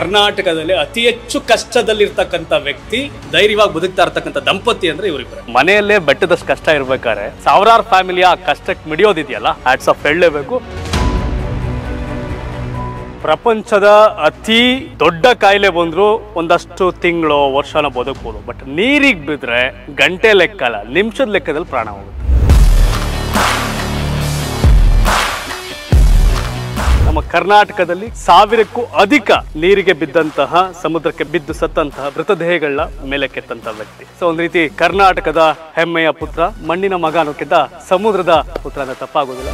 ಕರ್ನಾಟಕದಲ್ಲಿ ಅತಿ ಹೆಚ್ಚು ಕಷ್ಟದಲ್ಲಿರ್ತಕ್ಕಂಥ ವ್ಯಕ್ತಿ ಧೈರ್ಯವಾಗಿ ಬದುಕ್ತಾ ಇರ್ತಕ್ಕಂಥ ದಂಪತಿ ಅಂದ್ರೆ ಇವರಿಬ್ಬರು ಮನೆಯಲ್ಲೇ ಬೆಟ್ಟದಷ್ಟು ಕಷ್ಟ ಇರ್ಬೇಕಾದ್ರೆ ಸಾವಿರಾರು ಫ್ಯಾಮಿಲಿ ಆ ಕಷ್ಟಕ್ಕೆ ಮಿಡಿಯೋದಿದೆಯಲ್ಲ ಆಟ್ಸ್ ಆಫ್ ಹೇಳಲೇಬೇಕು ಪ್ರಪಂಚದ ಅತಿ ದೊಡ್ಡ ಕಾಯಿಲೆ ಬಂದ್ರು ಒಂದಷ್ಟು ತಿಂಗಳು ವರ್ಷನ ಬದುಕ್ಬೋದು ಬಟ್ ನೀರಿಗೆ ಬಿದ್ರೆ ಗಂಟೆ ಲೆಕ್ಕಲ್ಲ ನಿಮಿಷದ ಲೆಕ್ಕದಲ್ಲಿ ಪ್ರಾಣ ಹೋಗುತ್ತೆ ನಮ್ಮ ಕರ್ನಾಟಕದಲ್ಲಿ ಸಾವಿರಕ್ಕೂ ಅಧಿಕ ನೀರಿಗೆ ಬಿದ್ದಂತಹ ಸಮುದ್ರಕ್ಕೆ ಬಿದ್ದು ಸತ್ತಂತಹ ಮೃತದೇಹಗಳ ಮೇಲೆ ಕೆತ್ತಂತ ವ್ಯಕ್ತಿ ಸೊ ಒಂದ್ ರೀತಿ ಕರ್ನಾಟಕದ ಹೆಮ್ಮೆಯ ಪುತ್ರ ಮಣ್ಣಿನ ಮಗ ಅನ್ನೋಕ್ಕಿಂತ ಸಮುದ್ರದ ಪುತ್ರ ಅಂತ ತಪ್ಪಾಗೋದಿಲ್ಲ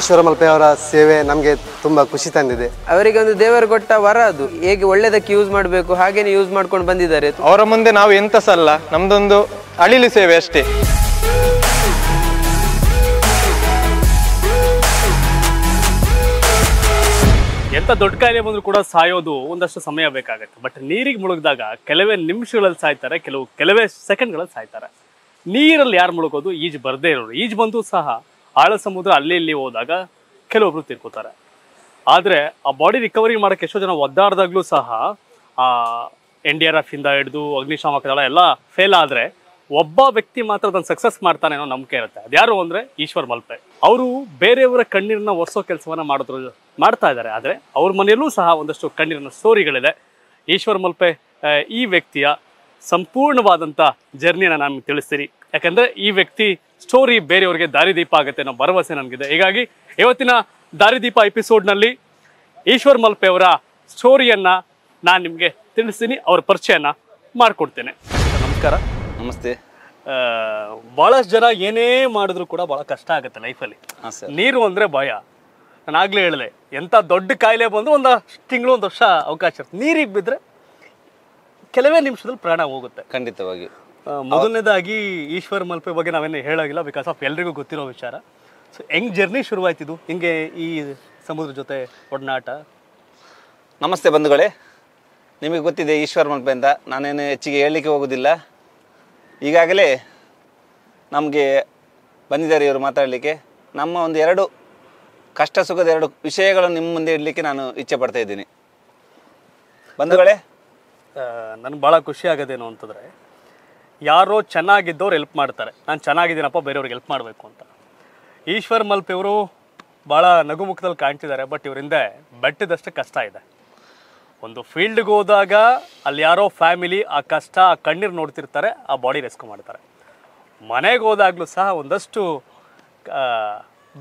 ಈಶ್ವರ ಅವರ ಸೇವೆ ನಮಗೆ ತುಂಬಾ ಖುಷಿ ತಂದಿದೆ ಅವರಿಗೆ ಒಂದು ದೇವರು ಕೊಟ್ಟ ವರ ಅದು ಹೇಗೆ ಒಳ್ಳೇದಕ್ಕೆ ಯೂಸ್ ಮಾಡಬೇಕು ಹಾಗೇನೆ ಯೂಸ್ ಮಾಡ್ಕೊಂಡು ಬಂದಿದ್ದಾರೆ ಅವರ ಮುಂದೆ ನಾವು ಎಂತ ಸಲ್ಲ ನಮ್ದೊಂದು ಅಳಿಲು ಸೇವೆ ಅಷ್ಟೇ ಎಂತ ದೊಡ್ಡ ಕಾಯಿಲೆ ಬಂದರೂ ಕೂಡ ಸಾಯೋದು ಒಂದಷ್ಟು ಸಮಯ ಬೇಕಾಗುತ್ತೆ ಬಟ್ ನೀರಿಗೆ ಮುಳುಗಿದಾಗ ಕೆಲವೇ ನಿಮಿಷಗಳಲ್ಲಿ ಸಾಯ್ತಾರೆ ಕೆಲವು ಕೆಲವೇ ಸೆಕೆಂಡ್ಗಳಲ್ಲಿ ಸಾಯ್ತಾರೆ ನೀರಲ್ಲಿ ಯಾರು ಮುಳುಗೋದು ಈಜು ಬರದೇ ಇರೋರು ಈಜು ಬಂದು ಸಹ ಆಳ ಸಮುದ್ರ ಅಲ್ಲಿ ಇಲ್ಲಿ ಹೋದಾಗ ಕೆಲವೊಬ್ರು ತಿರ್ಕೋತಾರೆ ಆದರೆ ಆ ಬಾಡಿ ರಿಕವರಿ ಮಾಡಕ್ಕೆ ಎಷ್ಟೋ ಜನ ಒದ್ದಾಡ್ದಾಗ್ಲೂ ಸಹ ಎನ್ ಡಿ ಆರ್ ಎಫ್ ಇಂದ ಹಿಡಿದು ಅಗ್ನಿಶಾಮಕ ದಳ ಎಲ್ಲ ಫೇಲ್ ಆದರೆ ಒಬ್ಬ ವ್ಯಕ್ತಿ ಮಾತ್ರ ಅದನ್ನು ಸಕ್ಸಸ್ ಮಾಡ್ತಾನೆ ಅನ್ನೋ ನಂಬಿಕೆ ಇರುತ್ತೆ ಅದ್ಯಾರು ಅಂದರೆ ಈಶ್ವರ್ ಮಲ್ಪೆ ಅವರು ಬೇರೆಯವರ ಕಣ್ಣೀರನ್ನ ಒರೆಸೋ ಕೆಲಸವನ್ನು ಮಾಡಿದ್ರು ಮಾಡ್ತಾ ಇದ್ದಾರೆ ಆದರೆ ಅವ್ರ ಮನೆಯಲ್ಲೂ ಸಹ ಒಂದಷ್ಟು ಕಣ್ಣೀರಿನ ಸ್ಟೋರಿಗಳಿದೆ ಈಶ್ವರ್ ಮಲ್ಪೆ ಈ ವ್ಯಕ್ತಿಯ ಸಂಪೂರ್ಣವಾದಂಥ ಜರ್ನಿಯನ್ನು ನಾನು ತಿಳಿಸ್ತೀನಿ ಯಾಕಂದರೆ ಈ ವ್ಯಕ್ತಿ ಸ್ಟೋರಿ ಬೇರೆಯವರಿಗೆ ದಾರಿದೀಪ ಆಗುತ್ತೆ ಅನ್ನೋ ಭರವಸೆ ನನಗಿದೆ ಹೀಗಾಗಿ ಇವತ್ತಿನ ದಾರಿದೀಪ ಎಪಿಸೋಡ್ನಲ್ಲಿ ಈಶ್ವರ್ ಮಲ್ಪೆ ಅವರ ಸ್ಟೋರಿಯನ್ನು ನಾನು ನಿಮಗೆ ತಿಳಿಸ್ತೀನಿ ಅವ್ರ ಪರಿಚಯನ ಮಾಡಿಕೊಡ್ತೇನೆ ನಮಸ್ಕಾರ ನಮಸ್ತೆ ಭಾಳಷ್ಟು ಜನ ಏನೇ ಮಾಡಿದ್ರು ಕೂಡ ಭಾಳ ಕಷ್ಟ ಆಗುತ್ತೆ ಲೈಫಲ್ಲಿ ನೀರು ಅಂದರೆ ಭಯ ನಾನು ಆಗಲೇ ಹೇಳಿದೆ ಎಂಥ ದೊಡ್ಡ ಕಾಯಿಲೆ ಬಂದು ಒಂದು ತಿಂಗಳು ಒಂದು ವರ್ಷ ಅವಕಾಶ ಇರುತ್ತೆ ನೀರಿಗೆ ಬಿದ್ದರೆ ಕೆಲವೇ ನಿಮಿಷದಲ್ಲಿ ಪ್ರಾಣ ಹೋಗುತ್ತೆ ಖಂಡಿತವಾಗಿ ಮೊದಲನೇದಾಗಿ ಈಶ್ವರ ಮಲ್ಪೆ ಬಗ್ಗೆ ನಾವೇನು ಹೇಳೋಗಿಲ್ಲ ಬಿಕಾಸ್ ಆಫ್ ಎಲ್ರಿಗೂ ಗೊತ್ತಿರೋ ವಿಚಾರ ಸೊ ಹೆಂಗ್ ಜರ್ನಿ ಶುರುವಾಯ್ತಿದ್ದು ಹಿಂಗೆ ಈ ಸಮುದ್ರ ಜೊತೆ ಒಡನಾಟ ನಮಸ್ತೆ ಬಂಧುಗಳೇ ನಿಮಗೆ ಗೊತ್ತಿದೆ ಈಶ್ವರ ಮಲ್ಪೆ ಅಂತ ನಾನೇನು ಹೆಚ್ಚಿಗೆ ಹೇಳಲಿಕ್ಕೆ ಹೋಗೋದಿಲ್ಲ ಈಗಾಗಲೇ ನಮಗೆ ಬಂದಿದ್ದಾರೆ ಇವರು ಮಾತಾಡಲಿಕ್ಕೆ ನಮ್ಮ ಒಂದು ಎರಡು ಕಷ್ಟ ಸುಖದ ಎರಡು ವಿಷಯಗಳನ್ನು ನಿಮ್ಮ ಮುಂದೆ ಇಡಲಿಕ್ಕೆ ನಾನು ಇಚ್ಛೆ ಪಡ್ತಾ ಇದ್ದೀನಿ ಬಂಧುಗಳೇ ನನ್ಗೆ ಭಾಳ ಖುಷಿ ಆಗೋದೇನು ಅಂತಂದರೆ ಯಾರೋ ಚೆನ್ನಾಗಿದ್ದವ್ರು ಹೆಲ್ಪ್ ಮಾಡ್ತಾರೆ ನಾನು ಚೆನ್ನಾಗಿದ್ದೀನಪ್ಪ ಬೇರೆಯವ್ರಿಗೆ ಹೆಲ್ಪ್ ಮಾಡಬೇಕು ಅಂತ ಈಶ್ವರ್ ಮಲ್ಪ್ ಇವರು ಭಾಳ ನಗುಮುಖದಲ್ಲಿ ಕಾಣ್ತಿದ್ದಾರೆ ಬಟ್ ಇವರಿಂದ ಹಿಂದೆ ಬೆಟ್ಟದಷ್ಟು ಕಷ್ಟ ಇದೆ ಒಂದು ಫೀಲ್ಡ್ಗೆ ಹೋದಾಗ ಅಲ್ಲಿ ಯಾರೋ ಫ್ಯಾಮಿಲಿ ಆ ಕಷ್ಟ ಆ ಕಣ್ಣೀರು ನೋಡ್ತಿರ್ತಾರೆ ಆ ಬಾಡಿ ರೆಸ್ಕ್ಯೂ ಮಾಡ್ತಾರೆ ಮನೆಗೆ ಹೋದಾಗಲೂ ಸಹ ಒಂದಷ್ಟು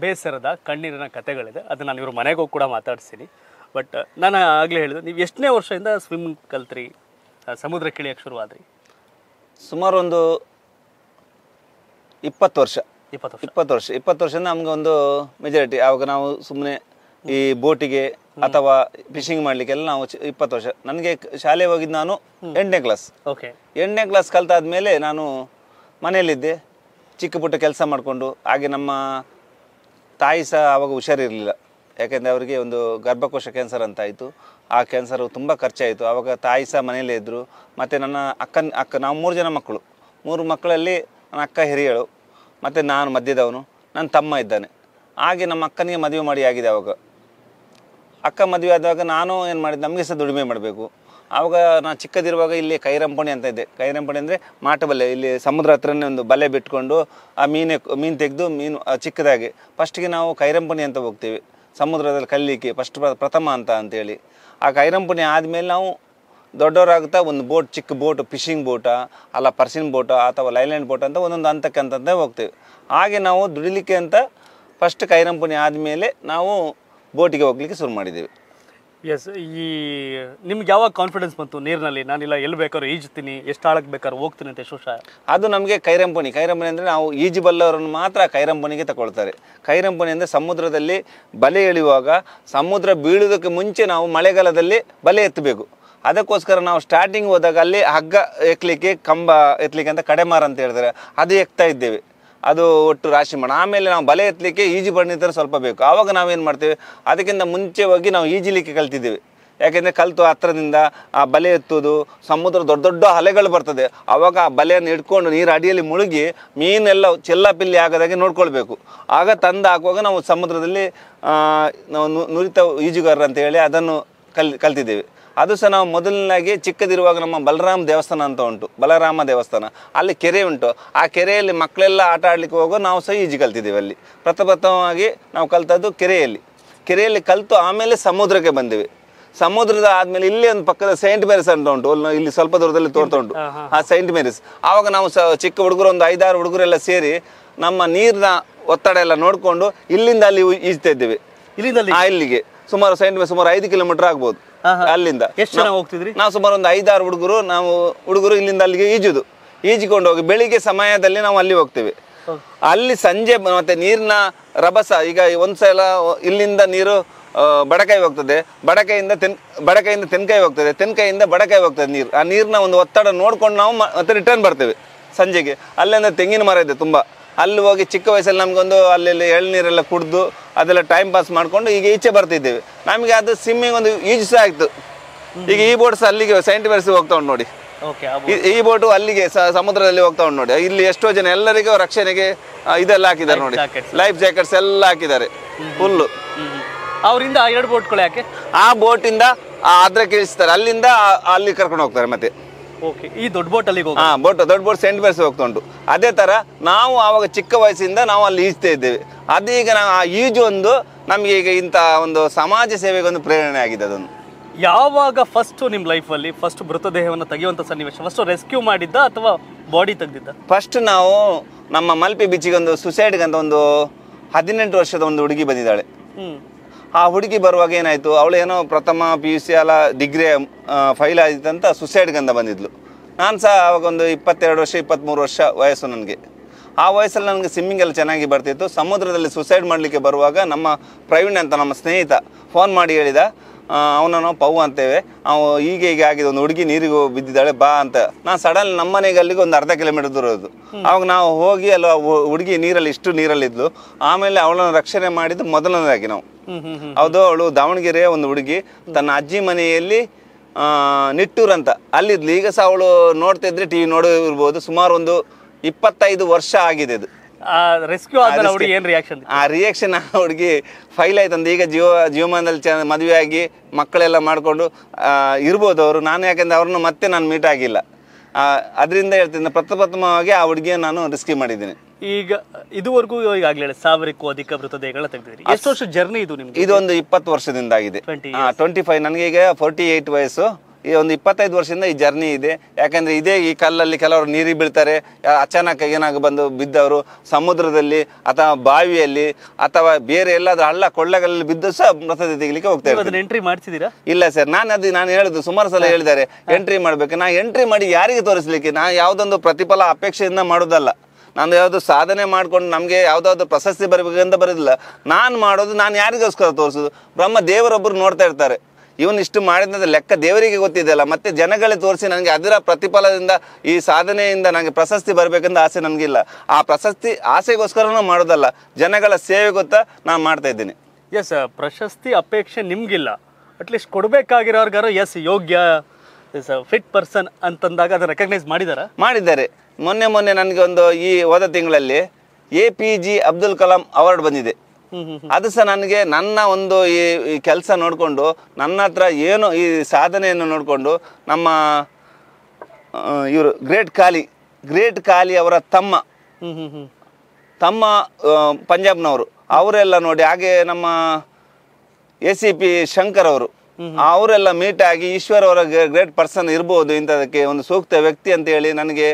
ಬೇಸರದ ಕಣ್ಣೀರಿನ ಕತೆಗಳಿದೆ ಅದು ನಾನು ಇವ್ರ ಮನೆಗೂ ಕೂಡ ಮಾತಾಡಿಸ್ತೀನಿ ಬಟ್ ನಾನು ಆಗಲೇ ಹೇಳಿದೆ ನೀವು ಎಷ್ಟನೇ ವರ್ಷದಿಂದ ಸ್ವಿಮ್ಮಿಂಗ್ ಕಲ್ತ್ರಿ ಸಮುದ್ರ ಕಿಳಿಯೋಕ್ಕೆ ಶುರುವಾದ್ರಿ ಸುಮಾರು ಒಂದು ಇಪ್ಪತ್ತು ವರ್ಷ ಇಪ್ಪತ್ತು ವರ್ಷ ಇಪ್ಪತ್ತು ವರ್ಷ ಇಪ್ಪತ್ತು ವರ್ಷದಿಂದ ನಮ್ಗೆ ಒಂದು ಮೆಜಾರಿಟಿ ಆವಾಗ ನಾವು ಸುಮ್ಮನೆ ಈ ಬೋಟಿಗೆ ಅಥವಾ ಫಿಶಿಂಗ್ ಮಾಡಲಿಕ್ಕೆಲ್ಲ ನಾವು ಇಪ್ಪತ್ತು ವರ್ಷ ನನಗೆ ಶಾಲೆ ಹೋಗಿದ್ದು ನಾನು ಎಂಟನೇ ಕ್ಲಾಸ್ ಓಕೆ ಎಂಟನೇ ಕ್ಲಾಸ್ ಕಲ್ತಾದ್ಮೇಲೆ ನಾನು ಮನೆಯಲ್ಲಿದ್ದೆ ಚಿಕ್ಕ ಪುಟ್ಟ ಕೆಲಸ ಮಾಡಿಕೊಂಡು ಹಾಗೆ ನಮ್ಮ ತಾಯಿ ಸಹ ಅವಾಗ ಹುಷಾರಿರಲಿಲ್ಲ ಯಾಕೆಂದರೆ ಅವರಿಗೆ ಒಂದು ಗರ್ಭಕೋಶ ಕ್ಯಾನ್ಸರ್ ಅಂತ ಆಯಿತು ಆ ಕ್ಯಾನ್ಸರು ತುಂಬ ಖರ್ಚಾಯಿತು ಆವಾಗ ತಾಯಿ ಸಹ ಮನೆಯಲ್ಲೇ ಇದ್ದರು ಮತ್ತು ನನ್ನ ಅಕ್ಕನ ಅಕ್ಕ ನಾವು ಮೂರು ಜನ ಮಕ್ಕಳು ಮೂರು ಮಕ್ಕಳಲ್ಲಿ ನನ್ನ ಅಕ್ಕ ಹಿರಿಯಳು ಮತ್ತು ನಾನು ಮಧ್ಯದವನು ನನ್ನ ತಮ್ಮ ಇದ್ದಾನೆ ಹಾಗೆ ನಮ್ಮ ಅಕ್ಕನಿಗೆ ಮದುವೆ ಮಾಡಿ ಆಗಿದೆ ಅವಾಗ ಅಕ್ಕ ಮದುವೆ ಆದಾಗ ನಾನು ಏನು ಮಾಡಿದ್ದೆ ನಮಗೆ ಸಹ ದುಡಿಮೆ ಮಾಡಬೇಕು ಆವಾಗ ನಾನು ಚಿಕ್ಕದಿರುವಾಗ ಇಲ್ಲಿ ಕೈರಂಪಣಿ ಅಂತ ಇದೆ ಕೈರಂಪಣಿ ಅಂದರೆ ಮಾಟಬಲೆ ಇಲ್ಲಿ ಸಮುದ್ರ ಹತ್ರನೇ ಒಂದು ಬಲೆ ಬಿಟ್ಕೊಂಡು ಆ ಮೀನೆ ಮೀನು ತೆಗೆದು ಮೀನು ಚಿಕ್ಕದಾಗಿ ಫಸ್ಟಿಗೆ ನಾವು ಕೈರಂಪಣಿ ಅಂತ ಹೋಗ್ತೀವಿ ಸಮುದ್ರದಲ್ಲಿ ಕಲ್ಲಿಕ್ಕೆ ಫಸ್ಟ್ ಪ್ರಥಮ ಅಂತ ಅಂತೇಳಿ ಆ ಕೈರಂಪಣಿ ಆದಮೇಲೆ ನಾವು ದೊಡ್ಡವರಾಗ್ತಾ ಒಂದು ಬೋಟ್ ಚಿಕ್ಕ ಬೋಟ್ ಫಿಶಿಂಗ್ ಬೋಟ ಅಲ್ಲ ಪರ್ಸಿನ್ ಬೋಟ ಅಥವಾ ಲೈಲ್ಯಾಂಡ್ ಬೋಟ್ ಅಂತ ಒಂದೊಂದು ಹಂತಕ್ಕೆ ಅಂತಂದೇ ಹೋಗ್ತೇವೆ ಹಾಗೆ ನಾವು ದುಡಿಲಿಕ್ಕೆ ಅಂತ ಫಸ್ಟ್ ಕೈರಂಪುಣಿ ಆದಮೇಲೆ ನಾವು ಬೋಟಿಗೆ ಹೋಗ್ಲಿಕ್ಕೆ ಶುರು ಮಾಡಿದ್ದೀವಿ ಎಸ್ ಈ ನಿಮ್ಗೆ ಯಾವಾಗ ಕಾನ್ಫಿಡೆನ್ಸ್ ಬಂತು ನೀರಿನಲ್ಲಿ ನಾನಿಲ್ಲ ಎಲ್ಲಿ ಬೇಕಾದ್ರೂ ಈಜುತ್ತೀನಿ ಎಷ್ಟು ಆಳಕ್ಕೆ ಬೇಕಾದ್ರೂ ಹೋಗ್ತೀನಿ ಅಂತ ಶೋಷ ಅದು ನಮಗೆ ಕೈರಂಪಣಿ ಕೈರಂಪಣಿ ಅಂದರೆ ನಾವು ಬಲ್ಲವರನ್ನು ಮಾತ್ರ ಕೈರಂಪನಿಗೆ ತಗೊಳ್ತಾರೆ ಕೈರಂಪಣಿ ಅಂದರೆ ಸಮುದ್ರದಲ್ಲಿ ಬಲೆ ಎಳೆಯುವಾಗ ಸಮುದ್ರ ಬೀಳೋದಕ್ಕೆ ಮುಂಚೆ ನಾವು ಮಳೆಗಾಲದಲ್ಲಿ ಬಲೆ ಎತ್ತಬೇಕು ಅದಕ್ಕೋಸ್ಕರ ನಾವು ಸ್ಟಾರ್ಟಿಂಗ್ ಹೋದಾಗ ಅಲ್ಲಿ ಹಗ್ಗ ಎತ್ತಲಿಕ್ಕೆ ಕಂಬ ಎತ್ತಲಿಕ್ಕೆ ಅಂತ ಕಡೆಮಾರ ಅಂತ ಹೇಳ್ತಾರೆ ಅದು ಎಕ್ತಾ ಇದ್ದೇವೆ ಅದು ಒಟ್ಟು ರಾಶಿ ಮಾಡೋಣ ಆಮೇಲೆ ನಾವು ಬಲೆ ಎತ್ತಲಿಕ್ಕೆ ಈಜು ಬಣ್ಣಿತರ ಸ್ವಲ್ಪ ಬೇಕು ಆವಾಗ ನಾವೇನು ಮಾಡ್ತೇವೆ ಅದಕ್ಕಿಂತ ಮುಂಚೆ ಹೋಗಿ ನಾವು ಈಜಿಲಿಕ್ಕೆ ಕಲ್ತಿದ್ದೇವೆ ಯಾಕೆಂದರೆ ಕಲಿತು ಹತ್ತಿರದಿಂದ ಆ ಬಲೆ ಎತ್ತೋದು ಸಮುದ್ರ ದೊಡ್ಡ ದೊಡ್ಡ ಅಲೆಗಳು ಬರ್ತದೆ ಆವಾಗ ಆ ಬಲೆಯನ್ನು ಇಟ್ಕೊಂಡು ನೀರು ಅಡಿಯಲ್ಲಿ ಮುಳುಗಿ ಮೀನೆಲ್ಲ ಪಿಲ್ಲಿ ಆಗದಾಗೆ ನೋಡ್ಕೊಳ್ಬೇಕು ಆಗ ತಂದು ಹಾಕುವಾಗ ನಾವು ಸಮುದ್ರದಲ್ಲಿ ನಾವು ನುರಿತ ಈಜುಗಾರರು ಅಂತ ಹೇಳಿ ಅದನ್ನು ಕಲ್ ಕಲ್ತಿದ್ದೇವೆ ಅದು ಸಹ ನಾವು ಮೊದಲನಾಗಿ ಚಿಕ್ಕದಿರುವಾಗ ನಮ್ಮ ಬಲರಾಮ ದೇವಸ್ಥಾನ ಅಂತ ಉಂಟು ಬಲರಾಮ ದೇವಸ್ಥಾನ ಅಲ್ಲಿ ಕೆರೆ ಉಂಟು ಆ ಕೆರೆಯಲ್ಲಿ ಮಕ್ಕಳೆಲ್ಲ ಆಟ ಆಡಲಿಕ್ಕೆ ಹೋಗೋ ನಾವು ಸಹ ಈಜು ಕಲ್ತಿದ್ದೀವಿ ಅಲ್ಲಿ ಪ್ರಥಮಪ್ರಥಮವಾಗಿ ನಾವು ಕಲ್ತದ್ದು ಕೆರೆಯಲ್ಲಿ ಕೆರೆಯಲ್ಲಿ ಕಲಿತು ಆಮೇಲೆ ಸಮುದ್ರಕ್ಕೆ ಬಂದಿವೆ ಸಮುದ್ರದ ಆದ್ಮೇಲೆ ಇಲ್ಲಿ ಒಂದು ಪಕ್ಕದ ಸೈಂಟ್ ಮೇರಿಸ್ ಅಂತ ಉಂಟು ಇಲ್ಲಿ ಸ್ವಲ್ಪ ದೂರದಲ್ಲಿ ತೋರ್ತಾ ಉಂಟು ಆ ಸೈಂಟ್ ಮೇರಿಸ್ ಆವಾಗ ನಾವು ಚಿಕ್ಕ ಹುಡುಗರು ಒಂದು ಐದಾರು ಹುಡುಗರೆಲ್ಲ ಸೇರಿ ನಮ್ಮ ನೀರಿನ ಒತ್ತಡ ಎಲ್ಲ ನೋಡಿಕೊಂಡು ಇಲ್ಲಿಂದ ಅಲ್ಲಿ ಈಜ್ತಾ ಇಲ್ಲಿಂದ ಇಲ್ಲಿಗೆ ಸುಮಾರು ಸೈಂಟ್ ಮೇರಿಸ್ ಸುಮಾರು ಐದು ಕಿಲೋಮೀಟರ್ ಆಗ್ಬೋದು ಅಲ್ಲಿಂದ ಎಷ್ಟು ಜನ ಹೋಗ್ತಿದ್ರಿ ನಾವು ಸುಮಾರು ಒಂದು ಐದಾರು ಹುಡುಗರು ನಾವು ಹುಡುಗರು ಇಲ್ಲಿಂದ ಅಲ್ಲಿಗೆ ಈಜುದು ಈಜಿಕೊಂಡು ಹೋಗಿ ಬೆಳಿಗ್ಗೆ ಸಮಯದಲ್ಲಿ ನಾವು ಅಲ್ಲಿ ಹೋಗ್ತೇವೆ ಅಲ್ಲಿ ಸಂಜೆ ಮತ್ತೆ ನೀರಿನ ರಭಸ ಈಗ ಒಂದ್ಸಲ ಇಲ್ಲಿಂದ ನೀರು ಬಡಕಾಯಿ ಹೋಗ್ತದೆ ಬಡಕೈಯಿಂದ ತೆನ್ ಬಡಕೈಯಿಂದ ತೆನ್ಕಾಯಿ ಹೋಗ್ತದೆ ತೆನ್ಕಾಯಿಂದ ಬಡಕಾಯಿ ಹೋಗ್ತದೆ ನೀರು ಆ ನೀರಿನ ಒಂದು ಒತ್ತಡ ನೋಡ್ಕೊಂಡು ನಾವು ಮತ್ತೆ ರಿಟರ್ನ್ ಬರ್ತೇವೆ ಸಂಜೆಗೆ ಅಲ್ಲಿಂದ ತೆಂಗಿನ ಮರ ಇದೆ ತುಂಬ ಅಲ್ಲಿ ಹೋಗಿ ಚಿಕ್ಕ ವಯಸ್ಸಲ್ಲಿ ನಮಗೊಂದು ಅಲ್ಲಿ ಎಳ್ನೀರೆಲ್ಲ ಕುಡಿದು ಅದೆಲ್ಲ ಟೈಮ್ ಪಾಸ್ ಮಾಡ್ಕೊಂಡು ಈಗ ಈಚೆ ಬರ್ತಿದ್ದೇವೆ ನಮಗೆ ಅದು ಸ್ವಿಮ್ಮಿಂಗ್ ಒಂದು ಯೂಸ್ ಸಹ ಆಯಿತು ಈಗ ಈ ಸಹ ಅಲ್ಲಿಗೆ ಸೈಂಟ್ ಮೇರಿಸ್ಗೆ ಹೋಗ್ತಾ ಉಂಟು ನೋಡಿ ಈ ಬೋಟು ಅಲ್ಲಿಗೆ ಸಮುದ್ರದಲ್ಲಿ ಹೋಗ್ತಾ ಉಂಟು ನೋಡಿ ಇಲ್ಲಿ ಎಷ್ಟೋ ಜನ ಎಲ್ಲರಿಗೂ ರಕ್ಷಣೆಗೆ ಇದೆಲ್ಲ ಹಾಕಿದ್ದಾರೆ ನೋಡಿ ಲೈಫ್ ಜಾಕೆಟ್ಸ್ ಎಲ್ಲ ಹಾಕಿದ್ದಾರೆ ಫುಲ್ಲು ಅವರಿಂದ ಎರಡು ಬೋಟ್ಗಳು ಯಾಕೆ ಆ ಬೋಟಿಂದ ಅದ್ರ ಕೇಳಿಸ್ತಾರೆ ಅಲ್ಲಿಂದ ಅಲ್ಲಿ ಕರ್ಕೊಂಡು ಹೋಗ್ತಾರೆ ಮತ್ತೆ ಓಕೆ ಈ ದೊಡ್ಡ ಹಾಂ ಬೋಟ್ ದೊಡ್ಡ ಬೋಟ್ ಸೆಂಟ್ ಮೇರ್ಸ್ ಹೋಗ್ತಾ ಉಂಟು ಅದೇ ತರ ನಾವು ಆವಾಗ ಚಿಕ್ಕ ವಯಸ್ಸಿಂದ ನಾವು ಅಲ್ಲಿ ಈಜ್ತಾ ಇದ್ದೇವೆ ಅದೀಗ ನಾವು ಆ ಈಜು ಒಂದು ನಮಗೆ ಈಗ ಇಂತ ಒಂದು ಸಮಾಜ ಸೇವೆಗೆ ಒಂದು ಪ್ರೇರಣೆ ಆಗಿದೆ ಅದೊಂದು ಯಾವಾಗ ಫಸ್ಟ್ ನಿಮ್ಮ ಅಲ್ಲಿ ಫಸ್ಟ್ ಮೃತದೇಹವನ್ನು ತೆಗೆಯುವಂತ ಸನ್ನಿವೇಶ ಫಸ್ಟ್ ರೆಸ್ಕ್ಯೂ ಮಾಡಿದ್ದ ಅಥವಾ ಬಾಡಿ ತೆಗೆದಿದ್ದ ಫಸ್ಟ್ ನಾವು ನಮ್ಮ ಮಲ್ಪೆ ಬೀಚಿಗೆ ಒಂದು ಸುಸೈಡ್ಗೆ ಅಂತ ಒಂದು ಹದಿನೆಂಟು ವರ್ಷದ ಒಂದು ಹುಡುಗಿ ಬಂದಿದ್ದಾಳೆ ಆ ಹುಡುಗಿ ಬರುವಾಗ ಏನಾಯಿತು ಏನೋ ಪ್ರಥಮ ಪಿ ಯು ಸಿ ಅಲ್ಲ ಡಿಗ್ರಿ ಫೈಲ್ ಆಯಿತಂತ ಸುಸೈಡ್ ಗಂಧ ಬಂದಿದ್ಲು ನಾನು ಸಹ ಅವಾಗ ಒಂದು ಇಪ್ಪತ್ತೆರಡು ವರ್ಷ ಇಪ್ಪತ್ತ್ಮೂರು ವರ್ಷ ವಯಸ್ಸು ನನಗೆ ಆ ವಯಸ್ಸಲ್ಲಿ ನನಗೆ ಸ್ವಿಮ್ಮಿಂಗ್ ಎಲ್ಲ ಚೆನ್ನಾಗಿ ಬರ್ತಿತ್ತು ಸಮುದ್ರದಲ್ಲಿ ಸುಸೈಡ್ ಮಾಡಲಿಕ್ಕೆ ಬರುವಾಗ ನಮ್ಮ ಪ್ರವೀಣ್ ಅಂತ ನಮ್ಮ ಸ್ನೇಹಿತ ಫೋನ್ ಮಾಡಿ ಹೇಳಿದ ಅವನ ನಾವು ಪೌ ಅಂತೇವೆ ಅವು ಹೀಗೆ ಹೀಗೆ ಆಗಿದೆ ಒಂದು ಹುಡುಗಿ ನೀರಿಗೆ ಬಿದ್ದಿದ್ದಾಳೆ ಬಾ ಅಂತ ನಾನು ಸಡನ್ ನಮ್ಮ ಮನೆಗೆ ಅಲ್ಲಿಗೆ ಒಂದು ಅರ್ಧ ಕಿಲೋಮೀಟರ್ ದೂರ ಇರೋದು ಅವಾಗ ನಾವು ಹೋಗಿ ಅಲ್ಲ ಹುಡುಗಿ ನೀರಲ್ಲಿ ಇಷ್ಟು ನೀರಲ್ಲಿದ್ದು ಆಮೇಲೆ ಅವಳನ್ನು ರಕ್ಷಣೆ ಮಾಡಿದ್ದು ಮೊದಲನೇದಾಗಿ ನಾವು ಹೌದು ಅವಳು ದಾವಣಗೆರೆಯ ಒಂದು ಹುಡುಗಿ ತನ್ನ ಅಜ್ಜಿ ಮನೆಯಲ್ಲಿ ನಿಟ್ಟೂರ್ ಅಂತ ಅಲ್ಲಿದ್ಲು ಈಗ ಸಹ ಅವಳು ನೋಡ್ತಿದ್ರೆ ಟಿ ವಿ ನೋಡೋ ಇರ್ಬೋದು ಸುಮಾರು ಒಂದು ಇಪ್ಪತ್ತೈದು ವರ್ಷ ಆಗಿದೆ ಅದು ಹುಡುಗಿ ಏನು ರಿಯಾಕ್ಷನ್ ಆ ರಿಯಾಕ್ಷನ್ ಆ ಹುಡುಗಿ ಫೈಲ್ ಆಯ್ತಂದು ಈಗ ಜೀವ ಜೀವಮಾನದಲ್ಲಿ ಚ ಆಗಿ ಮಕ್ಕಳೆಲ್ಲ ಮಾಡಿಕೊಂಡು ಇರ್ಬೋದು ಅವರು ನಾನು ಯಾಕೆಂದ್ರೆ ಅವ್ರನ್ನ ಮತ್ತೆ ನಾನು ಮೀಟ್ ಆಗಿಲ್ಲ ಅದರಿಂದ ಹೇಳ್ತೀನಿ ಪ್ರಥಮವಾಗಿ ಆ ಹುಡುಗಿಯನ್ನು ನಾನು ರಿಸ್ಕಿ ಮಾಡಿದ್ದೀನಿ ಈಗ ಇದುವರೆಗೂ ಈಗಾಗಲೇ ಸಾವಿರಕ್ಕೂ ಅಧಿಕ ಮೃತದೇಹಗಳ ತೆಗೆದಿದ್ದೀರಿ ಎಷ್ಟು ವರ್ಷ ಜರ್ನಿ ಇದು ನಿಮ್ಗೆ ಇದೊಂದು ಇಪ್ಪತ್ತು ವರ್ಷದಿಂದ ಆಗಿದೆ ಟ್ವೆಂಟಿ ಫೈವ್ ನನಗೆ ಈಗ ಫೋರ್ಟಿ ಏಯ್ಟ್ ವಯಸ್ಸು ಈ ಒಂದು ಇಪ್ಪತ್ತೈದು ವರ್ಷದಿಂದ ಈ ಜರ್ನಿ ಇದೆ ಯಾಕಂದರೆ ಇದೇ ಈ ಕಲ್ಲಲ್ಲಿ ಕೆಲವರು ನೀರಿಗೆ ಬೀಳ್ತಾರೆ ಅಚಾನಕ್ ಏನಾಗ ಬಂದು ಬಿದ್ದವರು ಸಮುದ್ರದಲ್ಲಿ ಅಥವಾ ಬಾವಿಯಲ್ಲಿ ಅಥವಾ ಬೇರೆ ಎಲ್ಲಾದ್ರೂ ಹಳ್ಳ ಕೊಳ್ಳಗಳಲ್ಲಿ ಬಿದ್ದು ಸಹ ಮೃತದೇಹ ತೆಗಿಲಿಕ್ಕೆ ಹೋಗ್ತಾ ಎಂಟ್ರಿ ಮಾಡಿಸಿದೀರಾ ಇಲ್ಲ ಸರ್ ನಾನು ಅದು ನಾನು ಹೇಳುದು ಸುಮಾರು ಸಲ ಹೇಳಿದ್ದಾರೆ ಎಂಟ್ರಿ ಮಾಡಬೇಕು ನಾನು ಎಂಟ್ರಿ ಮಾಡಿ ಯಾರಿಗೆ ತೋರಿಸ್ಲಿಕ್ಕೆ ನಾನು ಯಾವುದೊಂದು ಪ್ರತಿಫಲ ಅಪೇಕ್ಷೆಯಿಂದ ಮಾಡೋದಲ್ಲ ನಾನು ಯಾವುದು ಸಾಧನೆ ಮಾಡ್ಕೊಂಡು ನಮಗೆ ಯಾವುದಾದ್ರು ಪ್ರಶಸ್ತಿ ಬರಬೇಕಂತ ಬರೋದಿಲ್ಲ ನಾನು ಮಾಡೋದು ನಾನು ಯಾರಿಗೋಸ್ಕರ ತೋರಿಸೋದು ಬ್ರಹ್ಮ ದೇವರೊಬ್ಬರು ನೋಡ್ತಾ ಇರ್ತಾರೆ ಇವನ್ ಇಷ್ಟು ಮಾಡಿದ ಲೆಕ್ಕ ದೇವರಿಗೆ ಗೊತ್ತಿದೆಯಲ್ಲ ಮತ್ತೆ ಜನಗಳೇ ತೋರಿಸಿ ನನಗೆ ಅದರ ಪ್ರತಿಫಲದಿಂದ ಈ ಸಾಧನೆಯಿಂದ ನನಗೆ ಪ್ರಶಸ್ತಿ ಬರಬೇಕಂತ ಆಸೆ ನನಗಿಲ್ಲ ಆ ಪ್ರಶಸ್ತಿ ಆಸೆಗೋಸ್ಕರನೂ ಮಾಡೋದಲ್ಲ ಜನಗಳ ಸೇವೆ ಗೊತ್ತಾ ನಾನು ಮಾಡ್ತಾ ಇದ್ದೀನಿ ಎಸ್ ಪ್ರಶಸ್ತಿ ಅಪೇಕ್ಷೆ ನಿಮಗಿಲ್ಲ ಅಟ್ಲೀಸ್ಟ್ ಕೊಡಬೇಕಾಗಿರೋರ್ಗಾರು ಎಸ್ ಯೋಗ್ಯ ಫಿಟ್ ಪರ್ಸನ್ ಅಂತಂದಾಗ ಅದು ರೆಕಗ್ನೈಸ್ ಮಾಡಿದಾರ ಮಾಡಿದ್ದಾರೆ ಮೊನ್ನೆ ಮೊನ್ನೆ ನನಗೆ ಒಂದು ಈ ಹೋದ ತಿಂಗಳಲ್ಲಿ A P J Abdul Kalam award ಬಂದಿದೆ ಅದು ಸಹ ನನಗೆ ನನ್ನ ಒಂದು ಈ ಕೆಲಸ ನೋಡಿಕೊಂಡು ನನ್ನ ಹತ್ರ ಏನು ಈ ಸಾಧನೆಯನ್ನು ನೋಡಿಕೊಂಡು ನಮ್ಮ ಇವರು ಗ್ರೇಟ್ ಖಾಲಿ ಗ್ರೇಟ್ ಖಾಲಿ ಅವರ ತಮ್ಮ ತಮ್ಮ ಪಂಜಾಬ್ನವರು ಅವರೆಲ್ಲ ನೋಡಿ ಹಾಗೆ ನಮ್ಮ ಎ ಸಿ ಪಿ ಶಂಕರ್ ಅವರು ಅವರೆಲ್ಲ ಮೀಟ್ ಆಗಿ ಈಶ್ವರ್ ಅವರ ಗ್ರೇಟ್ ಪರ್ಸನ್ ಇರಬಹುದು ಇಂಥದಕ್ಕೆ ಒಂದು ಸೂಕ್ತ ವ್ಯಕ್ತಿ ಅಂತ ಹೇಳಿ ನನಗೆ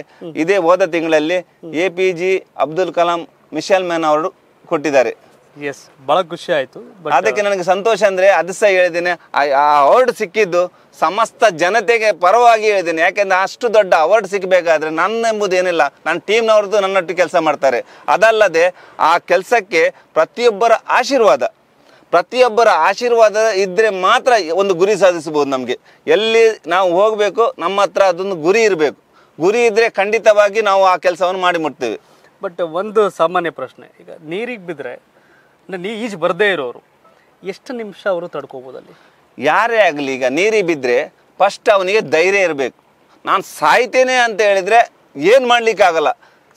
ಇದೇ ಹೋದ ತಿಂಗಳಲ್ಲಿ A P J Abdul Kalam ಮಿಶೆಲ್ ಮ್ಯಾನ್ ಅವರು ಕೊಟ್ಟಿದ್ದಾರೆ ಎಸ್ ಬಹಳ ಖುಷಿ ಆಯ್ತು ಅದಕ್ಕೆ uh, ನನಗೆ ಸಂತೋಷ ಅಂದ್ರೆ ಅದು ಸಹ ಹೇಳಿದ್ದೇನೆ ಆ ಅವಾರ್ಡ್ ಸಿಕ್ಕಿದ್ದು ಸಮಸ್ತ ಜನತೆಗೆ ಪರವಾಗಿ ಹೇಳಿದ್ದೇನೆ ಯಾಕೆಂದ್ರೆ ಅಷ್ಟು ದೊಡ್ಡ ಅವಾರ್ಡ್ ಸಿಕ್ಕಬೇಕಾದ್ರೆ ನನ್ನ ಎಂಬುದೇನಿಲ್ಲ ನನ್ನ ಟೀಮ್ನವ್ರದ್ದು ನನ್ನೊಟ್ಟು ಕೆಲಸ ಮಾಡ್ತಾರೆ ಅದಲ್ಲದೆ ಆ ಕೆಲಸಕ್ಕೆ ಪ್ರತಿಯೊಬ್ಬರ ಆಶೀರ್ವಾದ ಪ್ರತಿಯೊಬ್ಬರ ಆಶೀರ್ವಾದ ಇದ್ರೆ ಮಾತ್ರ ಒಂದು ಗುರಿ ಸಾಧಿಸಬಹುದು ನಮಗೆ ಎಲ್ಲಿ ನಾವು ಹೋಗಬೇಕು ನಮ್ಮ ಹತ್ರ ಅದೊಂದು ಗುರಿ ಇರಬೇಕು ಗುರಿ ಇದ್ರೆ ಖಂಡಿತವಾಗಿ ನಾವು ಆ ಕೆಲಸವನ್ನು ಮಾಡಿ ಮುಟ್ತೇವೆ ಬಟ್ uh, ಒಂದು ಸಾಮಾನ್ಯ ಪ್ರಶ್ನೆ ಈಗ ನೀರಿಗೆ ಬಿದ್ದರೆ ಅಂದರೆ ನೀ ಈಜು ಬರದೇ ಇರೋರು ಎಷ್ಟು ನಿಮಿಷ ಅವರು ತಡ್ಕೋಬೋದು ಅಲ್ಲಿ ಯಾರೇ ಆಗಲಿ ಈಗ ನೀರಿ ಬಿದ್ದರೆ ಫಸ್ಟ್ ಅವನಿಗೆ ಧೈರ್ಯ ಇರಬೇಕು ನಾನು ಸಾಯ್ತೇನೆ ಅಂತ ಹೇಳಿದರೆ ಏನು ಮಾಡಲಿಕ್ಕಾಗಲ್ಲ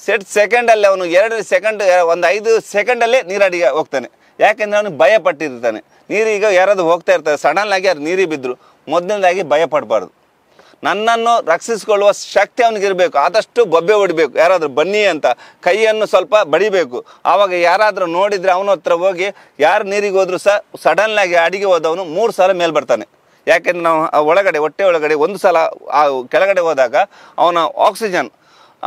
ಸೆಟ್ ಸೆಕೆಂಡಲ್ಲಿ ಅವನು ಎರಡು ಸೆಕೆಂಡ್ ಒಂದು ಐದು ಸೆಕೆಂಡಲ್ಲೇ ಅಡಿಗೆ ಹೋಗ್ತಾನೆ ಯಾಕೆಂದರೆ ಅವನು ಭಯ ಪಟ್ಟಿರ್ತಾನೆ ಈಗ ಯಾರಾದರೂ ಹೋಗ್ತಾ ಇರ್ತಾರೆ ಸಡನ್ನಾಗಿ ಯಾರು ನೀರಿ ಬಿದ್ದರು ಮೊದಲನೇದಾಗಿ ಭಯ ಪಡಬಾರ್ದು ನನ್ನನ್ನು ರಕ್ಷಿಸಿಕೊಳ್ಳುವ ಶಕ್ತಿ ಅವನಿಗಿರಬೇಕು ಆದಷ್ಟು ಬೊಬ್ಬೆ ಹೊಡಿಬೇಕು ಯಾರಾದರೂ ಬನ್ನಿ ಅಂತ ಕೈಯನ್ನು ಸ್ವಲ್ಪ ಬಡಿಬೇಕು ಆವಾಗ ಯಾರಾದರೂ ನೋಡಿದರೆ ಅವನ ಹತ್ರ ಹೋಗಿ ಯಾರು ನೀರಿಗೆ ಹೋದರೂ ಸಹ ಸಡನ್ನಾಗಿ ಅಡಿಗೆ ಹೋದವನು ಮೂರು ಸಲ ಮೇಲೆ ಬರ್ತಾನೆ ಯಾಕೆಂದರೆ ನಾವು ಒಳಗಡೆ ಹೊಟ್ಟೆ ಒಳಗಡೆ ಒಂದು ಸಲ ಆ ಕೆಳಗಡೆ ಹೋದಾಗ ಅವನ ಆಕ್ಸಿಜನ್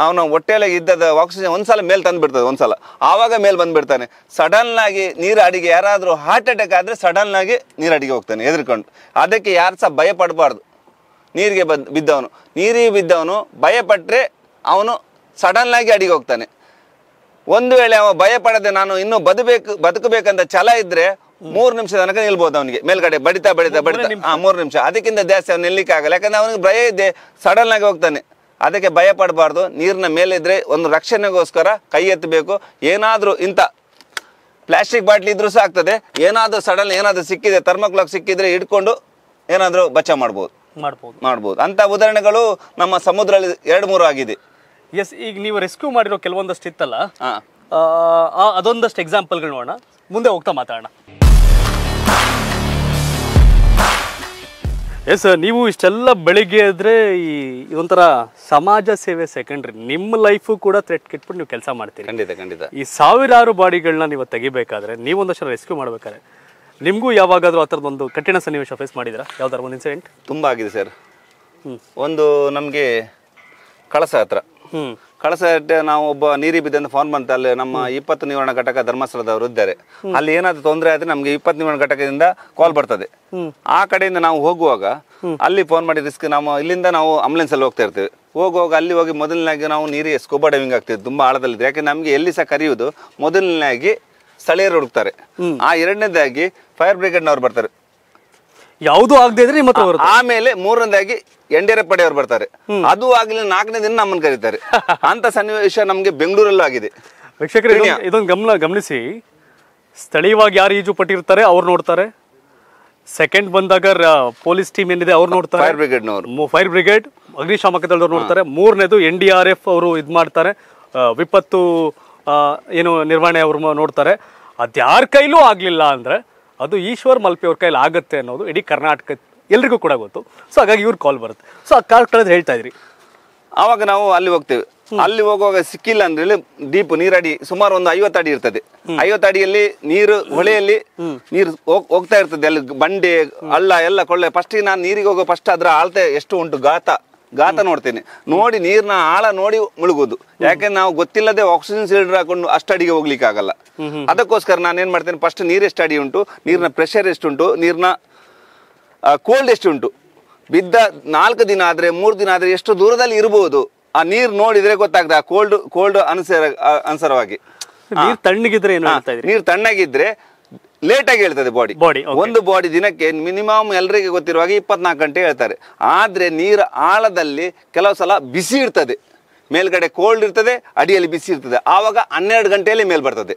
ಅವನ ಹೊಟ್ಟೆಯಲ್ಲಿ ಇದ್ದದ ಆಕ್ಸಿಜನ್ ಒಂದು ಸಲ ಮೇಲೆ ತಂದುಬಿಡ್ತದೆ ಒಂದು ಸಲ ಆವಾಗ ಮೇಲೆ ಬಂದುಬಿಡ್ತಾನೆ ಸಡನ್ನಾಗಿ ನೀರು ಅಡಿಗೆ ಯಾರಾದರೂ ಹಾರ್ಟ್ ಅಟ್ಯಾಕ್ ಆದರೆ ಸಡನ್ನಾಗಿ ನೀರು ಅಡಿಗೆ ಹೋಗ್ತಾನೆ ಹೆದರ್ಕೊಂಡು ಅದಕ್ಕೆ ಯಾರು ಸಹ ಭಯ ಪಡಬಾರ್ದು ನೀರಿಗೆ ಬದ್ ಬಿದ್ದವನು ನೀರಿಗೆ ಬಿದ್ದವನು ಭಯಪಟ್ಟರೆ ಅವನು ಸಡನ್ನಾಗಿ ಅಡಿಗೆ ಹೋಗ್ತಾನೆ ಒಂದು ವೇಳೆ ಅವನು ಭಯ ಪಡದೆ ನಾನು ಇನ್ನೂ ಬದುಬೇಕು ಬದುಕಬೇಕಂತ ಛಲ ಇದ್ರೆ ಮೂರು ನಿಮಿಷ ತನಕ ನಿಲ್ಬೋದು ಅವನಿಗೆ ಮೇಲ್ಗಡೆ ಬಡಿತಾ ಬಡಿತಾ ಬಡಿತಾ ಹಾ ಮೂರು ನಿಮಿಷ ಅದಕ್ಕಿಂತ ಜಾಸ್ತಿ ಅವ್ನು ನಿಲ್ಲಿಕಾಗಲ್ಲ ಯಾಕಂದ್ರೆ ಅವನಿಗೆ ಭಯ ಇದೆ ಸಡನ್ ಆಗಿ ಹೋಗ್ತಾನೆ ಅದಕ್ಕೆ ಭಯ ಪಡಬಾರ್ದು ನೀರಿನ ಮೇಲಿದ್ರೆ ಒಂದು ರಕ್ಷಣೆಗೋಸ್ಕರ ಕೈ ಎತ್ತಬೇಕು ಏನಾದರೂ ಇಂಥ ಪ್ಲಾಸ್ಟಿಕ್ ಬಾಟ್ಲಿ ಇದ್ರೂ ಸಹ ಆಗ್ತದೆ ಏನಾದರೂ ಸಡನ್ ಏನಾದರೂ ಸಿಕ್ಕಿದೆ ಥರ್ಮೋಕ್ಲಾಕ್ ಸಿಕ್ಕಿದ್ರೆ ಹಿಡ್ಕೊಂಡು ಏನಾದರೂ ಬಚಾವ್ ಮಾಡ್ಬೋದು ಮಾಡ್ಬೋದು ಮಾಡ್ಬೋದು ಅಂತ ಉದಾಹರಣೆಗಳು ನಮ್ಮ ಸಮುದ್ರದಲ್ಲಿ ಎರಡು ಮೂರು ಆಗಿದೆ ಎಸ್ ಈಗ ನೀವು ರೆಸ್ಕ್ಯೂ ಮಾಡಿರೋ ಕೆಲವೊಂದಷ್ಟು ಇತ್ತಲ್ಲ ಅದೊಂದಷ್ಟು ಎಕ್ಸಾಂಪಲ್ಗಳು ನೋಡೋಣ ಮುಂದೆ ಹೋಗ್ತಾ ಮಾತಾಡೋಣ ಎಸ್ ನೀವು ಇಷ್ಟೆಲ್ಲ ಬೆಳಿಗ್ಗೆ ಆದರೆ ಈ ಇದೊಂಥರ ಸಮಾಜ ಸೇವೆ ಸೆಕೆಂಡ್ರಿ ನಿಮ್ಮ ಲೈಫು ಕೂಡ ಥ್ರೆಟ್ ಕಿಟ್ಬಿಟ್ಟು ನೀವು ಕೆಲಸ ಮಾಡ್ತೀರಿ ಖಂಡಿತ ಖಂಡಿತ ಈ ಸಾವಿರಾರು ಬಾಡಿಗಳನ್ನ ನೀವು ತೆಗಿಬೇಕಾದ್ರೆ ನೀವೊಂದಷ್ಟು ರೆಸ್ಕ್ಯೂ ಮಾಡ್ಬೇಕಾದ್ರೆ ನಿಮಗೂ ಯಾವಾಗಾದರೂ ಆ ಒಂದು ಕಠಿಣ ಸನ್ನಿವೇಶ ಫೇಸ್ ಮಾಡಿದ್ದೀರಾ ಯಾವ್ದಾರು ಒಂದು ಇನ್ಸಿಡೆಂಟ್ ತುಂಬ ಆಗಿದೆ ಸರ್ ಒಂದು ನಮಗೆ ಕಳಸ ಹತ್ರ ಕಳಸ ನಾವು ಒಬ್ಬ ನೀರಿ ಬಿದ್ದಂತ ಫೋನ್ ಬಂತ ಅಲ್ಲಿ ನಮ್ಮ ಇಪ್ಪತ್ತು ನಿವಾರಣಾ ಘಟಕ ಧರ್ಮಸ್ಥಳದವರು ಇದ್ದಾರೆ ಅಲ್ಲಿ ಏನಾದ್ರು ತೊಂದರೆ ಆದ್ರೆ ನಮ್ಗೆ ಇಪ್ಪತ್ತು ನಿವಾರಣಾ ಘಟಕದಿಂದ ಕಾಲ್ ಬರ್ತದೆ ಆ ಕಡೆಯಿಂದ ನಾವು ಹೋಗುವಾಗ ಅಲ್ಲಿ ಫೋನ್ ಮಾಡಿ ರಿಸ್ಕ್ ನಾವು ಇಲ್ಲಿಂದ ನಾವು ಆಂಬುಲೆನ್ಸ್ ಅಲ್ಲಿ ಹೋಗ್ತಾ ಇರ್ತೇವೆ ಹೋಗುವಾಗ ಅಲ್ಲಿ ಹೋಗಿ ಮೊದಲನೇ ನಾವು ನೀರಿ ಸ್ಕೂಬಾ ಡೈವಿಂಗ್ ಆಗ್ತಿದ್ವಿ ತುಂಬಾ ಆಳದಲ್ಲಿ ಯಾಕೆ ನಮಗೆ ಎಲ್ಲಿ ಸಹ ಕರೆಯುವುದು ಆಗಿ ಸ್ಥಳೀಯರು ಹುಡುಕ್ತಾರೆ ಆ ಎರಡನೇದಾಗಿ ಫೈರ್ ಬ್ರಿಗೇಡ್ನವ್ರು ಬರ್ತಾರೆ ಯಾವುದೂ ಆಗದೆ ಇದ್ರೆ ಆಮೇಲೆ ಮೂರನೇದಾಗಿ ಎನ್ ಡಿ ಪಡೆಯವರು ಬರ್ತಾರೆ ಅದು ಆಗಲಿಲ್ಲ ನಾಲ್ಕನೇ ದಿನ ನಮ್ಮನ್ನು ಕರೀತಾರೆ ಅಂತ ಸನ್ನಿವೇಶ ನಮಗೆ ಬೆಂಗಳೂರಲ್ಲೂ ಆಗಿದೆ ವೀಕ್ಷಕರೇ ಇದೊಂದು ಗಮನ ಗಮನಿಸಿ ಸ್ಥಳೀಯವಾಗಿ ಯಾರು ಈಜು ಪಟ್ಟಿರ್ತಾರೆ ಅವ್ರು ನೋಡ್ತಾರೆ ಸೆಕೆಂಡ್ ಬಂದಾಗ ಪೊಲೀಸ್ ಟೀಮ್ ಏನಿದೆ ಅವ್ರು ನೋಡ್ತಾರೆ ಫೈರ್ ಬ್ರಿಗೇಡ್ನವರು ಫೈರ್ ಬ್ರಿಗೇಡ್ ಅಗ್ನಿಶಾಮಕ ದಳದವ್ರು ನೋಡ್ತಾರೆ ಮೂರನೇದು ಎನ್ ಡಿ ಆರ್ ಎಫ್ ಅವರು ಇದು ಮಾಡ್ತಾರೆ ವಿಪತ್ತು ಏನು ನಿರ್ವಹಣೆ ಅವರು ನೋಡ್ತಾರೆ ಅದ್ಯಾರ ಕೈಲೂ ಆಗಲಿಲ್ಲ ಅಂದರೆ ಅದು ಈಶ್ವರ್ ಮಲ್ಪೆ ಅವ್ರ ಕೈಲಿ ಆಗುತ್ತೆ ಅನ್ನೋದು ಇಡೀ ಕರ್ನಾಟಕ ಎಲ್ರಿಗೂ ಕೂಡ ಗೊತ್ತು ಸೊ ಹಾಗಾಗಿ ಇವ್ರು ಕಾಲ್ ಬರುತ್ತೆ ಸೊ ಆ ಕಾಲ್ ಕಾರ್ಯಕ್ರಮದ ಹೇಳ್ತಾ ಇದ್ರಿ ಆವಾಗ ನಾವು ಅಲ್ಲಿ ಹೋಗ್ತೇವೆ ಅಲ್ಲಿ ಹೋಗುವಾಗ ಸಿಕ್ಕಿಲ್ಲ ಅಂದ್ರೆ ಡೀಪ್ ನೀರಡಿ ಸುಮಾರು ಒಂದು ಐವತ್ತು ಅಡಿ ಇರ್ತದೆ ಐವತ್ತು ಅಡಿಯಲ್ಲಿ ನೀರು ಹೊಳೆಯಲ್ಲಿ ನೀರು ಹೋಗ್ತಾ ಇರ್ತದೆ ಅಲ್ಲಿ ಬಂಡೆ ಹಳ್ಳ ಎಲ್ಲ ಕೊಳ್ಳೆ ಫಸ್ಟ್ ನಾನು ನೀರಿಗೆ ಹೋಗೋ ಫಸ್ಟ್ ಅದ್ರ ಆಳ್ತೆ ಎಷ್ಟು ಉಂಟು ಗಾತ ಗಾತ ನೋಡ್ತೇನೆ ನೋಡಿ ನೀರ್ನ ಆಳ ನೋಡಿ ಮುಳುಗೋದು ಯಾಕೆಂದ್ರೆ ನಾವು ಗೊತ್ತಿಲ್ಲದೆ ಆಕ್ಸಿಜನ್ ಸಿಲಿಂಡರ್ ಹಾಕೊಂಡು ಅಷ್ಟು ಅಡಿಗೆ ಹೋಗ್ಲಿಕ್ಕೆ ಆಗಲ್ಲ ಅದಕ್ಕೋಸ್ಕರ ನಾನು ಏನ್ ಮಾಡ್ತೇನೆ ಫಸ್ಟ್ ನೀರ್ ಎಷ್ಟು ಅಡಿ ಉಂಟು ನೀರ್ನ ಪ್ರೆಷರ್ ಎಷ್ಟುಂಟು ನೀರಿನ ಕೋಲ್ಡ್ ಉಂಟು ಬಿದ್ದ ನಾಲ್ಕು ದಿನ ಆದ್ರೆ ಮೂರು ದಿನ ಆದ್ರೆ ಎಷ್ಟು ದೂರದಲ್ಲಿ ಇರಬಹುದು ಆ ನೀರ್ ನೋಡಿದ್ರೆ ಗೊತ್ತಾಗ್ತದೆ ಆ ಕೋಲ್ಡ್ ಕೋಲ್ಡ್ ಅನುಸರ ಅನುಸಾರವಾಗಿ ನೀರ್ ತಣ್ಣಗಿದ್ರೆ ನೀರ್ ತಣ್ಣಗಿದ್ರೆ ಲೇಟ್ ಆಗಿ ಹೇಳ್ತದೆ ಬಾಡಿ ಒಂದು ಬಾಡಿ ದಿನಕ್ಕೆ ಮಿನಿಮಮ್ ಎಲ್ಲರಿಗೆ ಗೊತ್ತಿರುವಾಗ ಇಪ್ಪತ್ನಾಲ್ಕು ಗಂಟೆ ಹೇಳ್ತಾರೆ ಆದ್ರೆ ನೀರು ಆಳದಲ್ಲಿ ಕೆಲವು ಸಲ ಬಿಸಿ ಇರ್ತದೆ ಮೇಲ್ಗಡೆ ಕೋಲ್ಡ್ ಇರ್ತದೆ ಅಡಿಯಲ್ಲಿ ಬಿಸಿ ಇರ್ತದೆ ಆವಾಗ ಹನ್ನೆರಡು ಗಂಟೆಯಲ್ಲಿ ಮೇಲ್ ಬರ್ತದೆ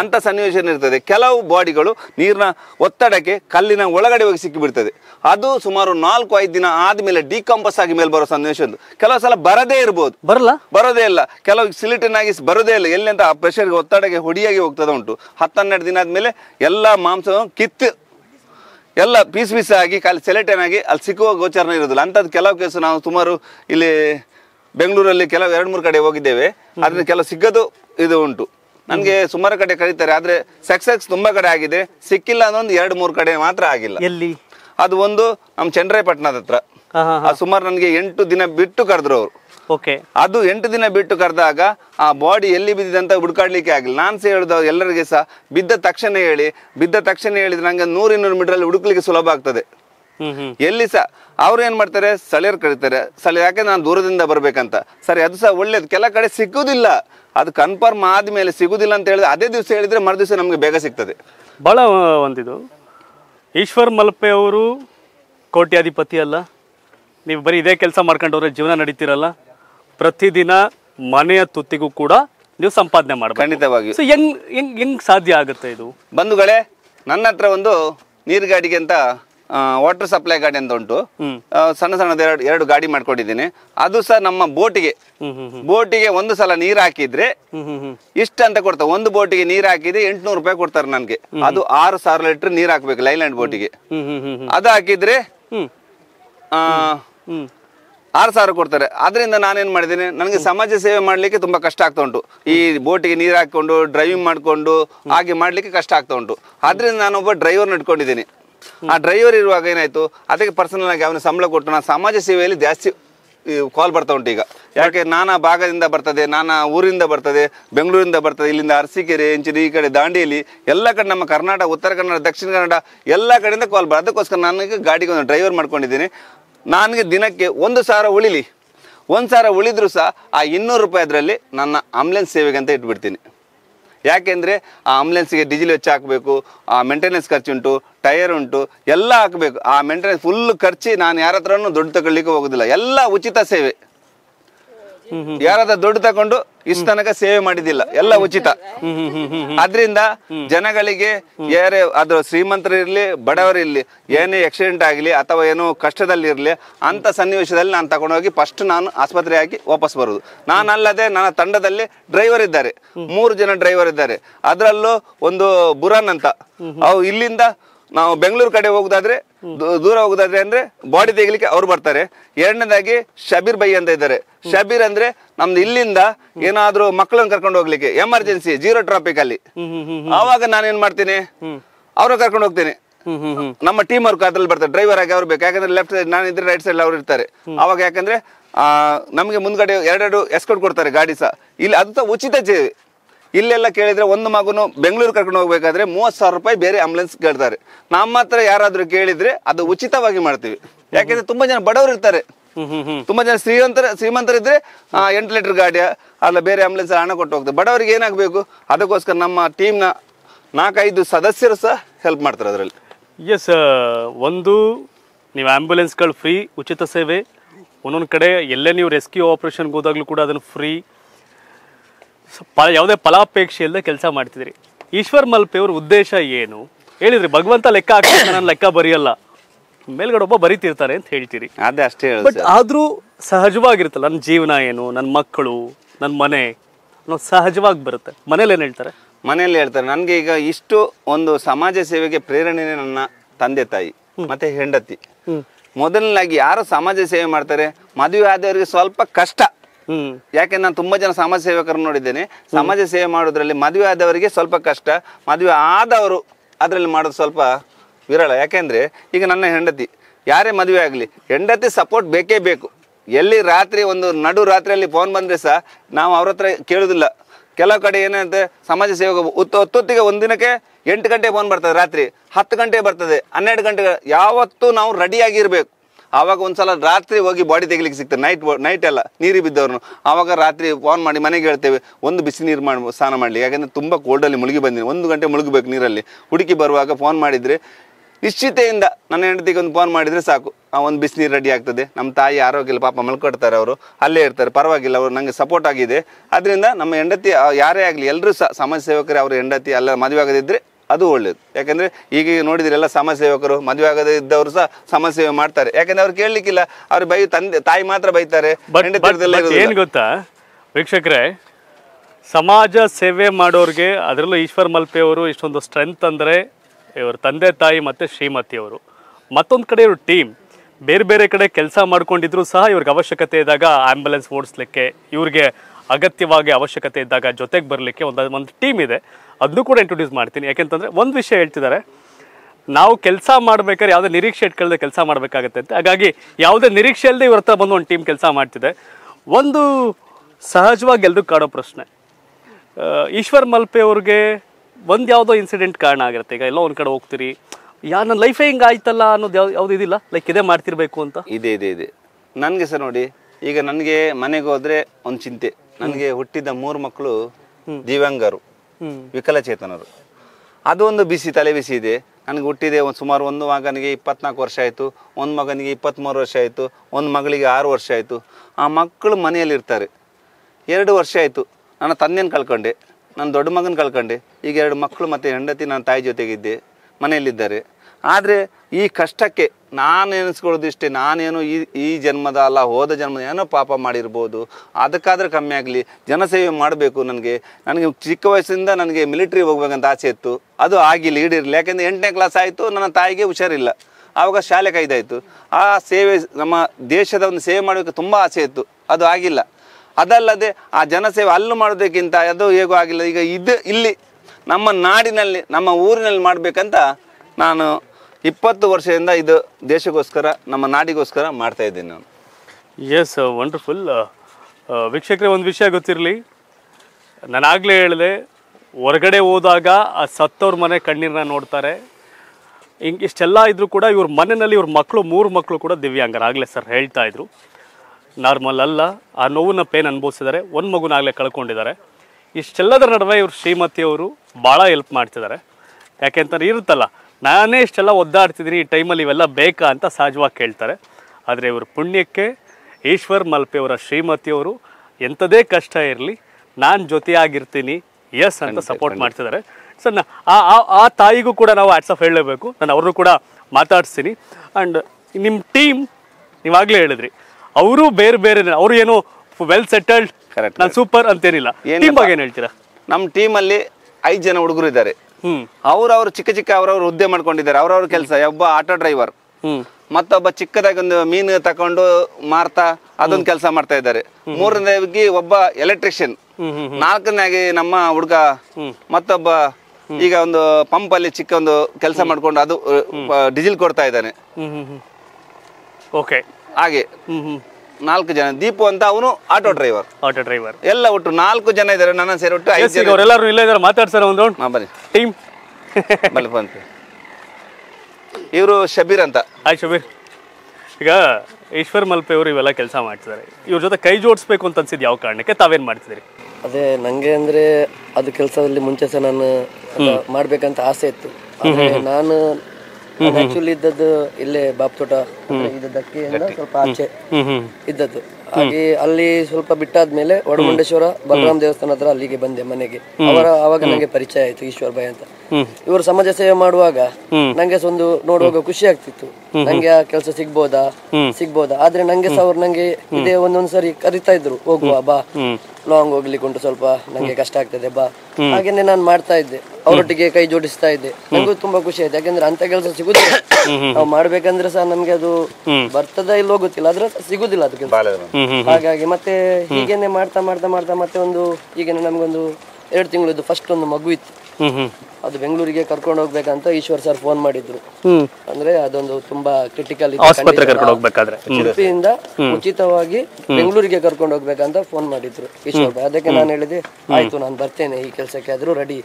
ಅಂತ ಸನ್ನಿವೇಶ ಇರ್ತದೆ ಕೆಲವು ಬಾಡಿಗಳು ನೀರಿನ ಒತ್ತಡಕ್ಕೆ ಕಲ್ಲಿನ ಒಳಗಡೆ ಹೋಗಿ ಸಿಕ್ಕಿಬಿಡ್ತದೆ ಅದು ಸುಮಾರು ನಾಲ್ಕು ಐದು ದಿನ ಆದ್ಮೇಲೆ ಡಿಕಾಂಪಸ್ ಆಗಿ ಮೇಲೆ ಬರೋ ಸಂದೇಶ ಕೆಲವು ಸಲ ಬರದೇ ಇರ್ಬೋದು ಬರಲ್ಲ ಬರೋದೇ ಇಲ್ಲ ಕೆಲವು ಸಿಲಿಟನ್ ಆಗಿ ಬರೋದೇ ಇಲ್ಲ ಎಲ್ಲಿ ಅಂತ ಆ ಪ್ರೆಷರ್ಗೆ ಒತ್ತಡಗೆ ಹೊಡಿಯಾಗಿ ಹೋಗ್ತದೆ ಉಂಟು ಹತ್ತನ್ನೆರಡು ದಿನ ಆದ್ಮೇಲೆ ಎಲ್ಲ ಮಾಂಸ ಕಿತ್ತು ಎಲ್ಲ ಪೀಸ್ ಪೀಸ್ ಆಗಿ ಖಾಲಿ ಸೆಲೆಟನ್ ಆಗಿ ಅಲ್ಲಿ ಸಿಕ್ಕುವ ಗೋಚರನೇ ಇರೋದಿಲ್ಲ ಅಂಥದ್ದು ಕೆಲವು ಕೇಸು ನಾವು ಸುಮಾರು ಇಲ್ಲಿ ಬೆಂಗಳೂರಲ್ಲಿ ಕೆಲವು ಎರಡು ಮೂರು ಕಡೆ ಹೋಗಿದ್ದೇವೆ ಆದರೆ ಕೆಲವು ಸಿಗೋದು ಇದು ಉಂಟು ನನಗೆ ಸುಮಾರು ಕಡೆ ಕರೀತಾರೆ ಆದರೆ ಸಕ್ಸಸ್ ತುಂಬ ಕಡೆ ಆಗಿದೆ ಸಿಕ್ಕಿಲ್ಲ ಅನ್ನೋದು ಎರಡು ಮೂರು ಕಡೆ ಮಾತ್ರ ಆಗಿಲ್ಲ ಎಲ್ಲಿ ಅದು ಒಂದು ನಮ್ಮ ಚಂದ್ರಾಯಪಟ್ಟಣದ ಹತ್ರ ಸುಮಾರು ನನಗೆ ಎಂಟು ದಿನ ಬಿಟ್ಟು ಕರೆದ್ರು ಅವರು ಓಕೆ ಅದು ಎಂಟು ದಿನ ಬಿಟ್ಟು ಕರೆದಾಗ ಆ ಬಾಡಿ ಎಲ್ಲಿ ಬಿದ್ದಿದೆ ಅಂತ ಹುಡ್ಕಾಡ್ಲಿಕ್ಕೆ ಆಗಿಲ್ಲ ನಾನು ಸಹ ಹೇಳುದು ಎಲ್ಲರಿಗೆ ಸಹ ಬಿದ್ದ ತಕ್ಷಣ ಹೇಳಿ ಬಿದ್ದ ತಕ್ಷಣ ಹೇಳಿದ್ರೆ ನಂಗೆ ನೂರ ಇನ್ನೂರು ಮೀಟರ್ ಅಲ್ಲಿ ಹುಡುಕ್ಲಿಕ್ಕೆ ಸುಲಭ ಆಗ್ತದೆ ಎಲ್ಲಿ ಸಹ ಅವ್ರು ಏನ್ ಮಾಡ್ತಾರೆ ಸಳಿಯರ್ ಕರೀತಾರೆ ಸಳಿ ಯಾಕೆ ನಾನು ದೂರದಿಂದ ಬರ್ಬೇಕಂತ ಸರಿ ಅದು ಸಹ ಒಳ್ಳೇದು ಕೆಲ ಕಡೆ ಸಿಕ್ಕುದಿಲ್ಲ ಅದು ಕನ್ಫರ್ಮ್ ಆದ್ಮೇಲೆ ಸಿಗುದಿಲ್ಲ ಅಂತ ಹೇಳಿದ್ರೆ ಅದೇ ದಿವಸ ಹೇಳಿದ್ರೆ ಮರು ದಿವಸ ನಮ್ಗೆ ಬೇಗ ಸಿಗ್ತದೆ ಬಹಳ ಒಂದಿದು ಈಶ್ವರ್ ಮಲ್ಪೆ ಅವರು ಕೋಟ್ಯಾಧಿಪತಿ ಅಲ್ಲ ನೀವು ಬರೀ ಇದೇ ಕೆಲಸ ಮಾಡ್ಕೊಂಡವ್ರೆ ಜೀವನ ನಡೀತಿರಲ್ಲ ಪ್ರತಿದಿನ ಮನೆಯ ತುತ್ತಿಗೂ ಕೂಡ ನೀವು ಸಂಪಾದನೆ ಮಾಡಬೇಕು ಖಂಡಿತವಾಗಿ ಹೆಂಗ್ ಹೆಂಗ್ ಹೆಂಗ್ ಸಾಧ್ಯ ಆಗುತ್ತೆ ಇದು ಬಂಧುಗಳೇ ನನ್ನ ಹತ್ರ ಒಂದು ನೀರ್ಗಾಡಿಗೆ ಅಂತ ವಾಟರ್ ಸಪ್ಲೈ ಗಾಡಿ ಅಂತ ಉಂಟು ಸಣ್ಣ ಸಣ್ಣದ ಎರಡು ಎರಡು ಗಾಡಿ ಮಾಡ್ಕೊಂಡಿದ್ದೀನಿ ಅದು ಸಹ ನಮ್ಮ ಬೋಟಿಗೆ ಬೋಟಿಗೆ ಒಂದು ಸಲ ನೀರು ಹಾಕಿದ್ರೆ ಇಷ್ಟ ಅಂತ ಕೊಡ್ತಾರೆ ಒಂದು ಬೋಟಿಗೆ ನೀರು ಹಾಕಿದ್ರೆ ಎಂಟುನೂರು ರೂಪಾಯಿ ಕೊಡ್ತಾರೆ ನನಗೆ ಅದು ಆರು ಸಾವಿರ ಲೀಟರ್ ನೀರು ಹಾಕ್ಬೇಕು ಲೈಲ್ಯಾಂಡ್ ಬೋಟಿಗೆ ಅದು ಹಾಕಿದ್ರೆ ಆರು ಸಾವಿರ ಕೊಡ್ತಾರೆ ಅದರಿಂದ ನಾನೇನ್ ಮಾಡಿದ್ದೀನಿ ನನಗೆ ಸಮಾಜ ಸೇವೆ ಮಾಡ್ಲಿಕ್ಕೆ ತುಂಬಾ ಕಷ್ಟ ಆಗ್ತಾ ಉಂಟು ಈ ಬೋಟಿಗೆ ನೀರು ಹಾಕಿಕೊಂಡು ಡ್ರೈವಿಂಗ್ ಮಾಡಿಕೊಂಡು ಹಾಗೆ ಮಾಡ್ಲಿಕ್ಕೆ ಕಷ್ಟ ಆಗ್ತಾ ಉಂಟು ಅದರಿಂದ ನಾನೊಬ್ಬ ಡ್ರೈವರ್ ಇಟ್ಕೊಂಡಿದ್ದೀನಿ ಆ ಡ್ರೈವರ್ ಇರುವಾಗ ಏನಾಯ್ತು ಅದಕ್ಕೆ ಪರ್ಸನಲ್ ಆಗಿ ಅವನ ಸಂಬಳ ಕೊಟ್ಟು ನಾನು ಸಮಾಜ ಸೇವೆಯಲ್ಲಿ ಜಾಸ್ತಿ ಕಾಲ್ ಬರ್ತಾ ಉಂಟು ಈಗ ಯಾಕೆ ನಾನಾ ಭಾಗದಿಂದ ಬರ್ತದೆ ನಾನಾ ಊರಿಂದ ಬರ್ತದೆ ಬೆಂಗಳೂರಿಂದ ಬರ್ತದೆ ಇಲ್ಲಿಂದ ಅರಸಿಕೆರೆ ಎಂಚಿನ ಈ ಕಡೆ ದಾಂಡೇಲಿ ಎಲ್ಲ ಕಡೆ ನಮ್ಮ ಕರ್ನಾಟಕ ಉತ್ತರ ಕನ್ನಡ ದಕ್ಷಿಣ ಕನ್ನಡ ಎಲ್ಲ ಕಡೆಯಿಂದ ಕಾಲ್ ಬರ್ತದೆ ಅದಕ್ಕೋಸ್ಕರ ನನಗೆ ಗಾಡಿಗೆ ಒಂದು ಡ್ರೈವರ್ ಮಾಡ್ಕೊಂಡಿದ್ದೀನಿ ನನಗೆ ದಿನಕ್ಕೆ ಒಂದು ಸಾವಿರ ಉಳಿಲಿ ಒಂದು ಸಾವಿರ ಉಳಿದರೂ ಸಹ ಆ ಇನ್ನೂರು ರೂಪಾಯಿ ಅದರಲ್ಲಿ ನನ್ನ ಆಂಬ್ಯುಲೆನ್ಸ್ ಸೇವೆಗೆ ಅಂತ ಇಟ್ಬಿಡ್ತೀನಿ ಯಾಕೆಂದರೆ ಆ ಆಂಬುಲೆನ್ಸ್ಗೆ ಡೀಸೆಲ್ ವೆಚ್ಚ ಹಾಕಬೇಕು ಆ ಮೇಂಟೆನೆನ್ಸ್ ಉಂಟು ಟೈರ್ ಉಂಟು ಎಲ್ಲ ಹಾಕಬೇಕು ಆ ಮೇಂಟೆನೆನ್ಸ್ ಫುಲ್ ಖರ್ಚು ನಾನು ಯಾರ ಹತ್ರನೂ ದುಡ್ಡು ತಗೊಳ್ಳಿಕ್ಕೆ ಹೋಗೋದಿಲ್ಲ ಎಲ್ಲ ಉಚಿತ ಸೇವೆ ಯಾರಾದ ದುಡ್ಡು ತಗೊಂಡು ಇಷ್ಟ ತನಕ ಸೇವೆ ಮಾಡಿದಿಲ್ಲ ಎಲ್ಲ ಉಚಿತ ಅದ್ರಿಂದ ಜನಗಳಿಗೆ ಯಾರೇ ಅದ್ರ ಶ್ರೀಮಂತರು ಇರ್ಲಿ ಬಡವರು ಇರ್ಲಿ ಏನೇ ಆಕ್ಸಿಡೆಂಟ್ ಆಗಲಿ ಅಥವಾ ಏನೋ ಕಷ್ಟದಲ್ಲಿ ಇರ್ಲಿ ಅಂತ ಸನ್ನಿವೇಶದಲ್ಲಿ ನಾನು ತಗೊಂಡೋಗಿ ಫಸ್ಟ್ ನಾನು ಆಸ್ಪತ್ರೆ ಹಾಕಿ ವಾಪಸ್ ಬರುದು ನಾನಲ್ಲದೆ ನನ್ನ ತಂಡದಲ್ಲಿ ಡ್ರೈವರ್ ಇದ್ದಾರೆ ಮೂರು ಜನ ಡ್ರೈವರ್ ಇದ್ದಾರೆ ಅದರಲ್ಲೂ ಒಂದು ಬುರನ್ ಅಂತ ಅವು ಇಲ್ಲಿಂದ ನಾವು ಬೆಂಗಳೂರು ಕಡೆ ಹೋಗುದಾದ್ರೆ ದೂರ ಹೋಗುದಾದ್ರೆ ಅಂದ್ರೆ ಬಾಡಿ ತೆಗಿಲಿಕ್ಕೆ ಅವ್ರು ಬರ್ತಾರೆ ಎರಡನೇದಾಗಿ ಶಬೀರ್ ಬೈ ಅಂತ ಇದ್ದಾರೆ ಶಬೀರ್ ಅಂದ್ರೆ ನಮ್ದು ಇಲ್ಲಿಂದ ಏನಾದ್ರು ಮಕ್ಕಳನ್ನ ಕರ್ಕೊಂಡು ಹೋಗ್ಲಿಕ್ಕೆ ಎಮರ್ಜೆನ್ಸಿ ಜೀರೋ ಟ್ರಾಫಿಕ್ ಅಲ್ಲಿ ಆವಾಗ ನಾನು ಏನ್ ಮಾಡ್ತೀನಿ ಅವ್ರನ್ನ ಕರ್ಕೊಂಡು ಹೋಗ್ತೀನಿ ನಮ್ಮ ಟೀಮ್ ವರ್ಕ್ ಅದ್ರಲ್ಲಿ ಬರ್ತಾರೆ ಡ್ರೈವರ್ ಆಗಿ ಅವ್ರು ಬೇಕು ಯಾಕಂದ್ರೆ ಲೆಫ್ಟ್ ಸೈಡ್ ನಾನು ಇದ್ರೆ ರೈಟ್ ಸೈಡ್ ಅವ್ರು ಇರ್ತಾರೆ ಅವಾಗ ಯಾಕಂದ್ರೆ ನಮಗೆ ಮುಂದ್ಗಡೆ ಎರಡೆರಡು ಎಸ್ಕೊಂಡ್ ಕೊಡ್ತಾರೆ ಗಾಡಿ ಸಹ ಇಲ್ಲಿ ಅದು ಉಚಿತ ಸೇವೆ ಇಲ್ಲೆಲ್ಲ ಕೇಳಿದರೆ ಒಂದು ಮಗುನು ಬೆಂಗಳೂರು ಕರ್ಕೊಂಡು ಹೋಗಬೇಕಾದ್ರೆ ಮೂವತ್ತು ಸಾವಿರ ರೂಪಾಯಿ ಬೇರೆ ಆಂಬುಲೆನ್ಸ್ ಕೇಳ್ತಾರೆ ನಮ್ಮ ಮಾತ್ರ ಯಾರಾದರೂ ಕೇಳಿದರೆ ಅದು ಉಚಿತವಾಗಿ ಮಾಡ್ತೀವಿ ಯಾಕೆಂದರೆ ತುಂಬ ಜನ ಬಡವರು ಇರ್ತಾರೆ ತುಂಬಾ ಜನ ಶ್ರೀಮಂತರ ಶ್ರೀಮಂತರಿದ್ರೆ ಎಂಟು ಲೀಟರ್ ಗಾಡಿಯ ಅಲ್ಲ ಬೇರೆ ಆಂಬುಲೆನ್ಸ್ ಹಣ ಕೊಟ್ಟು ಹೋಗ್ತದೆ ಬಡವರಿಗೆ ಏನಾಗಬೇಕು ಅದಕ್ಕೋಸ್ಕರ ನಮ್ಮ ಟೀಮ್ನ ನಾಲ್ಕೈದು ಸದಸ್ಯರು ಸಹ ಹೆಲ್ಪ್ ಮಾಡ್ತಾರೆ ಅದರಲ್ಲಿ ಎಸ್ ಒಂದು ನೀವು ಆ್ಯಂಬುಲೆನ್ಸ್ಗಳು ಫ್ರೀ ಉಚಿತ ಸೇವೆ ಒಂದೊಂದು ಕಡೆ ಎಲ್ಲೇ ನೀವು ರೆಸ್ಕ್ಯೂ ಆಪ್ರೇಷನ್ಗೆ ಹೋದಾಗಲೂ ಕೂಡ ಅದನ್ನು ಫ್ರೀ ಯಾವುದೇ ಫಲಾಪೇಕ್ಷೆ ಇಲ್ಲದೆ ಕೆಲಸ ಮಾಡ್ತಿದ್ರಿ ಈಶ್ವರ್ ಮಲ್ಪೆಯವ್ರ ಉದ್ದೇಶ ಏನು ಹೇಳಿದ್ರಿ ಭಗವಂತ ಲೆಕ್ಕ ಹಾಕ್ತಾರೆ ನನ್ನ ಲೆಕ್ಕ ಬರೆಯಲ್ಲ ಮೇಲ್ಗಡೆ ಒಬ್ಬ ಬರಿತಿರ್ತಾರೆ ಅಂತ ಹೇಳ್ತೀರಿ ಅದೇ ಅಷ್ಟೇ ಬಟ್ ಆದ್ರೂ ಸಹಜವಾಗಿರುತ್ತಲ್ಲ ನನ್ನ ಜೀವನ ಏನು ನನ್ನ ಮಕ್ಕಳು ನನ್ನ ಮನೆ ಅನ್ನೋ ಸಹಜವಾಗಿ ಬರುತ್ತೆ ಮನೇಲಿ ಏನು ಹೇಳ್ತಾರೆ ಮನೆಯಲ್ಲಿ ಹೇಳ್ತಾರೆ ನನಗೆ ಈಗ ಇಷ್ಟು ಒಂದು ಸಮಾಜ ಸೇವೆಗೆ ಪ್ರೇರಣೆನೇ ನನ್ನ ತಂದೆ ತಾಯಿ ಮತ್ತೆ ಹೆಂಡತಿ ಮೊದಲನೇ ಯಾರು ಸಮಾಜ ಸೇವೆ ಮಾಡ್ತಾರೆ ಮದುವೆ ಆದವರಿಗೆ ಸ್ವಲ್ಪ ಕಷ್ಟ ಯಾಕೆ ನಾನು ತುಂಬಾ ಜನ ಸಮಾಜ ಸೇವಕರನ್ನು ನೋಡಿದ್ದೇನೆ ಸಮಾಜ ಸೇವೆ ಮಾಡೋದ್ರಲ್ಲಿ ಮದುವೆ ಆದವರಿಗೆ ಸ್ವಲ್ಪ ಕಷ್ಟ ಮದುವೆ ಆದವರು ಅದರಲ್ಲಿ ಮಾಡೋದು ಸ್ವಲ್ಪ ವಿರಳ ಯಾಕೆಂದ್ರೆ ಈಗ ನನ್ನ ಹೆಂಡತಿ ಯಾರೇ ಮದುವೆ ಆಗಲಿ ಹೆಂಡತಿ ಸಪೋರ್ಟ್ ಬೇಕೇ ಬೇಕು ಎಲ್ಲಿ ರಾತ್ರಿ ಒಂದು ನಡು ರಾತ್ರಿಯಲ್ಲಿ ಫೋನ್ ಬಂದರೆ ಸಹ ನಾವು ಅವ್ರ ಹತ್ರ ಕೇಳೋದಿಲ್ಲ ಕೆಲವು ಕಡೆ ಏನಂತೆ ಸಮಾಜ ಸೇವಕ ಒತ್ತೊತ್ತಿಗೆ ಹೊತ್ತೊತ್ತಿಗೆ ಒಂದಿನಕ್ಕೆ ಎಂಟು ಗಂಟೆ ಫೋನ್ ಬರ್ತದೆ ರಾತ್ರಿ ಹತ್ತು ಗಂಟೆ ಬರ್ತದೆ ಹನ್ನೆರಡು ಗಂಟೆ ಯಾವತ್ತೂ ನಾವು ರೆಡಿಯಾಗಿರಬೇಕು ಆವಾಗ ಒಂದ್ಸಲ ರಾತ್ರಿ ಹೋಗಿ ಬಾಡಿ ತೆಗಿಲಿಕ್ಕೆ ಸಿಗ್ತದೆ ನೈಟ್ ನೈಟ್ ಎಲ್ಲ ನೀರು ಬಿದ್ದವ್ರನ್ನು ಆವಾಗ ರಾತ್ರಿ ಫೋನ್ ಮಾಡಿ ಮನೆಗೆ ಹೇಳ್ತೇವೆ ಒಂದು ಬಿಸಿ ನೀರು ಮಾಡಿ ಸ್ನಾನ ಮಾಡಲಿ ಯಾಕಂದರೆ ತುಂಬ ಕೋಲ್ಡಲ್ಲಿ ಮುಳುಗಿ ಬಂದಿನಿ ಒಂದು ಗಂಟೆ ಮುಳುಗಬೇಕು ನೀರಲ್ಲಿ ಹುಡುಕಿ ಬರುವಾಗ ಫೋನ್ ಮಾಡಿದರೆ ನಿಶ್ಚಿತೆಯಿಂದ ನನ್ನ ಹೆಂಡತಿಗೆ ಒಂದು ಫೋನ್ ಮಾಡಿದರೆ ಸಾಕು ಆ ಒಂದು ಬಿಸಿನೀರು ರೆಡಿ ಆಗ್ತದೆ ನಮ್ಮ ತಾಯಿ ಆರೋಗ್ಯ ಪಾಪ ಮಲ್ಕೊಡ್ತಾರೆ ಅವರು ಅಲ್ಲೇ ಇರ್ತಾರೆ ಪರವಾಗಿಲ್ಲ ಅವರು ನನಗೆ ಸಪೋರ್ಟ್ ಆಗಿದೆ ಅದರಿಂದ ನಮ್ಮ ಹೆಂಡತಿ ಯಾರೇ ಆಗಲಿ ಎಲ್ಲರೂ ಸಹ ಸಮಾಜ ಸೇವಕರೇ ಅವ್ರ ಹೆಂಡತಿ ಅಲ್ಲ ಮದುವೆ ಆಗದಿದ್ದರೆ ಅದು ಒಳ್ಳೇದು ಯಾಕಂದ್ರೆ ಈಗ ನೋಡಿದ್ರೆ ಎಲ್ಲ ಸಮಾಜ ಸೇವಕರು ಮದುವೆ ಆಗದೆ ಇದ್ದವರು ಸಹ ಸಮಾಜ ಸೇವೆ ಮಾಡ್ತಾರೆ ಯಾಕಂದ್ರೆ ಅವ್ರು ಕೇಳಲಿಕ್ಕಿಲ್ಲ ಅವ್ರು ಬೈ ತಂದೆ ತಾಯಿ ಮಾತ್ರ ಬೈತಾರೆ ಏನು ಗೊತ್ತಾ ವೀಕ್ಷಕರೇ ಸಮಾಜ ಸೇವೆ ಮಾಡೋರಿಗೆ ಅದರಲ್ಲೂ ಈಶ್ವರ್ ಮಲ್ಪೆ ಅವರು ಇಷ್ಟೊಂದು ಸ್ಟ್ರೆಂತ್ ಅಂದ್ರೆ ಇವರು ತಂದೆ ತಾಯಿ ಮತ್ತು ಶ್ರೀಮತಿಯವರು ಮತ್ತೊಂದು ಕಡೆ ಇವರು ಟೀಮ್ ಬೇರೆ ಬೇರೆ ಕಡೆ ಕೆಲಸ ಮಾಡ್ಕೊಂಡಿದ್ರು ಸಹ ಇವ್ರಿಗೆ ಅವಶ್ಯಕತೆ ಇದ್ದಾಗ ಆಂಬುಲೆನ್ಸ್ ಓಡಿಸ್ಲಿಕ್ಕೆ ಇವ್ರಿಗೆ ಅಗತ್ಯವಾಗಿ ಅವಶ್ಯಕತೆ ಇದ್ದಾಗ ಜೊತೆಗೆ ಬರಲಿಕ್ಕೆ ಒಂದು ಒಂದು ಟೀಮ್ ಇದೆ ಅದನ್ನು ಕೂಡ ಇಂಟ್ರೊಡ್ಯೂಸ್ ಮಾಡ್ತೀನಿ ಯಾಕೆಂತಂದರೆ ಒಂದು ವಿಷಯ ಹೇಳ್ತಿದ್ದಾರೆ ನಾವು ಕೆಲಸ ಮಾಡ್ಬೇಕಾದ್ರೆ ಯಾವುದೇ ನಿರೀಕ್ಷೆ ಇಟ್ಕೊಳ್ಳದೆ ಕೆಲಸ ಮಾಡಬೇಕಾಗತ್ತೆ ಅಂತ ಹಾಗಾಗಿ ಯಾವುದೇ ನಿರೀಕ್ಷೆ ಇಲ್ಲದೆ ಇವ್ರ ಹತ್ರ ಬಂದು ಒಂದು ಟೀಮ್ ಕೆಲಸ ಮಾಡ್ತಿದೆ ಒಂದು ಸಹಜವಾಗಿ ಎಲ್ರಿಗೂ ಕಾಡೋ ಪ್ರಶ್ನೆ ಈಶ್ವರ್ ಮಲ್ಪೆ ಅವ್ರಿಗೆ ಒಂದು ಯಾವುದೋ ಇನ್ಸಿಡೆಂಟ್ ಕಾರಣ ಆಗಿರುತ್ತೆ ಈಗ ಎಲ್ಲೋ ಒಂದು ಕಡೆ ಹೋಗ್ತೀರಿ ಯಾರು ನನ್ನ ಲೈಫೇ ಹಿಂಗೆ ಆಯ್ತಲ್ಲ ಅನ್ನೋದು ಯಾವ ಯಾವ್ದು ಇದಿಲ್ಲ ಲೈಕ್ ಇದೇ ಮಾಡ್ತಿರ್ಬೇಕು ಅಂತ ಇದೆ ಇದೆ ಇದೆ ನನಗೆ ಸರ್ ನೋಡಿ ಈಗ ನನಗೆ ಮನೆಗೆ ಹೋದರೆ ಒಂದು ಚಿಂತೆ ನನಗೆ ಹುಟ್ಟಿದ ಮೂರು ಮಕ್ಕಳು ದಿವ್ಯಾಂಗರು ವಿಕಲಚೇತನರು ಅದು ಒಂದು ಬಿಸಿ ತಲೆ ಬಿಸಿ ಇದೆ ನನಗೆ ಹುಟ್ಟಿದೆ ಒಂದು ಸುಮಾರು ಒಂದು ಮಗನಿಗೆ ಇಪ್ಪತ್ನಾಲ್ಕು ವರ್ಷ ಆಯಿತು ಒಂದು ಮಗನಿಗೆ ಇಪ್ಪತ್ತ್ಮೂರು ವರ್ಷ ಆಯಿತು ಒಂದು ಮಗಳಿಗೆ ಆರು ವರ್ಷ ಆಯಿತು ಆ ಮಕ್ಕಳು ಮನೆಯಲ್ಲಿರ್ತಾರೆ ಎರಡು ವರ್ಷ ಆಯಿತು ನನ್ನ ತಂದೆಯನ್ನು ಕಳ್ಕೊಂಡೆ ನನ್ನ ದೊಡ್ಡ ಮಗನ ಕಳ್ಕೊಂಡೆ ಈಗ ಎರಡು ಮಕ್ಕಳು ಮತ್ತು ಹೆಂಡತಿ ನನ್ನ ತಾಯಿ ಜೊತೆಗಿದ್ದೆ ಮನೆಯಲ್ಲಿದ್ದಾರೆ ಆದರೆ ಈ ಕಷ್ಟಕ್ಕೆ ನಾನು ಎನಿಸ್ಕೊಳ್ಳೋದು ಇಷ್ಟೇ ನಾನೇನು ಈ ಈ ಜನ್ಮದ ಅಲ್ಲ ಹೋದ ಜನ್ಮದ ಏನೋ ಪಾಪ ಮಾಡಿರ್ಬೋದು ಅದಕ್ಕಾದರೆ ಕಮ್ಮಿ ಆಗಲಿ ಜನಸೇವೆ ಮಾಡಬೇಕು ನನಗೆ ನನಗೆ ಚಿಕ್ಕ ವಯಸ್ಸಿಂದ ನನಗೆ ಮಿಲಿಟ್ರಿ ಹೋಗ್ಬೇಕಂತ ಆಸೆ ಇತ್ತು ಅದು ಆಗಿಲ್ಲ ಈಡಿರಲಿಲ್ಲ ಯಾಕೆಂದರೆ ಎಂಟನೇ ಕ್ಲಾಸ್ ಆಯಿತು ನನ್ನ ತಾಯಿಗೆ ಹುಷಾರಿಲ್ಲ ಆವಾಗ ಶಾಲೆ ಕೈದಾಯಿತು ಆ ಸೇವೆ ನಮ್ಮ ದೇಶದ ಒಂದು ಸೇವೆ ಮಾಡಬೇಕು ತುಂಬ ಆಸೆ ಇತ್ತು ಅದು ಆಗಿಲ್ಲ ಅದಲ್ಲದೆ ಆ ಜನಸೇವೆ ಅಲ್ಲೂ ಮಾಡೋದಕ್ಕಿಂತ ಅದು ಹೇಗೂ ಆಗಿಲ್ಲ ಈಗ ಇದು ಇಲ್ಲಿ ನಮ್ಮ ನಾಡಿನಲ್ಲಿ ನಮ್ಮ ಊರಿನಲ್ಲಿ ಮಾಡಬೇಕಂತ ನಾನು ಇಪ್ಪತ್ತು ವರ್ಷದಿಂದ ಇದು ದೇಶಕ್ಕೋಸ್ಕರ ನಮ್ಮ ನಾಡಿಗೋಸ್ಕರ ಮಾಡ್ತಾ ಇದ್ದೀನಿ ನಾನು ಎಸ್ ವಂಡರ್ಫುಲ್ uh, uh, ವೀಕ್ಷಕರೇ ಒಂದು ವಿಷಯ ಗೊತ್ತಿರಲಿ ನಾನಾಗಲೇ ಹೇಳಿದೆ ಹೊರಗಡೆ ಹೋದಾಗ ಆ ಸತ್ತವ್ರ ಮನೆ ಕಣ್ಣೀರನ್ನ ನೋಡ್ತಾರೆ ಹಿಂಗೆ ಇಷ್ಟೆಲ್ಲ ಇದ್ದರೂ ಕೂಡ ಇವ್ರ ಮನೆಯಲ್ಲಿ ಇವ್ರ ಮಕ್ಕಳು ಮೂರು ಮಕ್ಕಳು ಕೂಡ ದಿವ್ಯಾಂಗರಾಗಲೇ ಸರ್ ಹೇಳ್ತಾ ಇದ್ರು ನಾರ್ಮಲ್ ಅಲ್ಲ ಆ ನೋವನ್ನ ಪೇನ್ ಅನುಭವಿಸಿದ್ದಾರೆ ಒಂದು ಮಗುನಾಗಲೇ ಕಳ್ಕೊಂಡಿದ್ದಾರೆ ಇಷ್ಟೆಲ್ಲದರ ನಡುವೆ ಇವರು ಶ್ರೀಮತಿಯವರು ಭಾಳ ಹೆಲ್ಪ್ ಮಾಡ್ತಿದ್ದಾರೆ ಯಾಕೆಂತಂದ್ರೆ ಇರುತ್ತಲ್ಲ ನಾನೇ ಇಷ್ಟೆಲ್ಲ ಒದ್ದಾಡ್ತಿದ್ದೀನಿ ಈ ಟೈಮಲ್ಲಿ ಇವೆಲ್ಲ ಬೇಕಾ ಅಂತ ಸಹಜವಾಗಿ ಕೇಳ್ತಾರೆ ಆದರೆ ಇವರು ಪುಣ್ಯಕ್ಕೆ ಈಶ್ವರ್ ಮಲ್ಪೆಯವರ ಶ್ರೀಮತಿಯವರು ಎಂಥದೇ ಕಷ್ಟ ಇರಲಿ ನಾನು ಜೊತೆಯಾಗಿರ್ತೀನಿ ಎಸ್ ಅಂತ ಸಪೋರ್ಟ್ ಮಾಡ್ತಿದ್ದಾರೆ ಸರ್ ನಾ ಆ ತಾಯಿಗೂ ಕೂಡ ನಾವು ಆಫ್ ಹೇಳಲೇಬೇಕು ನಾನು ಅವರು ಕೂಡ ಮಾತಾಡಿಸ್ತೀನಿ ಆ್ಯಂಡ್ ನಿಮ್ಮ ಟೀಮ್ ನೀವಾಗಲೇ ಹೇಳಿದ್ರಿ ಅವರು ಬೇರೆ ಬೇರೆ ಅವರು ಏನು ವೆಲ್ ಸೆಟಲ್ಡ್ ಕರೆಕ್ಟ್ ನಾನು ಸೂಪರ್ ಅಂತೇನಿಲ್ಲ ಟೀಮ್ ಬಗ್ಗೆ ಏನು ಹೇಳ್ತೀರಾ ನಮ್ಮ ಟೀಮಲ್ಲಿ ಐದು ಜನ ಹುಡುಗರು ಇದ್ದಾರೆ ಅವ್ರವ್ರು ಚಿಕ್ಕ ಚಿಕ್ಕ ಅವ್ರವ್ರು ಹುದ್ದೆ ಮಾಡ್ಕೊಂಡಿದ್ದಾರೆ ಅವ್ರವ್ರ ಕೆಲಸ ಒಬ್ಬ ಆಟೋ ಡ್ರೈವರ್ ಮತ್ತೊಬ್ಬ ಚಿಕ್ಕದಾಗಿ ಒಂದು ಮೀನು ತಕೊಂಡು ಮಾರ್ತಾ ಅದೊಂದು ಕೆಲಸ ಮಾಡ್ತಾ ಇದ್ದಾರೆ ಮೂರನೇದಾಗಿ ಒಬ್ಬ ಎಲೆಕ್ಟ್ರಿಷಿಯನ್ ನಾಲ್ಕನೇ ನಮ್ಮ ಹುಡುಗ ಮತ್ತೊಬ್ಬ ಈಗ ಒಂದು ಪಂಪ್ ಅಲ್ಲಿ ಚಿಕ್ಕ ಒಂದು ಕೆಲಸ ಮಾಡ್ಕೊಂಡು ಅದು ಡೀಸೆಲ್ ಕೊಡ್ತಾ ಇದ್ದಾನೆ ಓಕೆ ಹಾಗೆ ನಾಲ್ಕು ಜನ ದೀಪು ಅಂತ ಅವನು ಆಟೋ ಡ್ರೈವರ್ ಆಟೋ ಡ್ರೈವರ್ ಎಲ್ಲ ಒಟ್ಟು ನಾಲ್ಕು ಜನ ಇದ್ದಾರೆ ನನ್ನ ಸೇರಿ ಒಟ್ಟು ಐದು ಜನ ಅವರೆಲ್ಲರೂ ಇಲ್ಲೇ ಮಾತಾಡ್ಸಾರ ಒಂದು ರೌಂಡ್ ಬನ್ನಿ ಟೀಮ್ ಬಲ್ಲಿ ಬಂತು ಇವರು ಶಬೀರ್ ಅಂತ ಹಾಯ್ ಶಬೀರ್ ಈಗ ಈಶ್ವರ್ ಮಲ್ಪೆ ಅವರು ಇವೆಲ್ಲ ಕೆಲಸ ಮಾಡ್ತಿದ್ದಾರೆ ಇವ್ರ ಜೊತೆ ಕೈ ಜೋಡಿಸ್ಬೇಕು ಅಂತ ಅನ್ಸಿದ್ ಯಾವ ಕಾರಣಕ್ಕೆ ತಾವೇನ್ ಮಾಡ್ತಿದ್ರಿ ಅದೇ ನಂಗೆ ಅಂದ್ರೆ ಅದು ಕೆಲಸದಲ್ಲಿ ಮುಂಚೆ ಸಹ ನಾನು ಮಾಡ್ಬೇಕಂತ ಆಸೆ ಇತ್ತು ನಾನು ಆಕ್ಚುಲಿ ಇದ್ದದ್ದು ಇಲ್ಲೇ ಬಾಪ್ತೋಟ ಇದ್ದದ್ದಕ್ಕೆ ಸ್ವಲ್ಪ ಆಚೆ ಇದ್ದದ್ದು ಹಾಗೆ ಅಲ್ಲಿ ಸ್ವಲ್ಪ ಬಿಟ್ಟಾದ್ಮೇಲೆ ವಡಮುಂಡೇಶ್ವರ ಬಲರಾಮ್ ದೇವಸ್ಥಾನ ಹತ್ರ ಅಲ್ಲಿಗೆ ಬಂದೆ ಮನೆಗೆ ಅವರ ಅವಾಗ ನಂಗೆ ಪರಿಚಯ ಆಯ್ತು ಈಶ್ವರ್ ಭಯ ಅಂತ ಇವರು ಸಮಾಜ ಸೇವೆ ಮಾಡುವಾಗ ನಂಗೆ ಒಂದು ನೋಡುವಾಗ ಖುಷಿ ಆಗ್ತಿತ್ತು ನಂಗೆ ಆ ಕೆಲಸ ಸಿಗ್ಬೋದಾ ಸಿಗ್ಬೋದಾ ಆದ್ರೆ ನಂಗೆ ಸಹ ಅವ್ರು ನಂಗೆ ಇದೇ ಒಂದೊಂದ್ಸರಿ ಕರಿತಾ ಇದ್ರು ಹೋಗುವ ಬಾ ಲಾಂಗ್ ಹೋಗ್ಲಿಕ್ಕೆ ಉಂಟು ಸ್ವಲ್ಪ ನಂಗೆ ಕಷ್ಟ ಆಗ್ತದೆ ಬಾ ಹಾಗೇನೆ ನಾನು ಮಾಡ್ತಾ ಇದ್ದೆ ಅವರೊಟ್ಟಿಗೆ ಕೈ ಜೋಡಿಸ್ತಾ ಇದ್ದೆ ನಂಗೂ ತುಂಬಾ ಖುಷಿ ಆಯ್ತು ಯಾಕಂದ್ರೆ ಅಂತ ಕೆಲಸ ಸಿಗುದಿಲ್ಲ ನಾವು ಮಾಡ್ಬೇಕಂದ್ರೆ ಸಹ ನಮ್ಗೆ ಅದು ಬರ್ತದ ಇಲ್ಲೋ ಗೊತ್ತಿಲ್ಲ ಆದ್ರೆ ಸಿಗುದಿಲ್ಲ ಅದಕ್ಕೆ ಹಾಗಾಗಿ ಮತ್ತೆ ಹೀಗೇನೆ ಮಾಡ್ತಾ ಮಾಡ್ತಾ ಮಾಡ್ತಾ ಮತ್ತೆ ಒಂದು ಈಗೇನೆ ನಮ್ಗೊಂದು ಎರಡು ತಿಂಗಳು ಫಸ್ಟ್ ಒಂದು ಮಗು ಇತ್ತು ಅದು ಬೆಂಗಳೂರಿಗೆ ಕರ್ಕೊಂಡು ಹೋಗ್ಬೇಕಂತ ಈಶ್ವರ್ ಸರ್ ಫೋನ್ ಮಾಡಿದ್ರು ಅಂದ್ರೆ ಅದೊಂದು ತುಂಬಾ ಕ್ರಿಟಿಕಲ್ ಉಚಿತವಾಗಿ ಬೆಂಗಳೂರಿಗೆ ಕರ್ಕೊಂಡು ಹೋಗ್ಬೇಕಂತ ಫೋನ್ ಮಾಡಿದ್ರು ಈಶ್ವರ್ ಅದಕ್ಕೆ ನಾನು ಹೇಳಿದೆ ಆಯ್ತು ನಾನು ಬರ್ತೇನೆ ಈ ಕೆಲಸಕ್ಕೆ ಆದ್ರೂ ರೆಡಿ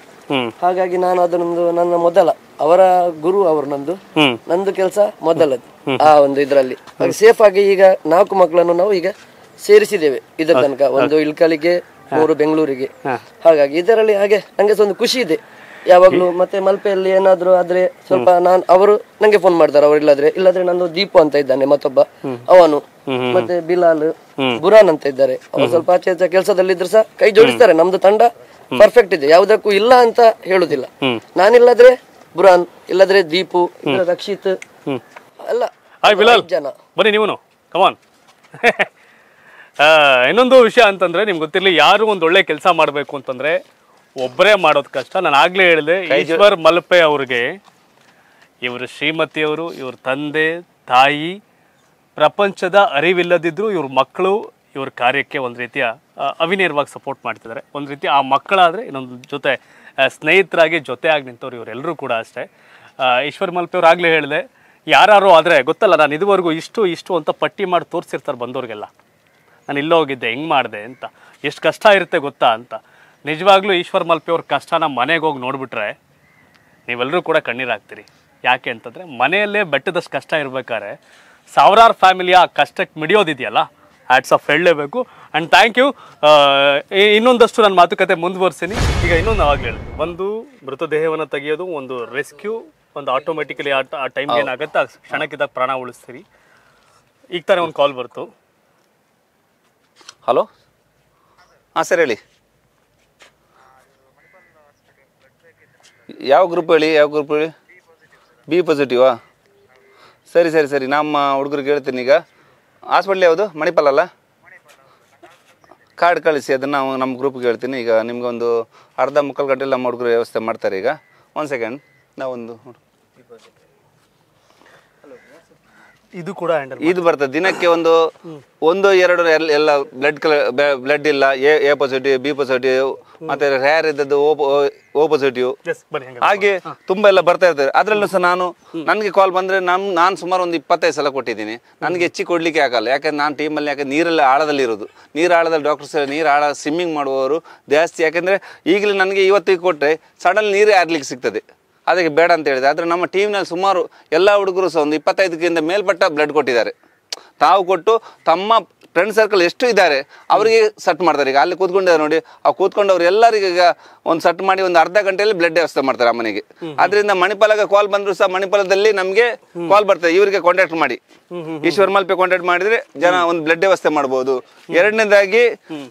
ಹಾಗಾಗಿ ನಾನು ಅದನ್ನೊಂದು ನನ್ನ ಮೊದಲ ಅವರ ಗುರು ಅವರು ನಂದು ನಂದು ಕೆಲಸ ಮೊದಲದು ಆ ಒಂದು ಇದರಲ್ಲಿ ಸೇಫ್ ಆಗಿ ಈಗ ನಾಲ್ಕು ಮಕ್ಕಳನ್ನು ನಾವು ಈಗ ಸೇರಿಸಿದ್ದೇವೆ ಇದರ ತನಕ ಒಂದು ಇಳ್ಕಲಿಗೆ ಮೂರು ಬೆಂಗಳೂರಿಗೆ ಹಾಗಾಗಿ ಇದರಲ್ಲಿ ಹಾಗೆ ನಂಗೆ ಒಂದು ಖುಷಿ ಇದೆ ಯಾವಾಗಲೂ ಮತ್ತೆ ಮಲ್ಪೆಯಲ್ಲಿ ಏನಾದ್ರು ಆದ್ರೆ ಸ್ವಲ್ಪ ನಾನ್ ಅವರು ನಂಗೆ ಫೋನ್ ಮಾಡ್ತಾರೆ ಅವ್ರು ಇಲ್ಲಾದ್ರೆ ಇಲ್ಲಾದ್ರೆ ನಂದು ದೀಪು ಅಂತ ಇದ್ದಾನೆ ಮತ್ತೊಬ್ಬ ಅವನು ಮತ್ತೆ ಬಿಲಾಲ್ ಬುರಾನ್ ಅಂತ ಇದ್ದಾರೆ ಅವ್ರು ಸ್ವಲ್ಪ ಆಚೆ ಆಚೆ ಕೆಲಸದಲ್ಲಿ ಇದ್ರೆ ಸಹ ಕೈ ಜೋಡಿಸ್ತಾರೆ ನಮ್ದು ತಂಡ ಪರ್ಫೆಕ್ಟ್ ಇದೆ ಯಾವುದಕ್ಕೂ ಇಲ್ಲ ಅಂತ ಹೇಳುದಿಲ್ಲ ಇಲ್ಲಾದ್ರೆ ಬುರಾನ್ ಇಲ್ಲಾದ್ರೆ ದೀಪು ರಕ್ಷಿತ್ ಅಲ್ಲ ಜನ ಬನ್ನಿ ನೀವು ಕಮಾನ್ ಇನ್ನೊಂದು ವಿಷಯ ಅಂತಂದ್ರೆ ನಿಮ್ಗೆ ಗೊತ್ತಿರಲಿ ಯಾರು ಒಂದು ಒಳ್ಳೆ ಕೆಲಸ ಮಾಡಬೇಕು ಅಂತಂದ್ರೆ ಒಬ್ಬರೇ ಮಾಡೋದು ಕಷ್ಟ ನಾನು ಆಗ್ಲೇ ಹೇಳಿದೆ ಈಶ್ವರ್ ಮಲ್ಪೆ ಅವ್ರಿಗೆ ಇವರು ಶ್ರೀಮತಿಯವರು ಇವ್ರ ತಂದೆ ತಾಯಿ ಪ್ರಪಂಚದ ಅರಿವಿಲ್ಲದಿದ್ರು ಇವ್ರ ಮಕ್ಕಳು ಇವ್ರ ಕಾರ್ಯಕ್ಕೆ ಒಂದು ರೀತಿಯ ಅವಿನೇರವಾಗಿ ಸಪೋರ್ಟ್ ಮಾಡ್ತಿದ್ದಾರೆ ಒಂದು ರೀತಿ ಆ ಮಕ್ಕಳಾದರೆ ಇನ್ನೊಂದು ಜೊತೆ ಸ್ನೇಹಿತರಾಗಿ ಜೊತೆಯಾಗಿ ನಿಂತವ್ರು ಇವರೆಲ್ಲರೂ ಕೂಡ ಅಷ್ಟೇ ಈಶ್ವರ್ ಮಲ್ಪೆ ಆಗಲೇ ಹೇಳಿದೆ ಯಾರು ಆದರೆ ಗೊತ್ತಲ್ಲ ನಾನು ಇದುವರೆಗೂ ಇಷ್ಟು ಇಷ್ಟು ಅಂತ ಪಟ್ಟಿ ಮಾಡಿ ತೋರಿಸಿರ್ತಾರೆ ಬಂದವ್ರಿಗೆಲ್ಲ ನಾನು ಹೋಗಿದ್ದೆ ಹೆಂಗೆ ಮಾಡಿದೆ ಅಂತ ಎಷ್ಟು ಕಷ್ಟ ಇರುತ್ತೆ ಗೊತ್ತಾ ಅಂತ ನಿಜವಾಗ್ಲೂ ಈಶ್ವರ್ ಮಲ್ಪೆ ಅವ್ರ ಕಷ್ಟನ ಮನೆಗೆ ಹೋಗಿ ನೋಡಿಬಿಟ್ರೆ ನೀವೆಲ್ಲರೂ ಕೂಡ ಕಣ್ಣೀರಾಗ್ತೀರಿ ಯಾಕೆ ಅಂತಂದರೆ ಮನೆಯಲ್ಲೇ ಬೆಟ್ಟದಷ್ಟು ಕಷ್ಟ ಇರಬೇಕಾದ್ರೆ ಸಾವಿರಾರು ಫ್ಯಾಮಿಲಿ ಆ ಕಷ್ಟಕ್ಕೆ ಮಿಡಿಯೋದಿದೆಯಲ್ಲ ಆ್ಯಟ್ಸ್ ಆಫ್ ಹೇಳಲೇಬೇಕು ಆ್ಯಂಡ್ ಥ್ಯಾಂಕ್ ಯು ಇನ್ನೊಂದಷ್ಟು ನನ್ನ ಮಾತುಕತೆ ಮುಂದುವರ್ಸೀನಿ ಈಗ ಇನ್ನೊಂದು ಆವಾಗಲೇ ಹೇಳಿ ಒಂದು ಮೃತದೇಹವನ್ನು ತೆಗೆಯೋದು ಒಂದು ರೆಸ್ಕ್ಯೂ ಒಂದು ಆಟೋಮೆಟಿಕಲಿ ಆ ಟೈಮ್ ಏನಾಗುತ್ತೆ ಆ ಕ್ಷಣಕ್ಕಿದ್ದಾಗ ಪ್ರಾಣ ಉಳಿಸ್ತೀರಿ ಈಗ ತಾನೇ ಒಂದು ಕಾಲ್ ಬರ್ತು ಹಲೋ ಹಾಂ ಸರ್ ಹೇಳಿ ಯಾವ ಗ್ರೂಪ್ ಹೇಳಿ ಯಾವ ಗ್ರೂಪ್ ಹೇಳಿ ಬಿ ಪಾಸಿಟಿವಾ ಸರಿ ಸರಿ ಸರಿ ನಮ್ಮ ಹುಡುಗರಿಗೆ ಹೇಳ್ತೀನಿ ಈಗ ಹಾಸ್ಪಿಟ್ಲ್ ಯಾವುದು ಮಣಿಪಾಲ್ ಅಲ್ಲ ಕಾರ್ಡ್ ಕಳಿಸಿ ಅದನ್ನು ನಾವು ನಮ್ಮ ಗ್ರೂಪ್ಗೆ ಹೇಳ್ತೀನಿ ಈಗ ಒಂದು ಅರ್ಧ ಮುಕ್ಕಾಲು ಗಂಟೆಲಿ ನಮ್ಮ ಹುಡುಗರು ವ್ಯವಸ್ಥೆ ಮಾಡ್ತಾರೆ ಈಗ ಒಂದು ಸೆಕೆಂಡ್ ನಾವೊಂದು ಇದು ಕೂಡ ಇದು ಬರ್ತದೆ ದಿನಕ್ಕೆ ಒಂದು ಒಂದು ಎರಡು ಎಲ್ಲ ಬ್ಲಡ್ ಕಲರ್ ಬ್ಲಡ್ ಇಲ್ಲ A A positive B positive ಮತ್ತೆ ರೇರ್ ಇದ್ದದ್ದು ಓ ಪಾಸಿಟಿವ್ ಹಾಗೆ ತುಂಬಾ ಎಲ್ಲ ಬರ್ತಾ ಇರ್ತಾರೆ ಅದ್ರಲ್ಲೂ ಸಹ ನಾನು ನನಗೆ ಕಾಲ್ ಬಂದ್ರೆ ನಾನು ನಾನು ಸುಮಾರು ಒಂದು ಇಪ್ಪತ್ತೈದು ಸಲ ಕೊಟ್ಟಿದ್ದೀನಿ ನನಗೆ ಹೆಚ್ಚಿ ಕೊಡ್ಲಿಕ್ಕೆ ಆಗಲ್ಲ ಯಾಕಂದ್ರೆ ನಾನು ಟೀಮಲ್ಲಿ ಯಾಕಂದ್ರೆ ನೀರಲ್ಲಿ ಆಳದಲ್ಲಿ ಇರೋದು ನೀರು ಆಳದಲ್ಲಿ ಡಾಕ್ಟರ್ಸ್ ನೀರು ಆಳ ಸ್ವಿಮ್ಮಿಂಗ್ ಮಾಡುವವರು ಜಾಸ್ತಿ ಯಾಕಂದ್ರೆ ಈಗಲೇ ನನಗೆ ಇವತ್ತಿಗೆ ಕೊಟ್ಟರೆ ಸಡನ್ ನೀರೇ ಆರ್ಲಿಕ್ಕೆ ಸಿಗ್ತದೆ ಅದಕ್ಕೆ ಬೇಡ ಅಂತ ಹೇಳಿದೆ ಆದರೆ ನಮ್ಮ ಟೀಮ್ನಲ್ಲಿ ಸುಮಾರು ಎಲ್ಲ ಹುಡುಗರು ಸಹ ಒಂದು ಇಪ್ಪತ್ತೈದಕ್ಕಿಂತ ಮೇಲ್ಪಟ್ಟ ಬ್ಲಡ್ ಕೊಟ್ಟಿದ್ದಾರೆ ತಾವು ಕೊಟ್ಟು ತಮ್ಮ ಫ್ರೆಂಡ್ ಸರ್ಕಲ್ ಎಷ್ಟು ಇದ್ದಾರೆ ಅವರಿಗೆ ಸಟ್ ಮಾಡ್ತಾರೆ ಈಗ ಅಲ್ಲಿ ಕೂತ್ಕೊಂಡಿದ್ದಾರೆ ನೋಡಿ ಆ ಕೂತ್ಕೊಂಡವ್ರು ಎಲ್ಲರಿಗೆ ಈಗ ಒಂದು ಸಟ್ ಮಾಡಿ ಒಂದು ಅರ್ಧ ಗಂಟೆಯಲ್ಲಿ ಬ್ಲಡ್ ವ್ಯವಸ್ಥೆ ಮಾಡ್ತಾರೆ ಆ ಮನೆಗೆ ಅದರಿಂದ ಮಣಿಪಾಲಗ ಕಾಲ್ ಬಂದ್ರು ಸಹ ಮಣಿಪಾಲದಲ್ಲಿ ನಮಗೆ ಕಾಲ್ ಬರ್ತದೆ ಇವರಿಗೆ ಕಾಂಟ್ಯಾಕ್ಟ್ ಮಾಡಿ ಈಶ್ವರ್ ಮಲ್ಪೆ ಕಾಂಟ್ಯಾಕ್ಟ್ ಮಾಡಿದ್ರೆ ಜನ ಒಂದು ಬ್ಲಡ್ ವ್ಯವಸ್ಥೆ ಮಾಡಬಹುದು ಎರಡನೇದಾಗಿ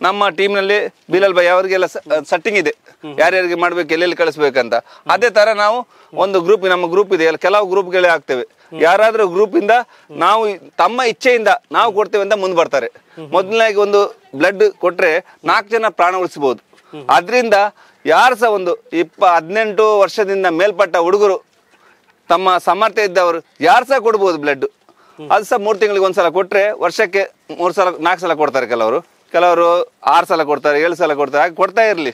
ನಮ್ಮ ಟೀಮ್ ನಲ್ಲಿ ಬಿಲಾಲ್ ಬಾಯಿ ಅವರಿಗೆಲ್ಲ ಸಟ್ಟಿಂಗ್ ಇದೆ ಯಾರ್ಯಾರಿಗೆ ಮಾಡ್ಬೇಕು ಎಲ್ಲೆಲ್ಲಿ ಕಳಿಸ್ಬೇಕಂತ ಅದೇ ತರ ನಾವು ಒಂದು ಗ್ರೂಪ್ ನಮ್ಮ ಗ್ರೂಪ್ ಇದೆ ಕೆಲವು ಗ್ರೂಪ್ಗಳೇ ಆಗ್ತೇವೆ ಯಾರಾದ್ರೂ ಗ್ರೂಪ್ ಇಂದ ನಾವು ತಮ್ಮ ಇಚ್ಛೆಯಿಂದ ನಾವು ಕೊಡ್ತೇವೆ ಅಂತ ಮುಂದೆ ಬರ್ತಾರೆ ಮೊದಲನೇಗೆ ಒಂದು ಬ್ಲಡ್ ಕೊಟ್ರೆ ನಾಲ್ಕು ಜನ ಪ್ರಾಣ ಉಳಿಸಬಹುದು ಅದರಿಂದ ಯಾರು ಸಹ ಒಂದು ಇಪ್ಪ ಹದಿನೆಂಟು ವರ್ಷದಿಂದ ಮೇಲ್ಪಟ್ಟ ಹುಡುಗರು ತಮ್ಮ ಸಾಮರ್ಥ್ಯ ಇದ್ದವರು ಯಾರು ಸಹ ಕೊಡ್ಬೋದು ಬ್ಲಡ್ ಅದು ಸಹ ಮೂರು ತಿಂಗಳಿಗೆ ಒಂದ್ಸಲ ಕೊಟ್ರೆ ವರ್ಷಕ್ಕೆ ಮೂರು ಸಲ ನಾಲ್ಕು ಸಲ ಕೊಡ್ತಾರೆ ಕೆಲವರು ಕೆಲವರು ಆರು ಸಲ ಕೊಡ್ತಾರೆ ಏಳು ಸಲ ಕೊಡ್ತಾರೆ ಹಾಗೆ ಕೊಡ್ತಾ ಇರಲಿ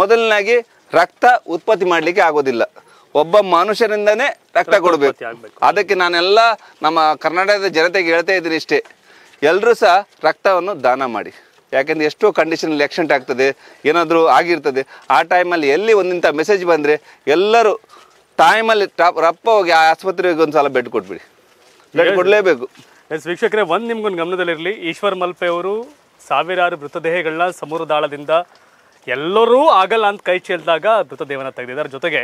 ಮೊದಲನಾಗಿ ರಕ್ತ ಉತ್ಪತ್ತಿ ಮಾಡಲಿಕ್ಕೆ ಆಗೋದಿಲ್ಲ ಒಬ್ಬ ಮನುಷ್ಯರಿಂದನೇ ರಕ್ತ ಕೊಡಬೇಕು ಅದಕ್ಕೆ ನಾನೆಲ್ಲ ನಮ್ಮ ಕರ್ನಾಟಕದ ಜನತೆಗೆ ಹೇಳ್ತಾ ಇದ್ದೀನಿ ಇಷ್ಟೇ ಎಲ್ಲರೂ ಸಹ ರಕ್ತವನ್ನು ದಾನ ಮಾಡಿ ಯಾಕೆಂದ್ರೆ ಎಷ್ಟೋ ಕಂಡೀಷನ್ ಆಕ್ಸಿಡೆಂಟ್ ಆಗ್ತದೆ ಏನಾದರೂ ಆಗಿರ್ತದೆ ಆ ಟೈಮಲ್ಲಿ ಎಲ್ಲಿ ಒಂದಿಂಥ ಮೆಸೇಜ್ ಬಂದರೆ ಎಲ್ಲರೂ ಟೈಮಲ್ಲಿ ರಪ್ಪ ಹೋಗಿ ಆ ಆಸ್ಪತ್ರೆಗೆ ಒಂದು ಸಲ ಬೆಡ್ ಕೊಟ್ಬಿಡಿ ಬೆಡ್ ಕೊಡಲೇಬೇಕು ಎಸ್ ವೀಕ್ಷಕರೇ ಒಂದು ನಿಮ್ಗೊಂದು ಗಮನದಲ್ಲಿರಲಿ ಈಶ್ವರ್ ಮಲ್ಪೆ ಅವರು ಸಾವಿರಾರು ಮೃತದೇಹಗಳನ್ನ ಸಮುದ್ರದಾಳದಿಂದ ಎಲ್ಲರೂ ಆಗಲ್ಲ ಅಂತ ಕೈ ಚೆಲ್ದಾಗ ಮೃತದೇಹನ ತೆಗೆದಿದ್ದಾರೆ ಜೊತೆಗೆ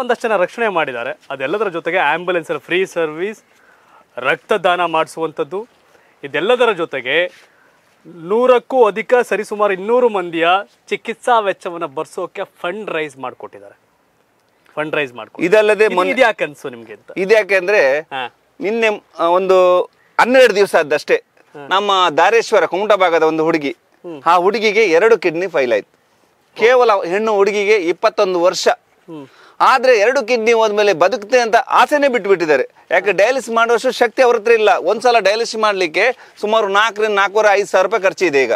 ಒಂದಷ್ಟು ಜನ ರಕ್ಷಣೆ ಮಾಡಿದ್ದಾರೆ ಅದೆಲ್ಲದರ ಜೊತೆಗೆ ಆ್ಯಂಬುಲೆನ್ಸ್ ಫ್ರೀ ಸರ್ವಿಸ್ ರಕ್ತದಾನ ಮಾಡಿಸುವಂಥದ್ದು ಇದೆಲ್ಲದರ ಜೊತೆಗೆ ನೂರಕ್ಕೂ ಅಧಿಕ ಸರಿಸುಮಾರು ಇನ್ನೂರು ಮಂದಿಯ ಚಿಕಿತ್ಸಾ ವೆಚ್ಚವನ್ನು ಬರ್ಸೋಕೆ ಫಂಡ್ ರೈಸ್ ಮಾಡಿಕೊಟ್ಟಿದ್ದಾರೆ ಫಂಡ್ ರೈಸ್ ಮಾಡ್ಕೊ ಇದಲ್ಲದೆ ಯಾಕೆ ಅನ್ಸು ನಿಮಗೆ ಇದು ಇದ್ಯಾಕೆ ಅಂದ್ರೆ ನಿನ್ನೆ ಒಂದು ಹನ್ನೆರಡು ದಿವಸ ಆದಷ್ಟೇ ನಮ್ಮ ದಾರೇಶ್ವರ ಕುಮಟ ಭಾಗದ ಒಂದು ಹುಡುಗಿ ಆ ಹುಡುಗಿಗೆ ಎರಡು ಕಿಡ್ನಿ ಫೈಲ್ ಆಯ್ತು ಕೇವಲ ಹೆಣ್ಣು ಹುಡುಗಿಗೆ ಇಪ್ಪತ್ತೊಂದು ವರ್ಷ ಆದರೆ ಎರಡು ಕಿಡ್ನಿ ಹೋದ್ಮೇಲೆ ಬದುಕುತ್ತೆ ಅಂತ ಆಸೆನೇ ಬಿಟ್ಬಿಟ್ಟಿದ್ದಾರೆ ಯಾಕೆ ಡಯಾಲಿಸ್ ಮಾಡುವಷ್ಟು ಶಕ್ತಿ ಅವ್ರ ಹತ್ರ ಇಲ್ಲ ಒಂದು ಸಲ ಡಯಾಲಿಸ್ ಮಾಡಲಿಕ್ಕೆ ಸುಮಾರು ನಾಲ್ಕರಿಂದ ನಾಲ್ಕೂವರೆ ಐದು ಸಾವಿರ ರೂಪಾಯಿ ಇದೆ ಈಗ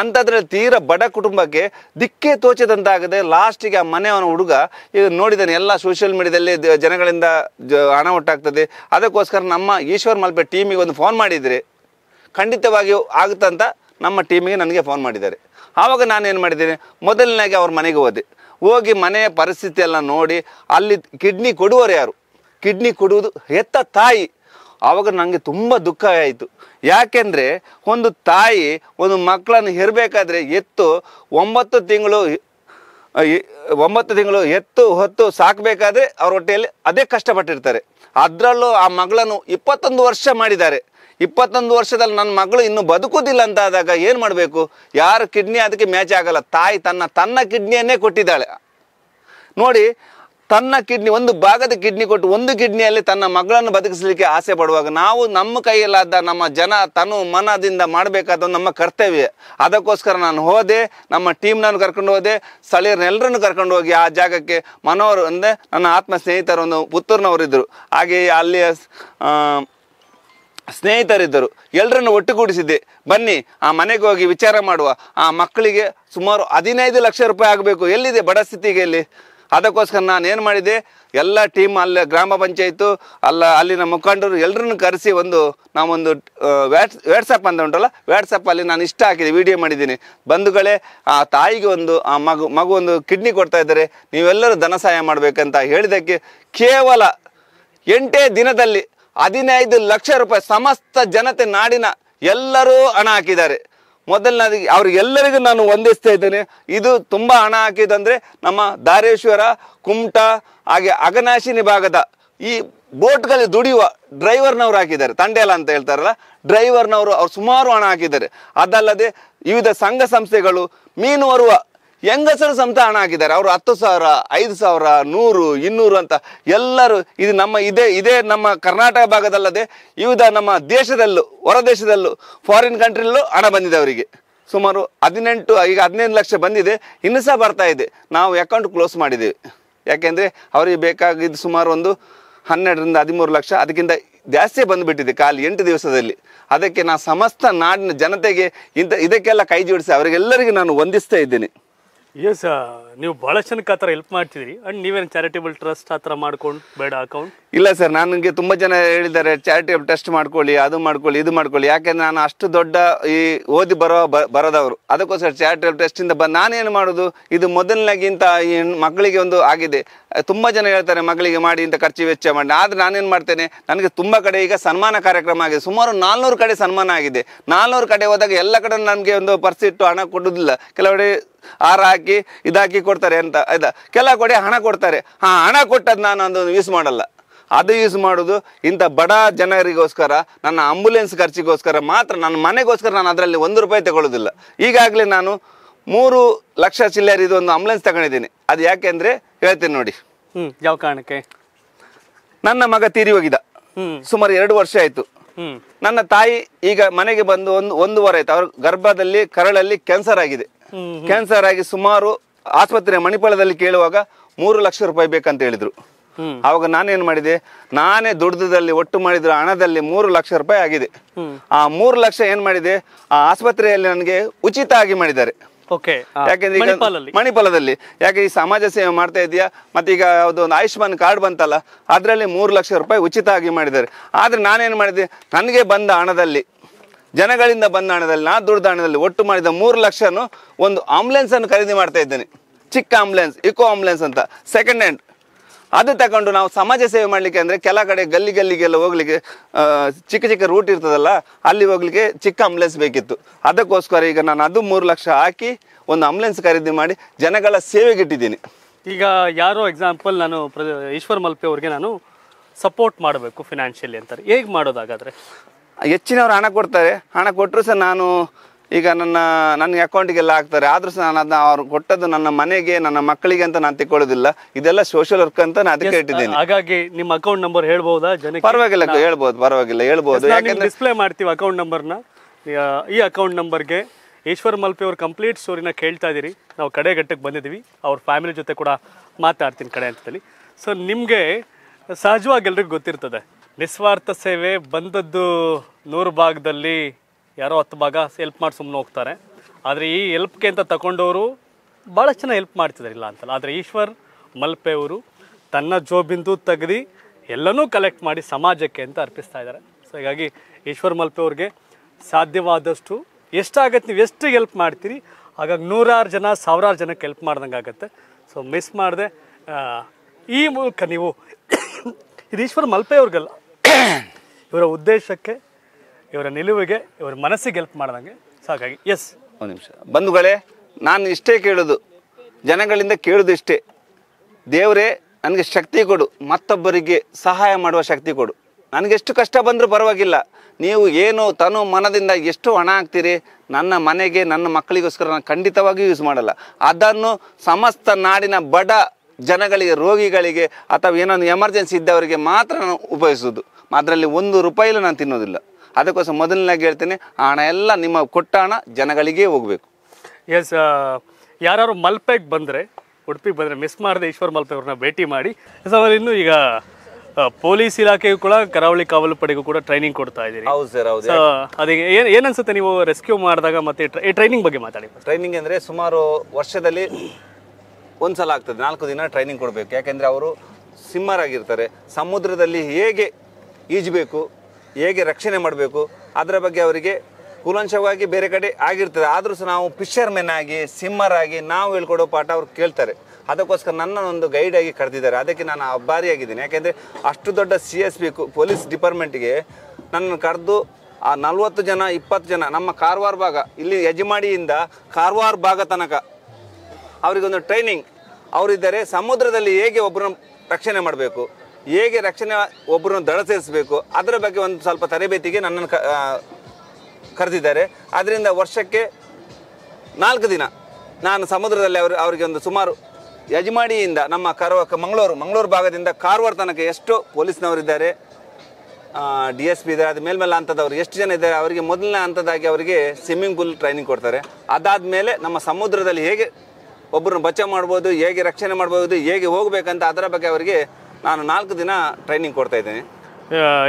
ಅಂಥದ್ರಲ್ಲಿ ತೀರ ಬಡ ಕುಟುಂಬಕ್ಕೆ ದಿಕ್ಕೇ ತೋಚದಂತಾಗದೆ ಲಾಸ್ಟಿಗೆ ಆ ಮನೆಯವನ ಹುಡುಗ ಈಗ ನೋಡಿದ್ದಾನೆ ಎಲ್ಲ ಸೋಷಿಯಲ್ ಮೀಡಿಯಾದಲ್ಲಿ ಜನಗಳಿಂದ ಹಣ ಒಟ್ಟಾಗ್ತದೆ ಅದಕ್ಕೋಸ್ಕರ ನಮ್ಮ ಈಶ್ವರ್ ಮಲ್ಪೆ ಟೀಮಿಗೆ ಒಂದು ಫೋನ್ ಮಾಡಿದರೆ ಖಂಡಿತವಾಗಿಯೂ ಆಗುತ್ತಂತ ನಮ್ಮ ಟೀಮಿಗೆ ನನಗೆ ಫೋನ್ ಮಾಡಿದ್ದಾರೆ ಆವಾಗ ನಾನು ಏನು ಮಾಡಿದ್ದೀನಿ ಮೊದಲನೇಗೆ ಅವ್ರ ಮನೆಗೆ ಹೋದೆ ಹೋಗಿ ಮನೆಯ ಪರಿಸ್ಥಿತಿಯೆಲ್ಲ ನೋಡಿ ಅಲ್ಲಿ ಕಿಡ್ನಿ ಕೊಡುವರು ಯಾರು ಕಿಡ್ನಿ ಕೊಡುವುದು ಹೆತ್ತ ತಾಯಿ ಆವಾಗ ನನಗೆ ತುಂಬ ದುಃಖ ಆಯಿತು ಯಾಕೆಂದರೆ ಒಂದು ತಾಯಿ ಒಂದು ಮಕ್ಕಳನ್ನು ಇರಬೇಕಾದ್ರೆ ಎತ್ತು ಒಂಬತ್ತು ತಿಂಗಳು ಒಂಬತ್ತು ತಿಂಗಳು ಎತ್ತು ಹೊತ್ತು ಸಾಕಬೇಕಾದ್ರೆ ಅವ್ರ ಹೊಟ್ಟೆಯಲ್ಲಿ ಅದೇ ಕಷ್ಟಪಟ್ಟಿರ್ತಾರೆ ಅದರಲ್ಲೂ ಆ ಮಗಳನ್ನು ಇಪ್ಪತ್ತೊಂದು ವರ್ಷ ಮಾಡಿದ್ದಾರೆ ಇಪ್ಪತ್ತೊಂದು ವರ್ಷದಲ್ಲಿ ನನ್ನ ಮಗಳು ಇನ್ನೂ ಬದುಕುವುದಿಲ್ಲ ಅಂತ ಆದಾಗ ಏನು ಮಾಡಬೇಕು ಯಾರ ಕಿಡ್ನಿ ಅದಕ್ಕೆ ಮ್ಯಾಚ್ ಆಗಲ್ಲ ತಾಯಿ ತನ್ನ ತನ್ನ ಕಿಡ್ನಿಯನ್ನೇ ಕೊಟ್ಟಿದ್ದಾಳೆ ನೋಡಿ ತನ್ನ ಕಿಡ್ನಿ ಒಂದು ಭಾಗದ ಕಿಡ್ನಿ ಕೊಟ್ಟು ಒಂದು ಕಿಡ್ನಿಯಲ್ಲಿ ತನ್ನ ಮಗಳನ್ನು ಬದುಕಿಸಲಿಕ್ಕೆ ಆಸೆ ಪಡುವಾಗ ನಾವು ನಮ್ಮ ಕೈಯಲ್ಲಾದ ನಮ್ಮ ಜನ ತನು ಮನದಿಂದ ಮಾಡಬೇಕಾದ ನಮ್ಮ ಕರ್ತವ್ಯ ಅದಕ್ಕೋಸ್ಕರ ನಾನು ಹೋದೆ ನಮ್ಮ ಟೀಮ್ನನ್ನು ಕರ್ಕೊಂಡು ಹೋದೆ ಸ್ಥಳೀಯರನ್ನೆಲ್ಲರನ್ನು ಕರ್ಕೊಂಡು ಹೋಗಿ ಆ ಜಾಗಕ್ಕೆ ಮನೋರು ಅಂದರೆ ನನ್ನ ಆತ್ಮ ಸ್ನೇಹಿತರೊಂದು ಪುತ್ತೂರಿನವರಿದ್ದರು ಹಾಗೆಯೇ ಅಲ್ಲಿಯ ಸ್ನೇಹಿತರಿದ್ದರು ಎಲ್ಲರನ್ನು ಒಟ್ಟುಗೂಡಿಸಿದ್ದೆ ಬನ್ನಿ ಆ ಮನೆಗೆ ಹೋಗಿ ವಿಚಾರ ಮಾಡುವ ಆ ಮಕ್ಕಳಿಗೆ ಸುಮಾರು ಹದಿನೈದು ಲಕ್ಷ ರೂಪಾಯಿ ಆಗಬೇಕು ಎಲ್ಲಿದೆ ಬಡ ಸ್ಥಿತಿಗೆ ಇಲ್ಲಿ ಅದಕ್ಕೋಸ್ಕರ ನಾನು ಏನು ಮಾಡಿದೆ ಎಲ್ಲ ಟೀಮ್ ಅಲ್ಲೇ ಗ್ರಾಮ ಪಂಚಾಯಿತು ಅಲ್ಲ ಅಲ್ಲಿನ ಮುಖಂಡರು ಎಲ್ಲರನ್ನು ಕರೆಸಿ ಒಂದು ನಾವೊಂದು ವ್ಯಾಟ್ಸ್ ವ್ಯಾಟ್ಸಪ್ ಅಂತ ಉಂಟಲ್ಲ ವ್ಯಾಟ್ಸಪ್ಪಲ್ಲಿ ನಾನು ಇಷ್ಟ ಹಾಕಿದೆ ವಿಡಿಯೋ ಮಾಡಿದ್ದೀನಿ ಬಂಧುಗಳೇ ಆ ತಾಯಿಗೆ ಒಂದು ಆ ಮಗು ಮಗು ಒಂದು ಕಿಡ್ನಿ ಕೊಡ್ತಾ ಇದ್ದಾರೆ ನೀವೆಲ್ಲರೂ ಧನ ಸಹಾಯ ಮಾಡಬೇಕಂತ ಹೇಳಿದ್ದಕ್ಕೆ ಕೇವಲ ಎಂಟೇ ದಿನದಲ್ಲಿ ಹದಿನೈದು ಲಕ್ಷ ರೂಪಾಯಿ ಸಮಸ್ತ ಜನತೆ ನಾಡಿನ ಎಲ್ಲರೂ ಹಣ ಹಾಕಿದ್ದಾರೆ ಮೊದಲನೇದಾಗಿ ಅವ್ರಿಗೆಲ್ಲರಿಗೂ ನಾನು ವಂದಿಸ್ತಾ ಇದ್ದೇನೆ ಇದು ತುಂಬ ಹಣ ಹಾಕಿದಂದರೆ ನಮ್ಮ ದಾರೇಶ್ವರ ಕುಮಟಾ ಹಾಗೆ ಅಗನಾಶಿನಿ ಭಾಗದ ಈ ಬೋಟ್ಗಳಲ್ಲಿ ದುಡಿಯುವ ಡ್ರೈವರ್ನವರು ಹಾಕಿದ್ದಾರೆ ತಂಡೆಲ್ಲ ಅಂತ ಹೇಳ್ತಾರಲ್ಲ ಡ್ರೈವರ್ನವರು ಅವ್ರು ಸುಮಾರು ಹಣ ಹಾಕಿದ್ದಾರೆ ಅದಲ್ಲದೆ ವಿವಿಧ ಸಂಘ ಸಂಸ್ಥೆಗಳು ಮೀನು ಬರುವ ಹೆಂಗಸರು ಸಮೇತ ಹಣ ಹಾಕಿದ್ದಾರೆ ಅವರು ಹತ್ತು ಸಾವಿರ ಐದು ಸಾವಿರ ನೂರು ಇನ್ನೂರು ಅಂತ ಎಲ್ಲರೂ ಇದು ನಮ್ಮ ಇದೇ ಇದೇ ನಮ್ಮ ಕರ್ನಾಟಕ ಭಾಗದಲ್ಲದೆ ವಿವಿಧ ನಮ್ಮ ದೇಶದಲ್ಲೂ ಹೊರದೇಶದಲ್ಲೂ ಫಾರಿನ್ ಕಂಟ್ರಿಲ್ಲೂ ಹಣ ಬಂದಿದೆ ಅವರಿಗೆ ಸುಮಾರು ಹದಿನೆಂಟು ಈಗ ಹದಿನೈದು ಲಕ್ಷ ಬಂದಿದೆ ಇನ್ನು ಸಹ ಬರ್ತಾ ಇದೆ ನಾವು ಅಕೌಂಟ್ ಕ್ಲೋಸ್ ಮಾಡಿದ್ದೀವಿ ಯಾಕೆಂದರೆ ಅವರಿಗೆ ಬೇಕಾಗಿದ್ದು ಸುಮಾರು ಒಂದು ಹನ್ನೆರಡರಿಂದ ಹದಿಮೂರು ಲಕ್ಷ ಅದಕ್ಕಿಂತ ಜಾಸ್ತಿ ಬಂದುಬಿಟ್ಟಿದೆ ಖಾಲಿ ಎಂಟು ದಿವಸದಲ್ಲಿ ಅದಕ್ಕೆ ನಾನು ಸಮಸ್ತ ನಾಡಿನ ಜನತೆಗೆ ಇಂಥ ಇದಕ್ಕೆಲ್ಲ ಕೈ ಜೋಡಿಸಿ ಅವರಿಗೆಲ್ಲರಿಗೂ ನಾನು ವಂದಿಸ್ತಾ ಇದ್ದೀನಿ ಎಸ್ uh, ನೀವು ಭಾಳಷ್ಟು ಜನಕ್ಕೆ ಆ ಥರ ಹೆಲ್ಪ್ ಮಾಡ್ತಿದ್ರಿ ಅಂಡ್ ನೀವೇನು ಚಾರಿಟೇಬಲ್ ಟ್ರಸ್ಟ್ ಆ ಥರ ಮಾಡ್ಕೊಂಡು ಬೇಡ ಅಕೌಂಟ್ ಇಲ್ಲ ಸರ್ ನನಗೆ ತುಂಬ ಜನ ಹೇಳಿದ್ದಾರೆ ಚಾರಿಟೇಬಲ್ ಟ್ರಸ್ಟ್ ಮಾಡ್ಕೊಳ್ಳಿ ಅದು ಮಾಡ್ಕೊಳ್ಳಿ ಇದು ಮಾಡ್ಕೊಳ್ಳಿ ಯಾಕೆಂದ್ರೆ ನಾನು ಅಷ್ಟು ದೊಡ್ಡ ಈ ಓದಿ ಬರೋ ಬರೋದವರು ಅದಕ್ಕೋಸ್ಕರ ಚಾರಿಟೇಬಲ್ ಟ್ರಸ್ಟಿಂದ ಬಂದು ನಾನೇನು ಮಾಡೋದು ಇದು ಮೊದಲನಾಗಿಂತ ಈ ಮಕ್ಕಳಿಗೆ ಒಂದು ಆಗಿದೆ ತುಂಬ ಜನ ಹೇಳ್ತಾರೆ ಮಗಳಿಗೆ ಮಾಡಿ ಅಂತ ಖರ್ಚು ವೆಚ್ಚ ಮಾಡಿ ಆದರೆ ನಾನೇನು ಮಾಡ್ತೇನೆ ನನಗೆ ತುಂಬ ಕಡೆ ಈಗ ಸನ್ಮಾನ ಕಾರ್ಯಕ್ರಮ ಆಗಿದೆ ಸುಮಾರು ನಾಲ್ನೂರು ಕಡೆ ಸನ್ಮಾನ ಆಗಿದೆ ನಾಲ್ನೂರು ಕಡೆ ಹೋದಾಗ ಎಲ್ಲ ಕಡೆ ನನಗೆ ಒಂದು ಪರ್ಸ್ ಇಟ್ಟು ಹಣ ಕೊಡೋದಿಲ್ಲ ಕೆಲವಡೆ ಆರ ಹಾಕಿ ಇದಾಕಿ ಕೊಡ್ತಾರೆ ಅಂತ ಆಯ್ತಾ ಕೆಲ ಕಡೆ ಹಣ ಕೊಡ್ತಾರೆ ಹಾಂ ಹಣ ಕೊಟ್ಟದ್ದು ನಾನು ಒಂದು ಯೂಸ್ ಮಾಡಲ್ಲ ಅದು ಯೂಸ್ ಮಾಡೋದು ಇಂಥ ಬಡ ಜನರಿಗೋಸ್ಕರ ನನ್ನ ಆಂಬುಲೆನ್ಸ್ ಖರ್ಚಿಗೋಸ್ಕರ ಮಾತ್ರ ನನ್ನ ಮನೆಗೋಸ್ಕರ ನಾನು ಅದರಲ್ಲಿ ಒಂದು ರೂಪಾಯಿ ತಗೊಳ್ಳೋದಿಲ್ಲ ಈಗಾಗಲೇ ನಾನು ಮೂರು ಲಕ್ಷ ಚಿಲ್ಲರ್ ಇದೊಂದು ಆಂಬುಲೆನ್ಸ್ ತಗೊಂಡಿದ್ದೀನಿ ಅದು ಯಾಕೆ ಅಂದ್ರೆ ಹೇಳ್ತೇನೆ ನೋಡಿ ಯಾವ ಕಾರಣಕ್ಕೆ ನನ್ನ ಮಗ ತೀರಿ ಹೋಗಿದ ಸುಮಾರು ಎರಡು ವರ್ಷ ಆಯ್ತು ನನ್ನ ತಾಯಿ ಈಗ ಮನೆಗೆ ಬಂದು ಒಂದು ಒಂದು ವಾರ ಆಯ್ತು ಅವ್ರ ಗರ್ಭದಲ್ಲಿ ಕರಳಲ್ಲಿ ಕ್ಯಾನ್ಸರ್ ಆಗಿದೆ ಕ್ಯಾನ್ಸರ್ ಆಗಿ ಸುಮಾರು ಆಸ್ಪತ್ರೆ ಮಣಿಪಾಲದಲ್ಲಿ ಕೇಳುವಾಗ ಮೂರು ಲಕ್ಷ ರೂಪಾಯಿ ಬೇಕಂತ ಹೇಳಿದ್ರು ಅವಾಗ ನಾನೇನ್ ಮಾಡಿದೆ ನಾನೇ ದುಡ್ಡದಲ್ಲಿ ಒಟ್ಟು ಮಾಡಿದ್ರು ಹಣದಲ್ಲಿ ಮೂರು ಲಕ್ಷ ರೂಪಾಯಿ ಆಗಿದೆ ಆ ಮೂರು ಲಕ್ಷ ಏನ್ ಮಾಡಿದೆ ಆ ಆಸ್ಪತ್ರೆಯಲ್ಲಿ ನನಗೆ ಉಚಿತ ಆಗಿ ಮಾಡಿದ್ದಾರೆ ಯಾಕೆಂದ್ರೆ ಮಣಿಪಾಲದಲ್ಲಿ ಯಾಕೆ ಈ ಸಮಾಜ ಸೇವೆ ಮಾಡ್ತಾ ಇದೆಯಾ ಮತ್ತೆ ಈಗ ಯಾವ್ದು ಒಂದು ಆಯುಷ್ಮಾನ್ ಕಾರ್ಡ್ ಬಂತಲ್ಲ ಅದರಲ್ಲಿ ಮೂರು ಲಕ್ಷ ರೂಪಾಯಿ ಉಚಿತ ಆಗಿ ಮಾಡಿದ್ದಾರೆ ಆದ್ರೆ ನಾನೇನು ಮಾಡಿದೆ ನನಗೆ ಬಂದ ಹಣದಲ್ಲಿ ಜನಗಳಿಂದ ಬಂದ ಹಣದಲ್ಲಿ ನಾ ದುಡ್ದ ಹಣದಲ್ಲಿ ಒಟ್ಟು ಮಾಡಿದ ಮೂರು ಲಕ್ಷನು ಒಂದು ಆಂಬುಲೆನ್ಸ್ ಅನ್ನು ಖರೀದಿ ಮಾಡ್ತಾ ಇದ್ದೇನೆ ಚಿಕ್ಕ ಆಂಬುಲೆನ್ಸ್ ಇಕೋ ಆಂಬುಲೆನ್ಸ್ ಅಂತ ಸೆಕೆಂಡ್ ಹ್ಯಾಂಡ್ ಅದು ತಗೊಂಡು ನಾವು ಸಮಾಜ ಸೇವೆ ಮಾಡಲಿಕ್ಕೆ ಅಂದರೆ ಕೆಲ ಕಡೆ ಗಲ್ಲಿ ಗಲ್ಲಿಗೆಲ್ಲ ಹೋಗ್ಲಿಕ್ಕೆ ಚಿಕ್ಕ ಚಿಕ್ಕ ರೂಟ್ ಇರ್ತದಲ್ಲ ಅಲ್ಲಿ ಹೋಗ್ಲಿಕ್ಕೆ ಚಿಕ್ಕ ಆಂಬುಲೆನ್ಸ್ ಬೇಕಿತ್ತು ಅದಕ್ಕೋಸ್ಕರ ಈಗ ನಾನು ಅದು ಮೂರು ಲಕ್ಷ ಹಾಕಿ ಒಂದು ಆಂಬುಲೆನ್ಸ್ ಖರೀದಿ ಮಾಡಿ ಜನಗಳ ಸೇವೆಗೆ ಇಟ್ಟಿದ್ದೀನಿ ಈಗ ಯಾರೋ ಎಕ್ಸಾಂಪಲ್ ನಾನು ಈಶ್ವರ್ ಮಲ್ಪೆ ಅವ್ರಿಗೆ ನಾನು ಸಪೋರ್ಟ್ ಮಾಡಬೇಕು ಫಿನಾನ್ಷಿಯಲಿ ಅಂತಾರೆ ಹೇಗೆ ಮಾಡೋದಾಗಾದರೆ ಹೆಚ್ಚಿನವ್ರು ಹಣ ಕೊಡ್ತಾರೆ ಹಣ ಕೊಟ್ಟರು ಸಹ ನಾನು ಈಗ ನನ್ನ ನನ್ನ ಅಕೌಂಟಿಗೆಲ್ಲ ಹಾಕ್ತಾರೆ ಆದರೂ ಸಹ ನಾನು ಅದನ್ನ ಅವ್ರು ಕೊಟ್ಟದ್ದು ನನ್ನ ಮನೆಗೆ ನನ್ನ ಮಕ್ಕಳಿಗೆ ಅಂತ ನಾನು ತಿಳ್ಕೊಳ್ಳೋದಿಲ್ಲ ಇದೆಲ್ಲ ಸೋಷಿಯಲ್ ವರ್ಕ್ ಅಂತ ನಾನು ಅದಕ್ಕೆ ಇಟ್ಟಿದ್ದೀನಿ ಹಾಗಾಗಿ ನಿಮ್ಮ ಅಕೌಂಟ್ ನಂಬರ್ ಹೇಳ್ಬಹುದಾ ಜನ ಪರವಾಗಿಲ್ಲ ಹೇಳ್ಬೋದು ಪರವಾಗಿಲ್ಲ ಹೇಳ್ಬೋದು ಯಾಕಂದ್ರೆ ಡಿಸ್ಪ್ಲೇ ಮಾಡ್ತೀವಿ ಅಕೌಂಟ್ ನಂಬರ್ನ ಈ ಅಕೌಂಟ್ ನಂಬರ್ಗೆ ಈಶ್ವರ್ ಮಲ್ಪೆ ಅವ್ರ ಕಂಪ್ಲೀಟ್ ಸ್ಟೋರಿನ ಕೇಳ್ತಾ ಇದ್ದೀರಿ ನಾವು ಕಡೆ ಘಟ್ಟಕ್ಕೆ ಬಂದಿದ್ದೀವಿ ಅವ್ರ ಫ್ಯಾಮಿಲಿ ಜೊತೆ ಕೂಡ ಮಾತಾಡ್ತೀನಿ ಕಡೆ ಹೇಳಿ ಸೊ ನಿಮಗೆ ಸಹಜವಾಗಿ ಎಲ್ರಿಗೂ ಗೊತ್ತಿರ್ತದೆ ನಿಸ್ವಾರ್ಥ ಸೇವೆ ಬಂದದ್ದು ನೂರು ಭಾಗದಲ್ಲಿ ಯಾರೋ ಹತ್ತು ಭಾಗ ಹೆಲ್ಪ್ ಮಾಡಿ ಸುಮ್ಮನೆ ಹೋಗ್ತಾರೆ ಆದರೆ ಈ ಹೆಲ್ಪ್ಗೆ ಅಂತ ತಗೊಂಡವರು ಭಾಳಷ್ಟು ಜನ ಹೆಲ್ಪ್ ಮಾಡ್ತಿದ್ದಾರೆ ಇಲ್ಲ ಅಂತಲ್ಲ ಆದರೆ ಈಶ್ವರ್ ಮಲ್ಪೆ ಅವರು ತನ್ನ ಜೋಬಿಂದು ತೆಗೆದು ಎಲ್ಲನೂ ಕಲೆಕ್ಟ್ ಮಾಡಿ ಸಮಾಜಕ್ಕೆ ಅಂತ ಅರ್ಪಿಸ್ತಾ ಇದ್ದಾರೆ ಸೊ ಹೀಗಾಗಿ ಈಶ್ವರ್ ಮಲ್ಪೆ ಅವ್ರಿಗೆ ಸಾಧ್ಯವಾದಷ್ಟು ಎಷ್ಟಾಗತ್ತೆ ನೀವು ಎಷ್ಟು ಹೆಲ್ಪ್ ಮಾಡ್ತೀರಿ ಹಾಗಾಗಿ ನೂರಾರು ಜನ ಸಾವಿರಾರು ಜನಕ್ಕೆ ಹೆಲ್ಪ್ ಮಾಡ್ದಂಗೆ ಆಗುತ್ತೆ ಸೊ ಮಿಸ್ ಮಾಡಿದೆ ಈ ಮೂಲಕ ನೀವು ಇದು ಈಶ್ವರ್ ಮಲ್ಪೆ ಅವ್ರಿಗಲ್ಲ ಇವರ ಉದ್ದೇಶಕ್ಕೆ ಇವರ ನಿಲುವಿಗೆ ಇವರ ಮನಸ್ಸಿಗೆ ಹೆಲ್ಪ್ ಮಾಡ್ದಂಗೆ ಸಾಕಾಗಿ ಎಸ್ ಒಂದು ನಿಮಿಷ ಬಂಧುಗಳೇ ನಾನು ಇಷ್ಟೇ ಕೇಳೋದು ಜನಗಳಿಂದ ಕೇಳೋದು ಇಷ್ಟೇ ದೇವರೇ ನನಗೆ ಶಕ್ತಿ ಕೊಡು ಮತ್ತೊಬ್ಬರಿಗೆ ಸಹಾಯ ಮಾಡುವ ಶಕ್ತಿ ಕೊಡು ನನಗೆಷ್ಟು ಕಷ್ಟ ಬಂದರೂ ಪರವಾಗಿಲ್ಲ ನೀವು ಏನು ತನು ಮನದಿಂದ ಎಷ್ಟು ಹಣ ಹಾಕ್ತೀರಿ ನನ್ನ ಮನೆಗೆ ನನ್ನ ಮಕ್ಕಳಿಗೋಸ್ಕರ ನಾನು ಖಂಡಿತವಾಗಿಯೂ ಯೂಸ್ ಮಾಡಲ್ಲ ಅದನ್ನು ಸಮಸ್ತ ನಾಡಿನ ಬಡ ಜನಗಳಿಗೆ ರೋಗಿಗಳಿಗೆ ಅಥವಾ ಏನೊಂದು ಎಮರ್ಜೆನ್ಸಿ ಇದ್ದವರಿಗೆ ಮಾತ್ರ ನಾನು ಉಪಯೋಗಿಸೋದು ಅದರಲ್ಲಿ ಒಂದು ರೂಪಾಯಿಲೂ ನಾನು ತಿನ್ನೋದಿಲ್ಲ ಅದಕ್ಕೋಸ್ಕರ ಮೊದಲನೇ ಹೇಳ್ತೇನೆ ಹಣ ಎಲ್ಲ ನಿಮ್ಮ ಕೊಟ್ಟ ಹಣ ಜನಗಳಿಗೆ ಹೋಗಬೇಕು ಎಸ್ ಯಾರು ಮಲ್ಪೆಗೆ ಬಂದರೆ ಉಡುಪಿಗೆ ಬಂದರೆ ಮಿಸ್ ಮಾಡಿದೆ ಈಶ್ವರ್ ಮಲ್ಪೆ ಅವ್ರನ್ನ ಭೇಟಿ ಮಾಡಿ ಸರ್ ಇನ್ನು ಈಗ ಪೊಲೀಸ್ ಇಲಾಖೆಗೂ ಕೂಡ ಕರಾವಳಿ ಕಾವಲು ಪಡೆಗೂ ಕೂಡ ಟ್ರೈನಿಂಗ್ ಕೊಡ್ತಾ ಇದ್ದೀರಿ ಹೌದು ಸರ್ ಹೌದು ಅದಕ್ಕೆ ಏನು ಏನನ್ಸುತ್ತೆ ಅನ್ಸುತ್ತೆ ನೀವು ರೆಸ್ಕ್ಯೂ ಮಾಡಿದಾಗ ಮತ್ತೆ ಟ್ರೈನಿಂಗ್ ಬಗ್ಗೆ ಮಾತಾಡಿ ಟ್ರೈನಿಂಗ್ ಅಂದರೆ ಸುಮಾರು ವರ್ಷದಲ್ಲಿ ಒಂದು ಸಲ ಆಗ್ತದೆ ನಾಲ್ಕು ದಿನ ಟ್ರೈನಿಂಗ್ ಕೊಡಬೇಕು ಯಾಕೆಂದರೆ ಅವರು ಸಿಮ್ಮರಾಗಿರ್ತಾರೆ ಸಮುದ್ರದಲ್ಲಿ ಹೇಗೆ ಈಜಬೇಕು ಹೇಗೆ ರಕ್ಷಣೆ ಮಾಡಬೇಕು ಅದರ ಬಗ್ಗೆ ಅವರಿಗೆ ಕೂಲಂಶವಾಗಿ ಬೇರೆ ಕಡೆ ಆಗಿರ್ತದೆ ಆದರೂ ಸಹ ನಾವು ಫಿಶರ್ಮೆನ್ ಆಗಿ ಸಿಮ್ಮರ್ ಆಗಿ ನಾವು ಹೇಳ್ಕೊಡೋ ಪಾಠ ಅವ್ರು ಕೇಳ್ತಾರೆ ಅದಕ್ಕೋಸ್ಕರ ನನ್ನ ಒಂದು ಗೈಡ್ ಆಗಿ ಕರೆದಿದ್ದಾರೆ ಅದಕ್ಕೆ ನಾನು ಅಬ್ಬಾರಿಯಾಗಿದ್ದೀನಿ ಯಾಕೆಂದರೆ ಅಷ್ಟು ದೊಡ್ಡ ಸಿ ಎಸ್ ಬಿ ಪೊಲೀಸ್ ಡಿಪಾರ್ಟ್ಮೆಂಟ್ಗೆ ನನ್ನನ್ನು ಕರೆದು ಆ ನಲ್ವತ್ತು ಜನ ಇಪ್ಪತ್ತು ಜನ ನಮ್ಮ ಕಾರವಾರ ಭಾಗ ಇಲ್ಲಿ ಯಜಮಾಡಿಯಿಂದ ಕಾರವಾರ ಭಾಗ ತನಕ ಅವರಿಗೊಂದು ಟ್ರೈನಿಂಗ್ ಅವರಿದ್ದರೆ ಸಮುದ್ರದಲ್ಲಿ ಹೇಗೆ ಒಬ್ಬರನ್ನ ರಕ್ಷಣೆ ಮಾಡಬೇಕು ಹೇಗೆ ರಕ್ಷಣೆ ಒಬ್ಬರನ್ನು ದಡ ಸೇರಿಸಬೇಕು ಅದರ ಬಗ್ಗೆ ಒಂದು ಸ್ವಲ್ಪ ತರಬೇತಿಗೆ ನನ್ನನ್ನು ಕರೆದಿದ್ದಾರೆ ಅದರಿಂದ ವರ್ಷಕ್ಕೆ ನಾಲ್ಕು ದಿನ ನಾನು ಸಮುದ್ರದಲ್ಲಿ ಅವರು ಅವರಿಗೆ ಒಂದು ಸುಮಾರು ಯಜಮಾಡಿಯಿಂದ ನಮ್ಮ ಕರವ ಮಂಗಳೂರು ಮಂಗಳೂರು ಭಾಗದಿಂದ ಕಾರವಾರ ತನಕ ಎಷ್ಟು ಪೊಲೀಸ್ನವರಿದ್ದಾರೆ ಡಿ ಎಸ್ ಪಿ ಇದ್ದಾರೆ ಅದು ಮೇಲ್ಮೇಲೆ ಹಂತದವ್ರು ಎಷ್ಟು ಜನ ಇದ್ದಾರೆ ಅವರಿಗೆ ಮೊದಲನೇ ಹಂತದಾಗಿ ಅವರಿಗೆ ಸ್ವಿಮ್ಮಿಂಗ್ ಪೂಲ್ ಟ್ರೈನಿಂಗ್ ಕೊಡ್ತಾರೆ ಅದಾದ ಮೇಲೆ ನಮ್ಮ ಸಮುದ್ರದಲ್ಲಿ ಹೇಗೆ ಒಬ್ಬರನ್ನು ಬಚಾವ್ ಮಾಡ್ಬೋದು ಹೇಗೆ ರಕ್ಷಣೆ ಮಾಡ್ಬೋದು ಹೇಗೆ ಹೋಗಬೇಕಂತ ಅದರ ಬಗ್ಗೆ ಅವರಿಗೆ ನಾನು ನಾಲ್ಕು ದಿನ ಟ್ರೈನಿಂಗ್ ಕೊಡ್ತಾ ಇದ್ದೇನೆ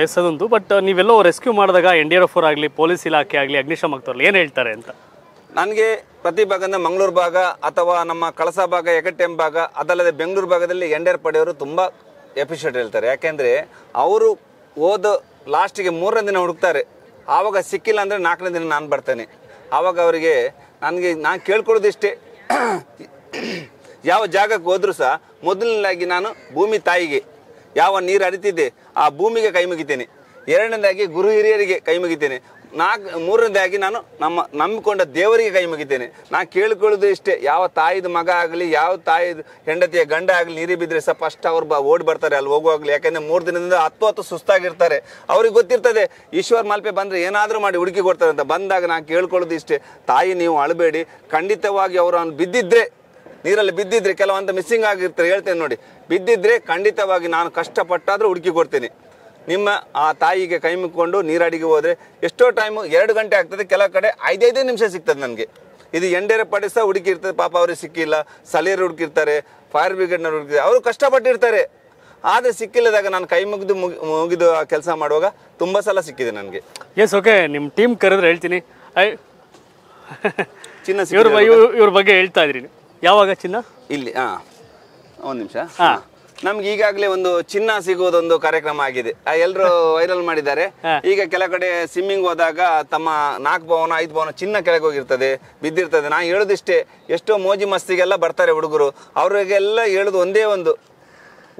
ಎಸ್ ಅದಂತು ಬಟ್ ನೀವೆಲ್ಲೋ ರೆಸ್ಕ್ಯೂ ಮಾಡಿದಾಗ ಎನ್ ಡಿ ಆರ್ ಎಫ್ ಆಗಲಿ ಪೊಲೀಸ್ ಇಲಾಖೆ ಆಗಲಿ ಅಗ್ನಿಶಾಮಕ್ತವ್ರಲ್ಲಿ ಏನು ಹೇಳ್ತಾರೆ ಅಂತ ನನಗೆ ಪ್ರತಿ ಅಂದರೆ ಮಂಗಳೂರು ಭಾಗ ಅಥವಾ ನಮ್ಮ ಕಳಸ ಭಾಗ ಯಗಟ್ಟೆಂ ಭಾಗ ಅದಲ್ಲದೆ ಬೆಂಗಳೂರು ಭಾಗದಲ್ಲಿ ಎನ್ ಡಿ ಆರ್ ಪಡೆಯವರು ತುಂಬ ಎಫಿಷಿಯೆಂಟ್ ಹೇಳ್ತಾರೆ ಯಾಕೆಂದರೆ ಅವರು ಓದ ಲಾಸ್ಟಿಗೆ ಮೂರನೇ ದಿನ ಹುಡುಕ್ತಾರೆ ಆವಾಗ ಸಿಕ್ಕಿಲ್ಲ ಅಂದರೆ ನಾಲ್ಕನೇ ದಿನ ನಾನು ಬರ್ತೇನೆ ಆವಾಗ ಅವರಿಗೆ ನನಗೆ ನಾನು ಇಷ್ಟೇ ಯಾವ ಜಾಗಕ್ಕೆ ಹೋದರೂ ಸಹ ಮೊದಲನೇದಾಗಿ ನಾನು ಭೂಮಿ ತಾಯಿಗೆ ಯಾವ ನೀರು ಅರಿತಿದ್ದೆ ಆ ಭೂಮಿಗೆ ಕೈ ಮುಗಿತೇನೆ ಎರಡನೇದಾಗಿ ಗುರು ಹಿರಿಯರಿಗೆ ಕೈ ಮುಗಿತೇನೆ ನಾಲ್ಕು ಮೂರನೇದಾಗಿ ನಾನು ನಮ್ಮ ನಂಬಿಕೊಂಡ ದೇವರಿಗೆ ಕೈ ಮುಗಿತೇನೆ ನಾನು ಕೇಳ್ಕೊಳ್ಳೋದು ಇಷ್ಟೇ ಯಾವ ತಾಯಿದ ಮಗ ಆಗಲಿ ಯಾವ ತಾಯಿದ ಹೆಂಡತಿಯ ಗಂಡ ಆಗಲಿ ನೀರಿ ಬಿದ್ದರೆ ಸಹ ಫಸ್ಟ್ ಅವ್ರು ಬ ಓಡಿ ಬರ್ತಾರೆ ಅಲ್ಲಿ ಹೋಗುವಾಗಲಿ ಯಾಕೆಂದರೆ ಮೂರು ದಿನದಿಂದ ಹತ್ತು ಹತ್ತು ಸುಸ್ತಾಗಿರ್ತಾರೆ ಅವ್ರಿಗೆ ಗೊತ್ತಿರ್ತದೆ ಈಶ್ವರ್ ಮಲ್ಪೆ ಬಂದರೆ ಏನಾದರೂ ಮಾಡಿ ಹುಡುಕಿ ಕೊಡ್ತಾರೆ ಅಂತ ಬಂದಾಗ ನಾನು ಕೇಳ್ಕೊಳ್ಳೋದು ಇಷ್ಟೇ ತಾಯಿ ನೀವು ಅಳಬೇಡಿ ಖಂಡಿತವಾಗಿ ಅವರು ಅವ್ನು ಬಿದ್ದಿದ್ರೆ ನೀರಲ್ಲಿ ಬಿದ್ದಿದ್ರೆ ಕೆಲವಂತ ಮಿಸ್ಸಿಂಗ್ ಆಗಿರ್ತಾರೆ ಹೇಳ್ತೇನೆ ನೋಡಿ ಬಿದ್ದಿದ್ರೆ ಖಂಡಿತವಾಗಿ ನಾನು ಕಷ್ಟಪಟ್ಟಾದರೂ ಹುಡುಕಿ ಕೊಡ್ತೇನೆ ನಿಮ್ಮ ಆ ತಾಯಿಗೆ ಕೈ ಮುಕ್ಕೊಂಡು ನೀರಡಿಗೆ ಹೋದರೆ ಎಷ್ಟೋ ಟೈಮು ಎರಡು ಗಂಟೆ ಆಗ್ತದೆ ಕೆಲವು ಕಡೆ ಐದೈದೇ ನಿಮಿಷ ಸಿಗ್ತದೆ ನನಗೆ ಇದು ಎಂಡೇರ ಪಡೆ ಸಹ ಇರ್ತದೆ ಪಾಪ ಅವರಿಗೆ ಸಿಕ್ಕಿಲ್ಲ ಸಲೀರು ಹುಡುಕಿರ್ತಾರೆ ಫೈರ್ ಬ್ರಿಗೇಡ್ನವ್ರು ಹುಡುಕಿದ್ದಾರೆ ಅವರು ಕಷ್ಟಪಟ್ಟಿರ್ತಾರೆ ಆದರೆ ಸಿಕ್ಕಿಲ್ಲದಾಗ ನಾನು ಕೈ ಮುಗಿದು ಮುಗಿದು ಆ ಕೆಲಸ ಮಾಡುವಾಗ ತುಂಬ ಸಲ ಸಿಕ್ಕಿದೆ ನನಗೆ ಎಸ್ ಓಕೆ ನಿಮ್ಮ ಟೀಮ್ ಕರೆದ್ರೆ ಹೇಳ್ತೀನಿ ಐ ಚಿನ್ನ ಇವ್ರ ಬಗ್ಗೆ ಹೇಳ್ತಾ ಇದ್ರಿ ಯಾವಾಗ ಚಿನ್ನ ಇಲ್ಲಿ ಹಾ ಒಂದು ನಿಮಿಷ ಹಾ ನಮ್ಗೆ ಈಗಾಗಲೇ ಒಂದು ಚಿನ್ನ ಸಿಗುವುದೊಂದು ಕಾರ್ಯಕ್ರಮ ಆಗಿದೆ ಎಲ್ಲರೂ ವೈರಲ್ ಮಾಡಿದ್ದಾರೆ ಈಗ ಕೆಲ ಕಡೆ ಸ್ವಿಮ್ಮಿಂಗ್ ಹೋದಾಗ ತಮ್ಮ ನಾಲ್ಕು ಭವನ ಐದು ಭವನ ಚಿನ್ನ ಕೆಳಗೆ ಹೋಗಿರ್ತದೆ ಬಿದ್ದಿರ್ತದೆ ನಾ ಹೇಳೋದಿಷ್ಟೇ ಎಷ್ಟೋ ಮೋಜಿ ಮಸ್ತಿಗೆಲ್ಲ ಬರ್ತಾರೆ ಹುಡುಗರು ಅವರಿಗೆಲ್ಲ ಹೇಳೋದು ಒಂದೇ ಒಂದು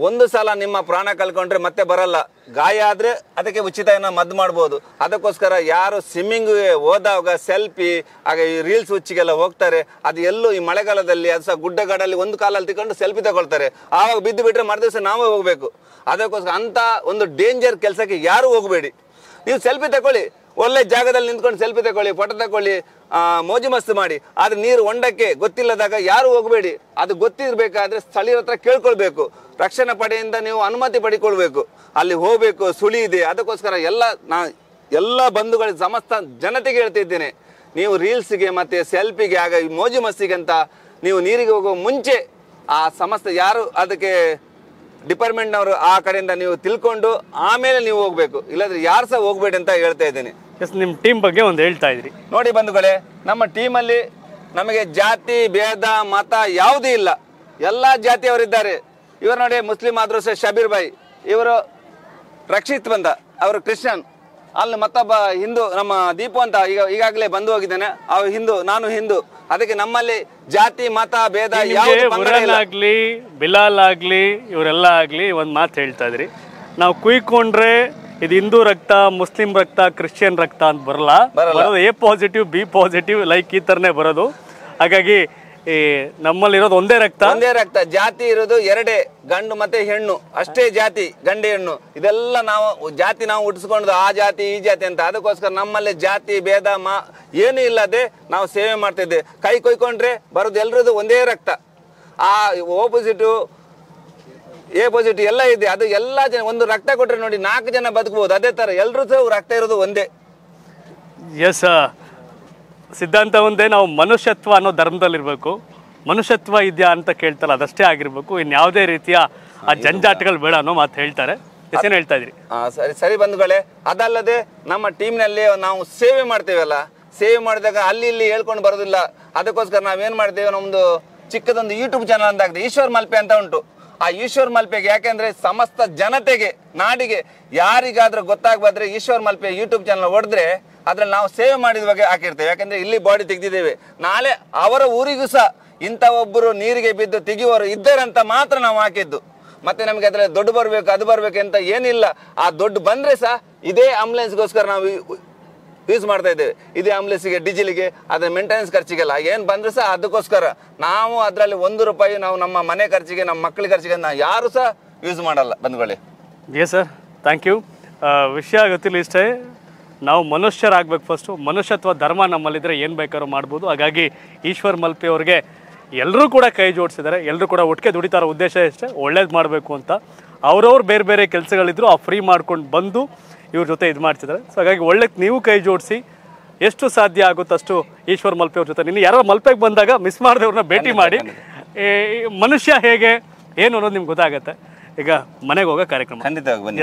ಒಂದು ಸಲ ನಿಮ್ಮ ಪ್ರಾಣ ಕಲ್ಕೊಂಡ್ರೆ ಮತ್ತೆ ಬರಲ್ಲ ಗಾಯ ಆದರೆ ಅದಕ್ಕೆ ಉಚಿತ ಏನೋ ಮದ್ದು ಮಾಡ್ಬೋದು ಅದಕ್ಕೋಸ್ಕರ ಯಾರು ಸ್ವಿಮ್ಮಿಂಗ್ ಹೋದಾಗ ಸೆಲ್ಫಿ ಹಾಗೆ ಈ ರೀಲ್ಸ್ ಉಚ್ಚಿಗೆಲ್ಲ ಹೋಗ್ತಾರೆ ಅದು ಎಲ್ಲೂ ಈ ಮಳೆಗಾಲದಲ್ಲಿ ಅದು ಸಹ ಗುಡ್ಡಗಾಡಲ್ಲಿ ಒಂದು ಕಾಲಲ್ಲಿ ತಿಕೊಂಡು ಸೆಲ್ಫಿ ತಗೊಳ್ತಾರೆ ಆವಾಗ ಬಿದ್ದು ಬಿಟ್ಟರೆ ದಿವಸ ನಾವೇ ಹೋಗಬೇಕು ಅದಕ್ಕೋಸ್ಕರ ಅಂಥ ಒಂದು ಡೇಂಜರ್ ಕೆಲಸಕ್ಕೆ ಯಾರೂ ಹೋಗಬೇಡಿ ನೀವು ಸೆಲ್ಫಿ ತಗೊಳ್ಳಿ ಒಳ್ಳೆ ಜಾಗದಲ್ಲಿ ನಿಂತ್ಕೊಂಡು ಸೆಲ್ಫಿ ತಗೊಳ್ಳಿ ಫೋಟೋ ತಗೊಳ್ಳಿ ಮೋಜು ಮಸ್ತು ಮಾಡಿ ಆದ್ರೆ ನೀರು ಹೊಂಡಕ್ಕೆ ಗೊತ್ತಿಲ್ಲದಾಗ ಯಾರು ಹೋಗಬೇಡಿ ಅದು ಗೊತ್ತಿರಬೇಕಾದ್ರೆ ಸ್ಥಳೀಯರ ಹತ್ರ ಕೇಳ್ಕೊಳ್ಬೇಕು ರಕ್ಷಣಾ ಪಡೆಯಿಂದ ನೀವು ಅನುಮತಿ ಪಡಿಕೊಳ್ಬೇಕು ಅಲ್ಲಿ ಹೋಗಬೇಕು ಸುಳಿ ಇದೆ ಅದಕ್ಕೋಸ್ಕರ ಎಲ್ಲ ನಾ ಎಲ್ಲ ಬಂಧುಗಳ ಸಮಸ್ತ ಜನತೆಗೆ ಹೇಳ್ತಿದ್ದೇನೆ ನೀವು ರೀಲ್ಸ್ಗೆ ಮತ್ತು ಸೆಲ್ಫಿಗೆ ಆಗ ಈ ಮೋಜು ಮಸ್ತಿಗೆ ಅಂತ ನೀವು ನೀರಿಗೆ ಹೋಗೋ ಮುಂಚೆ ಆ ಸಮಸ್ತ ಯಾರು ಅದಕ್ಕೆ ಡಿಪಾರ್ಟ್ಮೆಂಟ್ನವರು ಆ ಕಡೆಯಿಂದ ನೀವು ತಿಳ್ಕೊಂಡು ಆಮೇಲೆ ನೀವು ಹೋಗಬೇಕು ಇಲ್ಲಾಂದರೆ ಯಾರು ಸಹ ಹೋಗಬೇಡಿ ಅಂತ ಹೇಳ್ತಾ ಇದ್ದೀನಿ ಎಸ್ ನಿಮ್ಮ ಟೀಮ್ ಬಗ್ಗೆ ಒಂದು ಹೇಳ್ತಾ ಇದ್ರಿ ನೋಡಿ ಬಂಧುಗಳೇ ನಮ್ಮ ಟೀಮಲ್ಲಿ ನಮಗೆ ಜಾತಿ ಭೇದ ಮತ ಯಾವುದೂ ಇಲ್ಲ ಎಲ್ಲ ಜಾತಿಯವರಿದ್ದಾರೆ ಇವರು ನೋಡಿ ಮುಸ್ಲಿಂ ಆದರೂ ಸಹ ಶಬೀರ್ ಬಾಯಿ ಇವರು ರಕ್ಷಿತ್ ಬಂದ ಅವರು ಕ್ರಿಶ್ಚಿಯನ್ ಅಲ್ಲಿ ಮತ್ತೊಬ್ಬ ಹಿಂದೂ ನಮ್ಮ ದೀಪು ಅಂತ ಈಗ ಈಗಾಗಲೇ ಬಂದು ಹೋಗಿದ್ದಾನೆ ಅವ್ರು ಹಿಂದೂ ನಾನು ಹಿಂದೂ ಅದಕ್ಕೆ ನಮ್ಮಲ್ಲಿ ಜಾತಿ ಮತ ಭೇದ ಆಗ್ಲಿ ಬಿಲಾಲ್ ಆಗ್ಲಿ ಇವರೆಲ್ಲ ಆಗ್ಲಿ ಒಂದು ಮಾತು ಹೇಳ್ತಾ ಇದ್ರಿ ನಾವು ಕುಯ್ಕೊಂಡ್ರೆ ಇದು ಹಿಂದೂ ರಕ್ತ ಮುಸ್ಲಿಂ ರಕ್ತ ಕ್ರಿಶ್ಚಿಯನ್ ರಕ್ತ ಅಂತ ಬರಲ್ಲ ಬರೋದು A positive B positive like ಈ ಥರನೇ ಬರೋದು ಹಾಗಾಗಿ ಈ ನಮ್ಮಲ್ಲಿರೋದು ಒಂದೇ ರಕ್ತ ಒಂದೇ ರಕ್ತ ಜಾತಿ ಇರೋದು ಎರಡೇ ಗಂಡು ಮತ್ತೆ ಹೆಣ್ಣು ಅಷ್ಟೇ ಜಾತಿ ಗಂಡು ಹೆಣ್ಣು ಇದೆಲ್ಲ ನಾವು ಜಾತಿ ನಾವು ಹುಟ್ಟಿಸ್ಕೊಂಡು ಆ ಜಾತಿ ಈ ಜಾತಿ ಅಂತ ಅದಕ್ಕೋಸ್ಕರ ನಮ್ಮಲ್ಲಿ ಜಾತಿ ಭೇದ ಮಾ ಏನು ಇಲ್ಲದೆ ನಾವು ಸೇವೆ ಮಾಡ್ತಿದ್ದೆ ಕೈ ಕೊಯ್ಕೊಂಡ್ರೆ ಬರೋದು ಎಲ್ಲರದು ಒಂದೇ ರಕ್ತ ಆ ಓಪೋಸಿಟು ಎ ಪಾಸಿಟಿವ್ ಎಲ್ಲ ಇದೆ ಅದು ಎಲ್ಲ ಜನ ಒಂದು ರಕ್ತ ಕೊಟ್ಟರೆ ನೋಡಿ ನಾಲ್ಕು ಜನ ಬದುಕಬಹುದು ಅದೇ ತರ ಎಲ್ಲರೂ ಸಹ ರಕ್ತ ಇರೋದು ಒಂದೇ ಎಸ್ ಸಿದ್ಧಾಂತ ಒಂದೇ ನಾವು ಮನುಷ್ಯತ್ವ ಅನ್ನೋ ಧರ್ಮದಲ್ಲಿರಬೇಕು ಮನುಷ್ಯತ್ವ ಇದೆಯಾ ಅಂತ ಕೇಳ್ತಲ್ಲ ಅದಷ್ಟೇ ಆಗಿರಬೇಕು ಯಾವುದೇ ರೀತಿಯ ಆ ಜಂಜಾಟಗಳು ಬೇಡ ಅನ್ನೋ ಮಾತು ಹೇಳ್ತಾರೆ ಹೇಳ್ತಾ ಇದ್ರಿ ಸರಿ ಸರಿ ಬಂಧುಗಳೇ ಅದಲ್ಲದೆ ನಮ್ಮ ಟೀಮ್ನಲ್ಲಿ ನಾವು ಸೇವೆ ಮಾಡ್ತೇವಲ್ಲ ಸೇವೆ ಮಾಡಿದಾಗ ಅಲ್ಲಿ ಇಲ್ಲಿ ಹೇಳ್ಕೊಂಡು ಬರೋದಿಲ್ಲ ಅದಕ್ಕೋಸ್ಕರ ನಾವೇನು ಮಾಡ್ತೇವೆ ನಮ್ಮದು ಚಿಕ್ಕದೊಂದು ಯೂಟ್ಯೂಬ್ ಚಾನಲ್ ಅಂತ ಆಗಿದೆ ಈಶ್ವರ್ ಮಲ್ಪೆ ಅಂತ ಉಂಟು ಆ ಈಶ್ವರ ಮಲ್ಪೆಗೆ ಯಾಕೆಂದ್ರೆ ಸಮಸ್ತ ಜನತೆಗೆ ನಾಡಿಗೆ ಯಾರಿಗಾದ್ರೂ ಗೊತ್ತಾಗ್ಬಾದ್ರೆ ಈಶ್ವರ್ ಮಲ್ಪೆ ಯೂಟ್ಯೂಬ್ ಚಾನಲ್ ಹೊಡೆದ್ರೆ ಅದ್ರಲ್ಲಿ ನಾವು ಸೇವೆ ಮಾಡಿದ ಬಗ್ಗೆ ಹಾಕಿರ್ತೇವೆ ಯಾಕಂದ್ರೆ ಇಲ್ಲಿ ಬಾಡಿ ತೆಗ್ದಿದ್ದೇವೆ ನಾಳೆ ಅವರ ಊರಿಗೂ ಸಹ ಇಂಥ ಒಬ್ಬರು ನೀರಿಗೆ ಬಿದ್ದು ತೆಗೆಯುವರು ಅಂತ ಮಾತ್ರ ನಾವು ಹಾಕಿದ್ದು ಮತ್ತೆ ನಮಗೆ ಅದರಲ್ಲಿ ದೊಡ್ಡ ಬರಬೇಕು ಅದು ಬರಬೇಕು ಅಂತ ಏನಿಲ್ಲ ಆ ದೊಡ್ಡ ಬಂದ್ರೆ ಸಹ ಇದೇ ಆಂಬುಲೆನ್ಸ್ಗೋಸ್ಕರ ನಾವು ಯೂಸ್ ಮಾಡ್ತಾ ಇದ್ದೇವೆ ಇದು ಆಂಬುಲೆನ್ಸ್ಗೆ ಡಿಜಿಲಿಗೆ ಅದರ ಮೇಂಟೆನೆನ್ಸ್ ಖರ್ಚಿಗೆಲ್ಲ ಏನು ಬಂದರೆ ಸಹ ಅದಕ್ಕೋಸ್ಕರ ನಾವು ಅದರಲ್ಲಿ ಒಂದು ರೂಪಾಯಿ ನಾವು ನಮ್ಮ ಮನೆ ಖರ್ಚಿಗೆ ನಮ್ಮ ಮಕ್ಕಳ ಖರ್ಚಿಗೆ ನಾವು ಯಾರು ಸಹ ಯೂಸ್ ಮಾಡಲ್ಲ ಬಂದ್ಕೊಳ್ಳಿ ಯೆಸ್ ಸರ್ ಥ್ಯಾಂಕ್ ಯು ವಿಷಯ ಗೊತ್ತಿಲ್ಲ ಇಷ್ಟೇ ನಾವು ಮನುಷ್ಯರಾಗಬೇಕು ಫಸ್ಟು ಮನುಷ್ಯತ್ವ ಧರ್ಮ ನಮ್ಮಲ್ಲಿದ್ದರೆ ಏನು ಬೇಕಾದ್ರೂ ಮಾಡ್ಬೋದು ಹಾಗಾಗಿ ಈಶ್ವರ್ ಮಲ್ಪೆ ಅವ್ರಿಗೆ ಎಲ್ಲರೂ ಕೂಡ ಕೈ ಜೋಡಿಸಿದ್ದಾರೆ ಎಲ್ಲರೂ ಕೂಡ ಒಟ್ಟಿಗೆ ದುಡಿತಾರೋ ಉದ್ದೇಶ ಇಷ್ಟೇ ಒಳ್ಳೇದು ಮಾಡಬೇಕು ಅಂತ ಅವ್ರವ್ರು ಬೇರೆ ಬೇರೆ ಕೆಲಸಗಳಿದ್ರು ಆ ಫ್ರೀ ಮಾಡ್ಕೊಂಡು ಬಂದು ಇವ್ರ ಜೊತೆ ಇದು ಮಾಡ್ತಿದ್ದಾರೆ ಸೊ ಹಾಗಾಗಿ ಒಳ್ಳೆ ನೀವು ಕೈ ಜೋಡಿಸಿ ಎಷ್ಟು ಸಾಧ್ಯ ಆಗುತ್ತಷ್ಟು ಈಶ್ವರ್ ಮಲ್ಪೆ ಅವ್ರ ಜೊತೆ ನಿನ್ನ ಯಾರೋ ಮಲ್ಪೆಗೆ ಬಂದಾಗ ಮಿಸ್ ಮಾಡಿದವ್ರನ್ನ ಭೇಟಿ ಮಾಡಿ ಮನುಷ್ಯ ಹೇಗೆ ಏನು ಅನ್ನೋದು ನಿಮ್ಗೆ ಗೊತ್ತಾಗುತ್ತೆ ಈಗ ಮನೆಗೆ ಹೋಗೋ ಕಾರ್ಯಕ್ರಮ ಖಂಡಿತವಾಗಿ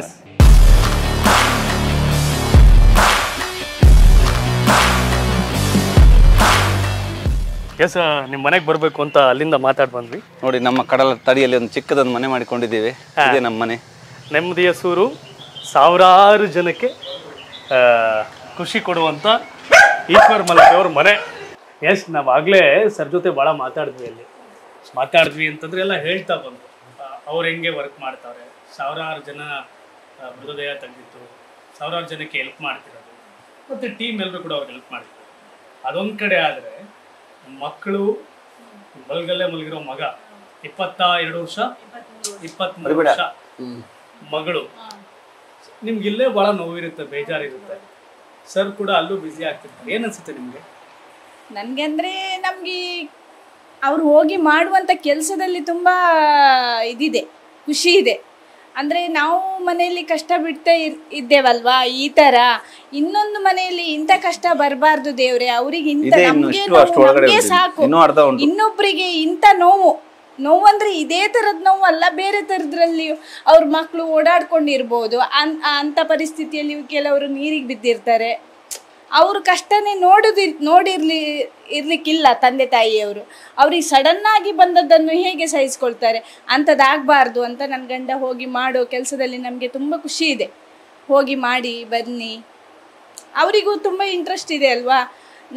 ಎಸ್ ಎಸ್ ನಿಮ್ಮ ಮನೆಗೆ ಬರಬೇಕು ಅಂತ ಅಲ್ಲಿಂದ ಮಾತಾಡಿ ಬಂದ್ವಿ ನೋಡಿ ನಮ್ಮ ಕಡಲ ತಡಿಯಲ್ಲಿ ಒಂದು ಚಿಕ್ಕದೊಂದು ಮನೆ ಮಾಡಿಕೊಂಡಿದ್ದೀವಿ ನಮ್ಮ ಮನೆ ನೆಮ್ಮದಿಯ ಸೂರು ಸಾವಿರಾರು ಜನಕ್ಕೆ ಖುಷಿ ಕೊಡುವಂಥ ಈಶ್ವರ್ ಮಲಕ್ ಅವ್ರ ಮನೆ ಎಸ್ ನಾವಾಗಲೇ ಸರ್ ಜೊತೆ ಭಾಳ ಮಾತಾಡಿದ್ವಿ ಅಲ್ಲಿ ಮಾತಾಡಿದ್ವಿ ಅಂತಂದ್ರೆ ಎಲ್ಲ ಹೇಳ್ತಾ ಬಂತು ಅವ್ರು ಹೆಂಗೆ ವರ್ಕ್ ಮಾಡ್ತಾರೆ ಸಾವಿರಾರು ಜನ ಮೃತದೇಹ ತೆಗೆದಿತ್ತು ಸಾವಿರಾರು ಜನಕ್ಕೆ ಹೆಲ್ಪ್ ಮಾಡ್ತಿರೋದು ಮತ್ತು ಟೀಮ್ ಎಲ್ಲರೂ ಕೂಡ ಅವ್ರಿಗೆ ಹೆಲ್ಪ್ ಮಾಡ್ತಿದ್ರು ಅದೊಂದು ಕಡೆ ಆದರೆ ಮಕ್ಕಳು ಮಲ್ಗಲ್ಲೇ ಮಲಗಿರೋ ಮಗ ಇಪ್ಪತ್ತ ಎರಡು ವರ್ಷ ಇಪ್ಪತ್ತ್ಮೂರು ವರ್ಷ ಮಗಳು ನಿಮ್ಗೆ ಇಲ್ಲೇ ಭಾಳ ನೋವಿರುತ್ತೆ ಬೇಜಾರಿರುತ್ತೆ ಸರ್ ಕೂಡ ಅಲ್ಲೂ ಬ್ಯುಸಿ ಆಗ್ತಿರ್ತಾರೆ ಏನನ್ಸುತ್ತೆ ನಿಮಗೆ ನನಗೆ ಅಂದರೆ ನಮಗೆ ಅವ್ರು ಹೋಗಿ ಮಾಡುವಂಥ ಕೆಲಸದಲ್ಲಿ ತುಂಬ ಇದಿದೆ ಖುಷಿ ಇದೆ ಅಂದರೆ ನಾವು ಮನೆಯಲ್ಲಿ ಕಷ್ಟ ಬಿಡ್ತಾ ಇರ್ ಇದ್ದೇವಲ್ವಾ ಈ ಥರ ಇನ್ನೊಂದು ಮನೆಯಲ್ಲಿ ಇಂಥ ಕಷ್ಟ ಬರಬಾರ್ದು ದೇವ್ರೆ ಅವ್ರಿಗೆ ಇಂಥ ನಮಗೆ ಸಾಕು ಇನ್ನೊಬ್ಬರಿಗೆ ಇಂಥ ನೋವು ನೋವು ಅಂದರೆ ಇದೇ ಥರದ ನೋವು ಅಲ್ಲ ಬೇರೆ ಥರದ್ರಲ್ಲಿ ಅವ್ರ ಮಕ್ಕಳು ಓಡಾಡ್ಕೊಂಡಿರ್ಬೋದು ಅನ್ ಅಂಥ ಪರಿಸ್ಥಿತಿಯಲ್ಲಿ ಕೆಲವರು ನೀರಿಗೆ ಬಿದ್ದಿರ್ತಾರೆ ಅವರು ಕಷ್ಟನೇ ನೋಡೋದಿ ನೋಡಿರ್ಲಿ ಇರಲಿಕ್ಕಿಲ್ಲ ತಂದೆ ತಾಯಿಯವರು ಅವ್ರಿಗೆ ಸಡನ್ನಾಗಿ ಬಂದದ್ದನ್ನು ಹೇಗೆ ಸಹಿಸ್ಕೊಳ್ತಾರೆ ಅಂಥದ್ದಾಗಬಾರ್ದು ಅಂತ ನನ್ನ ಗಂಡ ಹೋಗಿ ಮಾಡೋ ಕೆಲಸದಲ್ಲಿ ನಮಗೆ ತುಂಬ ಖುಷಿ ಇದೆ ಹೋಗಿ ಮಾಡಿ ಬನ್ನಿ ಅವರಿಗೂ ತುಂಬ ಇಂಟ್ರೆಸ್ಟ್ ಇದೆ ಅಲ್ವಾ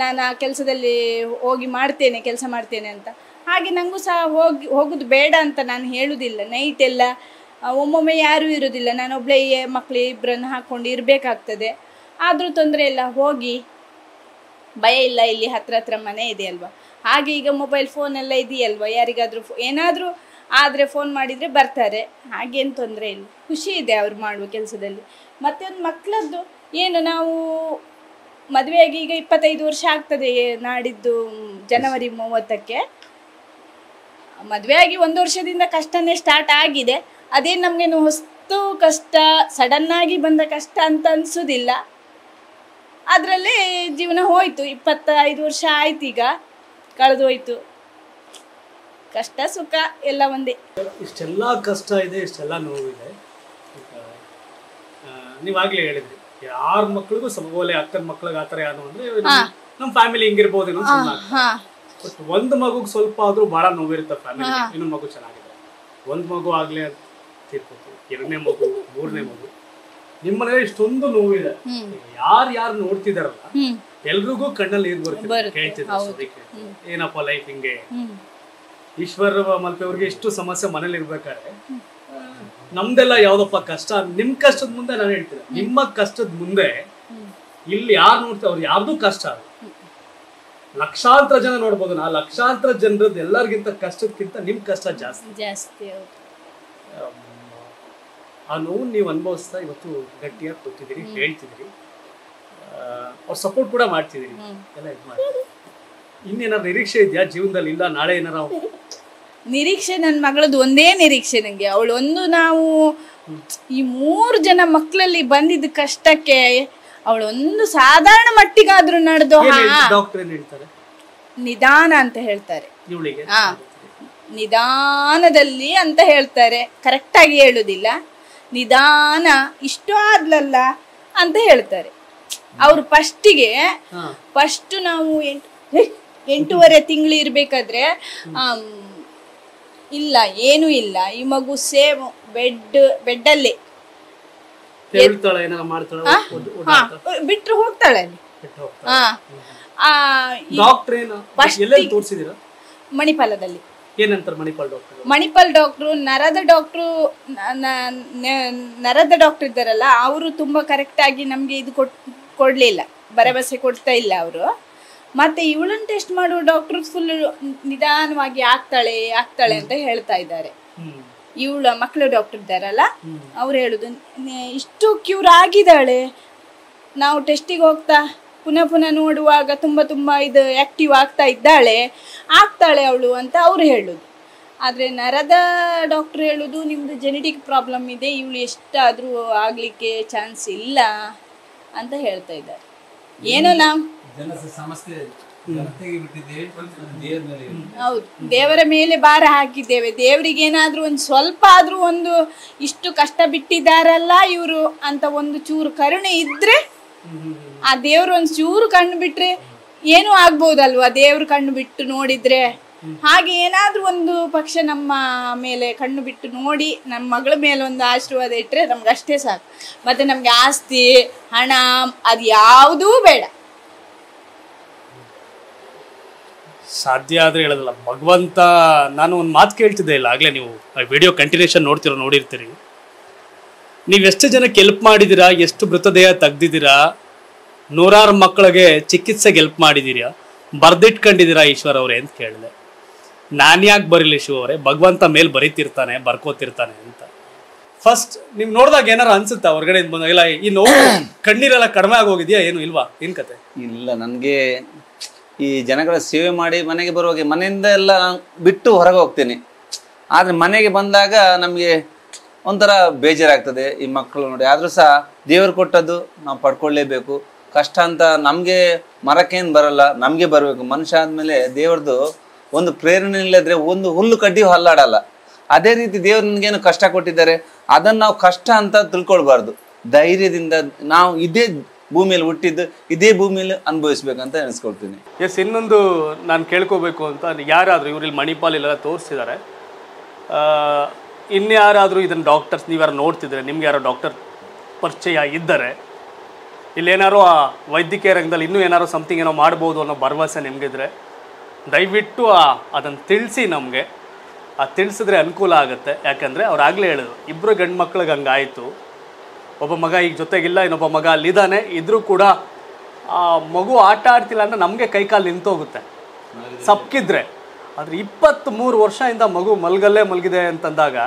ನಾನು ಆ ಕೆಲಸದಲ್ಲಿ ಹೋಗಿ ಮಾಡ್ತೇನೆ ಕೆಲಸ ಮಾಡ್ತೇನೆ ಅಂತ ಹಾಗೆ ನನಗೂ ಸಹ ಹೋಗಿ ಹೋಗೋದು ಬೇಡ ಅಂತ ನಾನು ಹೇಳುವುದಿಲ್ಲ ನೈಟ್ ಎಲ್ಲ ಒಮ್ಮೊಮ್ಮೆ ಯಾರೂ ಇರೋದಿಲ್ಲ ನಾನು ಒಬ್ಬಳೇ ಮಕ್ಕಳು ಇಬ್ಬರನ್ನು ಹಾಕ್ಕೊಂಡು ಇರಬೇಕಾಗ್ತದೆ ಆದರೂ ತೊಂದರೆ ಇಲ್ಲ ಹೋಗಿ ಭಯ ಇಲ್ಲ ಇಲ್ಲಿ ಹತ್ರ ಹತ್ರ ಮನೆ ಇದೆ ಅಲ್ವಾ ಹಾಗೆ ಈಗ ಮೊಬೈಲ್ ಫೋನೆಲ್ಲ ಇದೆಯಲ್ವಾ ಯಾರಿಗಾದರೂ ಏನಾದರೂ ಆದರೆ ಫೋನ್ ಮಾಡಿದರೆ ಬರ್ತಾರೆ ಹಾಗೇನು ತೊಂದರೆ ಇಲ್ಲ ಖುಷಿ ಇದೆ ಅವರು ಮಾಡುವ ಕೆಲಸದಲ್ಲಿ ಮತ್ತೊಂದು ಮಕ್ಕಳದ್ದು ಏನು ನಾವು ಮದುವೆಯಾಗಿ ಈಗ ಇಪ್ಪತ್ತೈದು ವರ್ಷ ಆಗ್ತದೆ ನಾಡಿದ್ದು ಜನವರಿ ಮೂವತ್ತಕ್ಕೆ ಮದುವೆ ಆಗಿ ಒಂದು ವರ್ಷದಿಂದ ಕಷ್ಟನೇ ಸ್ಟಾರ್ಟ್ ಆಗಿದೆ ಅದೇ ನಮಗೆ ಹೊಸ್ತು ಕಷ್ಟ ಆಗಿ ಬಂದ ಕಷ್ಟ ಅಂತ ಅನ್ಸುದಿಲ್ಲ ಅದರಲ್ಲಿ ಜೀವನ ಹೋಯಿತು ಇಪ್ಪತ್ತೈದು ವರ್ಷ ಆಯ್ತು ಈಗ ಕಳೆದೋಯ್ತು ಕಷ್ಟ ಸುಖ ಎಲ್ಲ ಒಂದೇ ಇಷ್ಟೆಲ್ಲ ಕಷ್ಟ ಇದೆ ಇಷ್ಟೆಲ್ಲ ನೋವಿದೆ ನೀವಾಗ್ಲೇ ಹೇಳಿದ್ರಿ ಯಾರ ಮಕ್ಳಿಗೂ ಸಮಗೋಲೆ ಅಕ್ಕನ ಮಕ್ಳಿಗೆ ಆತರ ಯಾರು ಅಂದ್ರೆ ನಮ್ಮ ಫ್ಯಾಮಿಲಿ ಹಿಂಗಿರ್ಬೋದು ಬಟ್ ಒಂದ್ ಮಗುಗ್ ಸ್ವಲ್ಪ ಆದ್ರೂ ಬಹಳ ನೋವಿರುತ್ತೆ ಫ್ಯಾಮಿಲಿ ಇನ್ನೊಂದ್ ಮಗು ಚೆನ್ನಾಗಿದೆ ಒಂದ್ ಮಗು ಅಂತ ತೀರ್ಕೋತೀವಿ ಎರಡನೇ ಮಗು ಮೂರನೇ ಮಗು ನಿಮ್ ಮನೇಲಿ ಇಷ್ಟೊಂದು ನೋವಿದೆ ಯಾರು ಯಾರು ನೋಡ್ತಿದಾರಲ್ಲ ಎಲ್ರಿಗೂ ಕಣ್ಣಲ್ಲಿ ನೀರು ಬರುತ್ತೆ ಏನಪ್ಪ ಲೈಫ್ ಹಿಂಗೆ ಈಶ್ವರ ಮಲ್ಪೆ ಅವ್ರಿಗೆ ಇಷ್ಟು ಸಮಸ್ಯೆ ಮನೇಲಿ ಇರ್ಬೇಕಾದ್ರೆ ನಮ್ದೆಲ್ಲ ಯಾವ್ದಪ್ಪ ಕಷ್ಟ ನಿಮ್ ಕಷ್ಟದ ಮುಂದೆ ನಾನು ಹೇಳ್ತೀನಿ ನಿಮ್ಮ ಕಷ್ಟದ ಮುಂದೆ ಇಲ್ಲಿ ಯಾರು ನೋಡ್ತಾರೆ ಅವ್ರು ಯಾರ್ದು ಕಷ್ಟ ಅದು ಲಕ್ಷಾಂತರ ಜನ ನೋಡ್ಬೋದು ನಾ ಲಕ್ಷಾಂತರ ಜನರದ್ದು ಎಲ್ಲರಿಗಿಂತ ಕಷ್ಟಕ್ಕಿಂತ ನಿಮ್ಮ ಕಷ್ಟ ಜಾಸ್ತಿ ಜಾಸ್ತಿ ಆ ನೋವು ನೀವು ಅನುಭವಿಸ್ತಾ ಇವತ್ತು ಗಟ್ಟಿಯಾಗಿ ಕೊಟ್ಟಿದ್ದೀರಿ ಹೇಳ್ತಿದ್ದೀರಿ ಅವ್ರ ಸಪೋರ್ಟ್ ಕೂಡ ಮಾಡ್ತಿದ್ದೀರಿ ಎಲ್ಲ ಇದು ಮಾಡಿ ಇನ್ನೇನಾದ್ರು ನಿರೀಕ್ಷೆ ಇದೆಯಾ ಜೀವನದಲ್ಲಿ ಇಲ್ಲ ನಾಳೆ ಏನಾರ ನಿರೀಕ್ಷೆ ನನ್ನ ಮಗಳದ್ದು ಒಂದೇ ನಿರೀಕ್ಷೆ ನನಗೆ ಅವಳು ಒಂದು ನಾವು ಈ ಮೂರು ಜನ ಮಕ್ಕಳಲ್ಲಿ ಬಂದಿದ್ದ ಕಷ್ಟಕ್ಕೆ ಅವಳೊಂದು ಸಾಧಾರಣ ಮಟ್ಟಿಗಾದ್ರೂ ನಡೆದು ನಿಧಾನ ಅಂತ ಹೇಳ್ತಾರೆ ಹಾ ನಿಧಾನದಲ್ಲಿ ಅಂತ ಹೇಳ್ತಾರೆ ಕರೆಕ್ಟ್ ಆಗಿ ಹೇಳುದಿಲ್ಲ ನಿಧಾನ ಇಷ್ಟು ಆದ್ಲಲ್ಲ ಅಂತ ಹೇಳ್ತಾರೆ ಅವ್ರು ಫಸ್ಟಿಗೆ ಫಸ್ಟ್ ನಾವು ಎಂಟೂವರೆ ತಿಂಗಳು ಇರ್ಬೇಕಾದ್ರೆ ಇಲ್ಲ ಏನೂ ಇಲ್ಲ ಈ ಮಗು ಸೇಮ್ ಬೆಡ್ ಬೆಡ್ಡಲ್ಲೇ ಬಿಟ್ರು ಹೋಗ್ತಾಳೆ ಮಣಿಪಾಲದಲ್ಲಿ ಮಣಿಪಾಲ್ ಡಾಕ್ಟರ್ ಡಾಕ್ಟ್ರು ನರದ ಡಾಕ್ಟ್ರು ನರದ ಡಾಕ್ಟರ್ ಇದ್ದಾರಲ್ಲ ಅವರು ತುಂಬಾ ಕರೆಕ್ಟ್ ಆಗಿ ನಮ್ಗೆ ಇದು ಕೊಡ್ಲಿಲ್ಲ ಭರವಸೆ ಕೊಡ್ತಾ ಇಲ್ಲ ಅವರು ಮತ್ತೆ ಇವಳನ್ನ ಟೆಸ್ಟ್ ಮಾಡುವ ಡಾಕ್ಟರ್ ಫುಲ್ ನಿಧಾನವಾಗಿ ಆಗ್ತಾಳೆ ಆಗ್ತಾಳೆ ಅಂತ ಹೇಳ್ತಾ ಇದ್ದಾರೆ ಇವಳ ಮಕ್ಕಳ ಡಾಕ್ಟರ್ ಇದ್ದಾರಲ್ಲ ಅವ್ರು ಹೇಳುದು ಇಷ್ಟು ಕ್ಯೂರ್ ಆಗಿದ್ದಾಳೆ ನಾವು ಟೆಸ್ಟಿಗೆ ಹೋಗ್ತಾ ಪುನಃ ಪುನಃ ನೋಡುವಾಗ ತುಂಬ ತುಂಬ ಇದು ಆ್ಯಕ್ಟಿವ್ ಆಗ್ತಾ ಇದ್ದಾಳೆ ಆಗ್ತಾಳೆ ಅವಳು ಅಂತ ಅವರು ಹೇಳುದು ಆದರೆ ನರದ ಡಾಕ್ಟ್ರ್ ಹೇಳೋದು ನಿಮ್ದು ಜೆನೆಟಿಕ್ ಪ್ರಾಬ್ಲಮ್ ಇದೆ ಇವಳು ಎಷ್ಟಾದರೂ ಆಗಲಿಕ್ಕೆ ಚಾನ್ಸ್ ಇಲ್ಲ ಅಂತ ಹೇಳ್ತಾ ಇದ್ದಾರೆ ಏನೋ ನಾವು ಹೌದು ದೇವರ ಮೇಲೆ ಭಾರ ಹಾಕಿದ್ದೇವೆ ದೇವರಿಗೆ ಏನಾದರೂ ಒಂದು ಸ್ವಲ್ಪ ಆದ್ರೂ ಒಂದು ಇಷ್ಟು ಕಷ್ಟ ಬಿಟ್ಟಿದ್ದಾರಲ್ಲ ಇವರು ಅಂತ ಒಂದು ಚೂರು ಕರುಣೆ ಇದ್ರೆ ಆ ದೇವರು ಒಂದು ಚೂರು ಕಣ್ಣು ಬಿಟ್ರೆ ಏನೂ ಆಗ್ಬೋದಲ್ವಾ ದೇವ್ರ ಕಣ್ಣು ಬಿಟ್ಟು ನೋಡಿದ್ರೆ ಹಾಗೆ ಏನಾದ್ರೂ ಒಂದು ಪಕ್ಷ ನಮ್ಮ ಮೇಲೆ ಕಣ್ಣು ಬಿಟ್ಟು ನೋಡಿ ನಮ್ಮ ಮಗಳ ಮೇಲೆ ಒಂದು ಆಶೀರ್ವಾದ ಇಟ್ಟರೆ ನಮ್ಗೆ ಅಷ್ಟೇ ಸಾಕು ಮತ್ತೆ ನಮಗೆ ಆಸ್ತಿ ಹಣ ಅದು ಯಾವುದೂ ಬೇಡ ಸಾಧ್ಯ ಆದರೆ ಹೇಳೋದಿಲ್ಲ ಭಗವಂತ ನಾನು ಒಂದು ಮಾತು ಕೇಳ್ತಿದ್ದೆ ಇಲ್ಲ ಆಗಲೇ ನೀವು ವಿಡಿಯೋ ಕಂಟಿನ್ಯೂಷನ್ ನೋಡ್ತಿರೋ ನೋಡಿರ್ತೀರಿ ಎಷ್ಟು ಜನಕ್ಕೆ ಹೆಲ್ಪ್ ಮಾಡಿದ್ದೀರಾ ಎಷ್ಟು ಮೃತದೇಹ ತೆಗ್ದಿದ್ದೀರಾ ನೂರಾರು ಮಕ್ಕಳಿಗೆ ಚಿಕಿತ್ಸೆಗೆ ಹೆಲ್ಪ್ ಮಾಡಿದ್ದೀರಾ ಬರೆದಿಟ್ಕೊಂಡಿದ್ದೀರಾ ಈಶ್ವರ ಅವರೇ ಅಂತ ಕೇಳಿದೆ ನಾನು ಯಾಕೆ ಬರೀಲಿ ಶಿವ ಅವರೇ ಭಗವಂತ ಮೇಲೆ ಬರೀತಿರ್ತಾನೆ ಬರ್ಕೋತಿರ್ತಾನೆ ಅಂತ ಫಸ್ಟ್ ನೀವು ನೋಡಿದಾಗ ಏನಾರು ಅನ್ಸುತ್ತಾ ಹೊರಗಡೆ ಬಂದಾಗ ಇಲ್ಲ ಈ ನೋವು ಕಣ್ಣೀರೆಲ್ಲ ಕಡಿಮೆ ಆಗೋಗಿದೆಯಾ ಏನು ಇಲ್ವಾ ಏನು ಕತೆ ಇಲ್ಲ ನನಗೆ ಈ ಜನಗಳ ಸೇವೆ ಮಾಡಿ ಮನೆಗೆ ಬರುವಾಗ ಮನೆಯಿಂದ ಎಲ್ಲ ಬಿಟ್ಟು ಹೊರಗೆ ಹೋಗ್ತೇನೆ ಆದರೆ ಮನೆಗೆ ಬಂದಾಗ ನಮಗೆ ಒಂಥರ ಬೇಜಾರಾಗ್ತದೆ ಈ ಮಕ್ಕಳು ನೋಡಿ ಆದರೂ ಸಹ ದೇವರು ಕೊಟ್ಟದ್ದು ನಾವು ಪಡ್ಕೊಳ್ಳೇಬೇಕು ಕಷ್ಟ ಅಂತ ನಮಗೆ ಮರಕ್ಕೇನು ಬರಲ್ಲ ನಮಗೆ ಬರಬೇಕು ಮನುಷ್ಯ ಆದಮೇಲೆ ದೇವ್ರದ್ದು ಒಂದು ಪ್ರೇರಣೆ ಇಲ್ಲದ್ರೆ ಒಂದು ಹುಲ್ಲು ಕಡ್ಡಿ ಹಲ್ಲಾಡಲ್ಲ ಅದೇ ರೀತಿ ದೇವ್ರು ನನಗೇನು ಕಷ್ಟ ಕೊಟ್ಟಿದ್ದಾರೆ ಅದನ್ನು ನಾವು ಕಷ್ಟ ಅಂತ ತಿಳ್ಕೊಳ್ಬಾರ್ದು ಧೈರ್ಯದಿಂದ ನಾವು ಇದೇ ಭೂಮಿಯಲ್ಲಿ ಹುಟ್ಟಿದ್ದು ಇದೇ ಭೂಮಿಯಲ್ಲಿ ಅನುಭವಿಸ್ಬೇಕಂತ ಎನಿಸ್ಕೊಳ್ತೀನಿ ಎಸ್ ಇನ್ನೊಂದು ನಾನು ಕೇಳ್ಕೋಬೇಕು ಅಂತ ಯಾರಾದರೂ ಇವರಿಲ್ಲಿ ಮಣಿಪಾಲ್ ಇಲ್ಲೆಲ್ಲ ತೋರಿಸಿದ್ದಾರೆ ಇನ್ಯಾರಾದರೂ ಇದನ್ನು ಡಾಕ್ಟರ್ಸ್ ನೀವು ಯಾರು ನೋಡ್ತಿದ್ರೆ ನಿಮ್ಗೆ ಯಾರೋ ಡಾಕ್ಟರ್ ಪರಿಚಯ ಇದ್ದರೆ ಇಲ್ಲೇನಾರು ಆ ವೈದ್ಯಕೀಯ ರಂಗದಲ್ಲಿ ಇನ್ನೂ ಏನಾರು ಸಮಥಿಂಗ್ ಏನೋ ಮಾಡ್ಬೋದು ಅನ್ನೋ ಭರವಸೆ ನಿಮಗಿದ್ರೆ ದಯವಿಟ್ಟು ಆ ಅದನ್ನು ತಿಳಿಸಿ ನಮಗೆ ಆ ತಿಳಿಸಿದ್ರೆ ಅನುಕೂಲ ಆಗುತ್ತೆ ಯಾಕಂದರೆ ಅವ್ರು ಆಗಲೇ ಹೇಳಿದ್ರು ಇಬ್ಬರು ಗಂಡು ಮಕ್ಳಿಗೆ ಹಂಗಾಯಿತು ಒಬ್ಬ ಮಗ ಈಗ ಜೊತೆಗಿಲ್ಲ ಇನ್ನೊಬ್ಬ ಮಗ ಅಲ್ಲಿದ್ದಾನೆ ಇದ್ರೂ ಕೂಡ ಮಗು ಆಟ ಆಡ್ತಿಲ್ಲ ಅಂದರೆ ನಮಗೆ ಕೈಕಾಲು ನಿಂತೋಗುತ್ತೆ ಸಪ್ಕಿದ್ರೆ ಆದರೆ ಇಪ್ಪತ್ತ್ ಮೂರು ವರ್ಷದಿಂದ ಮಗು ಮಲಗಲ್ಲೇ ಮಲಗಿದೆ ಅಂತಂದಾಗ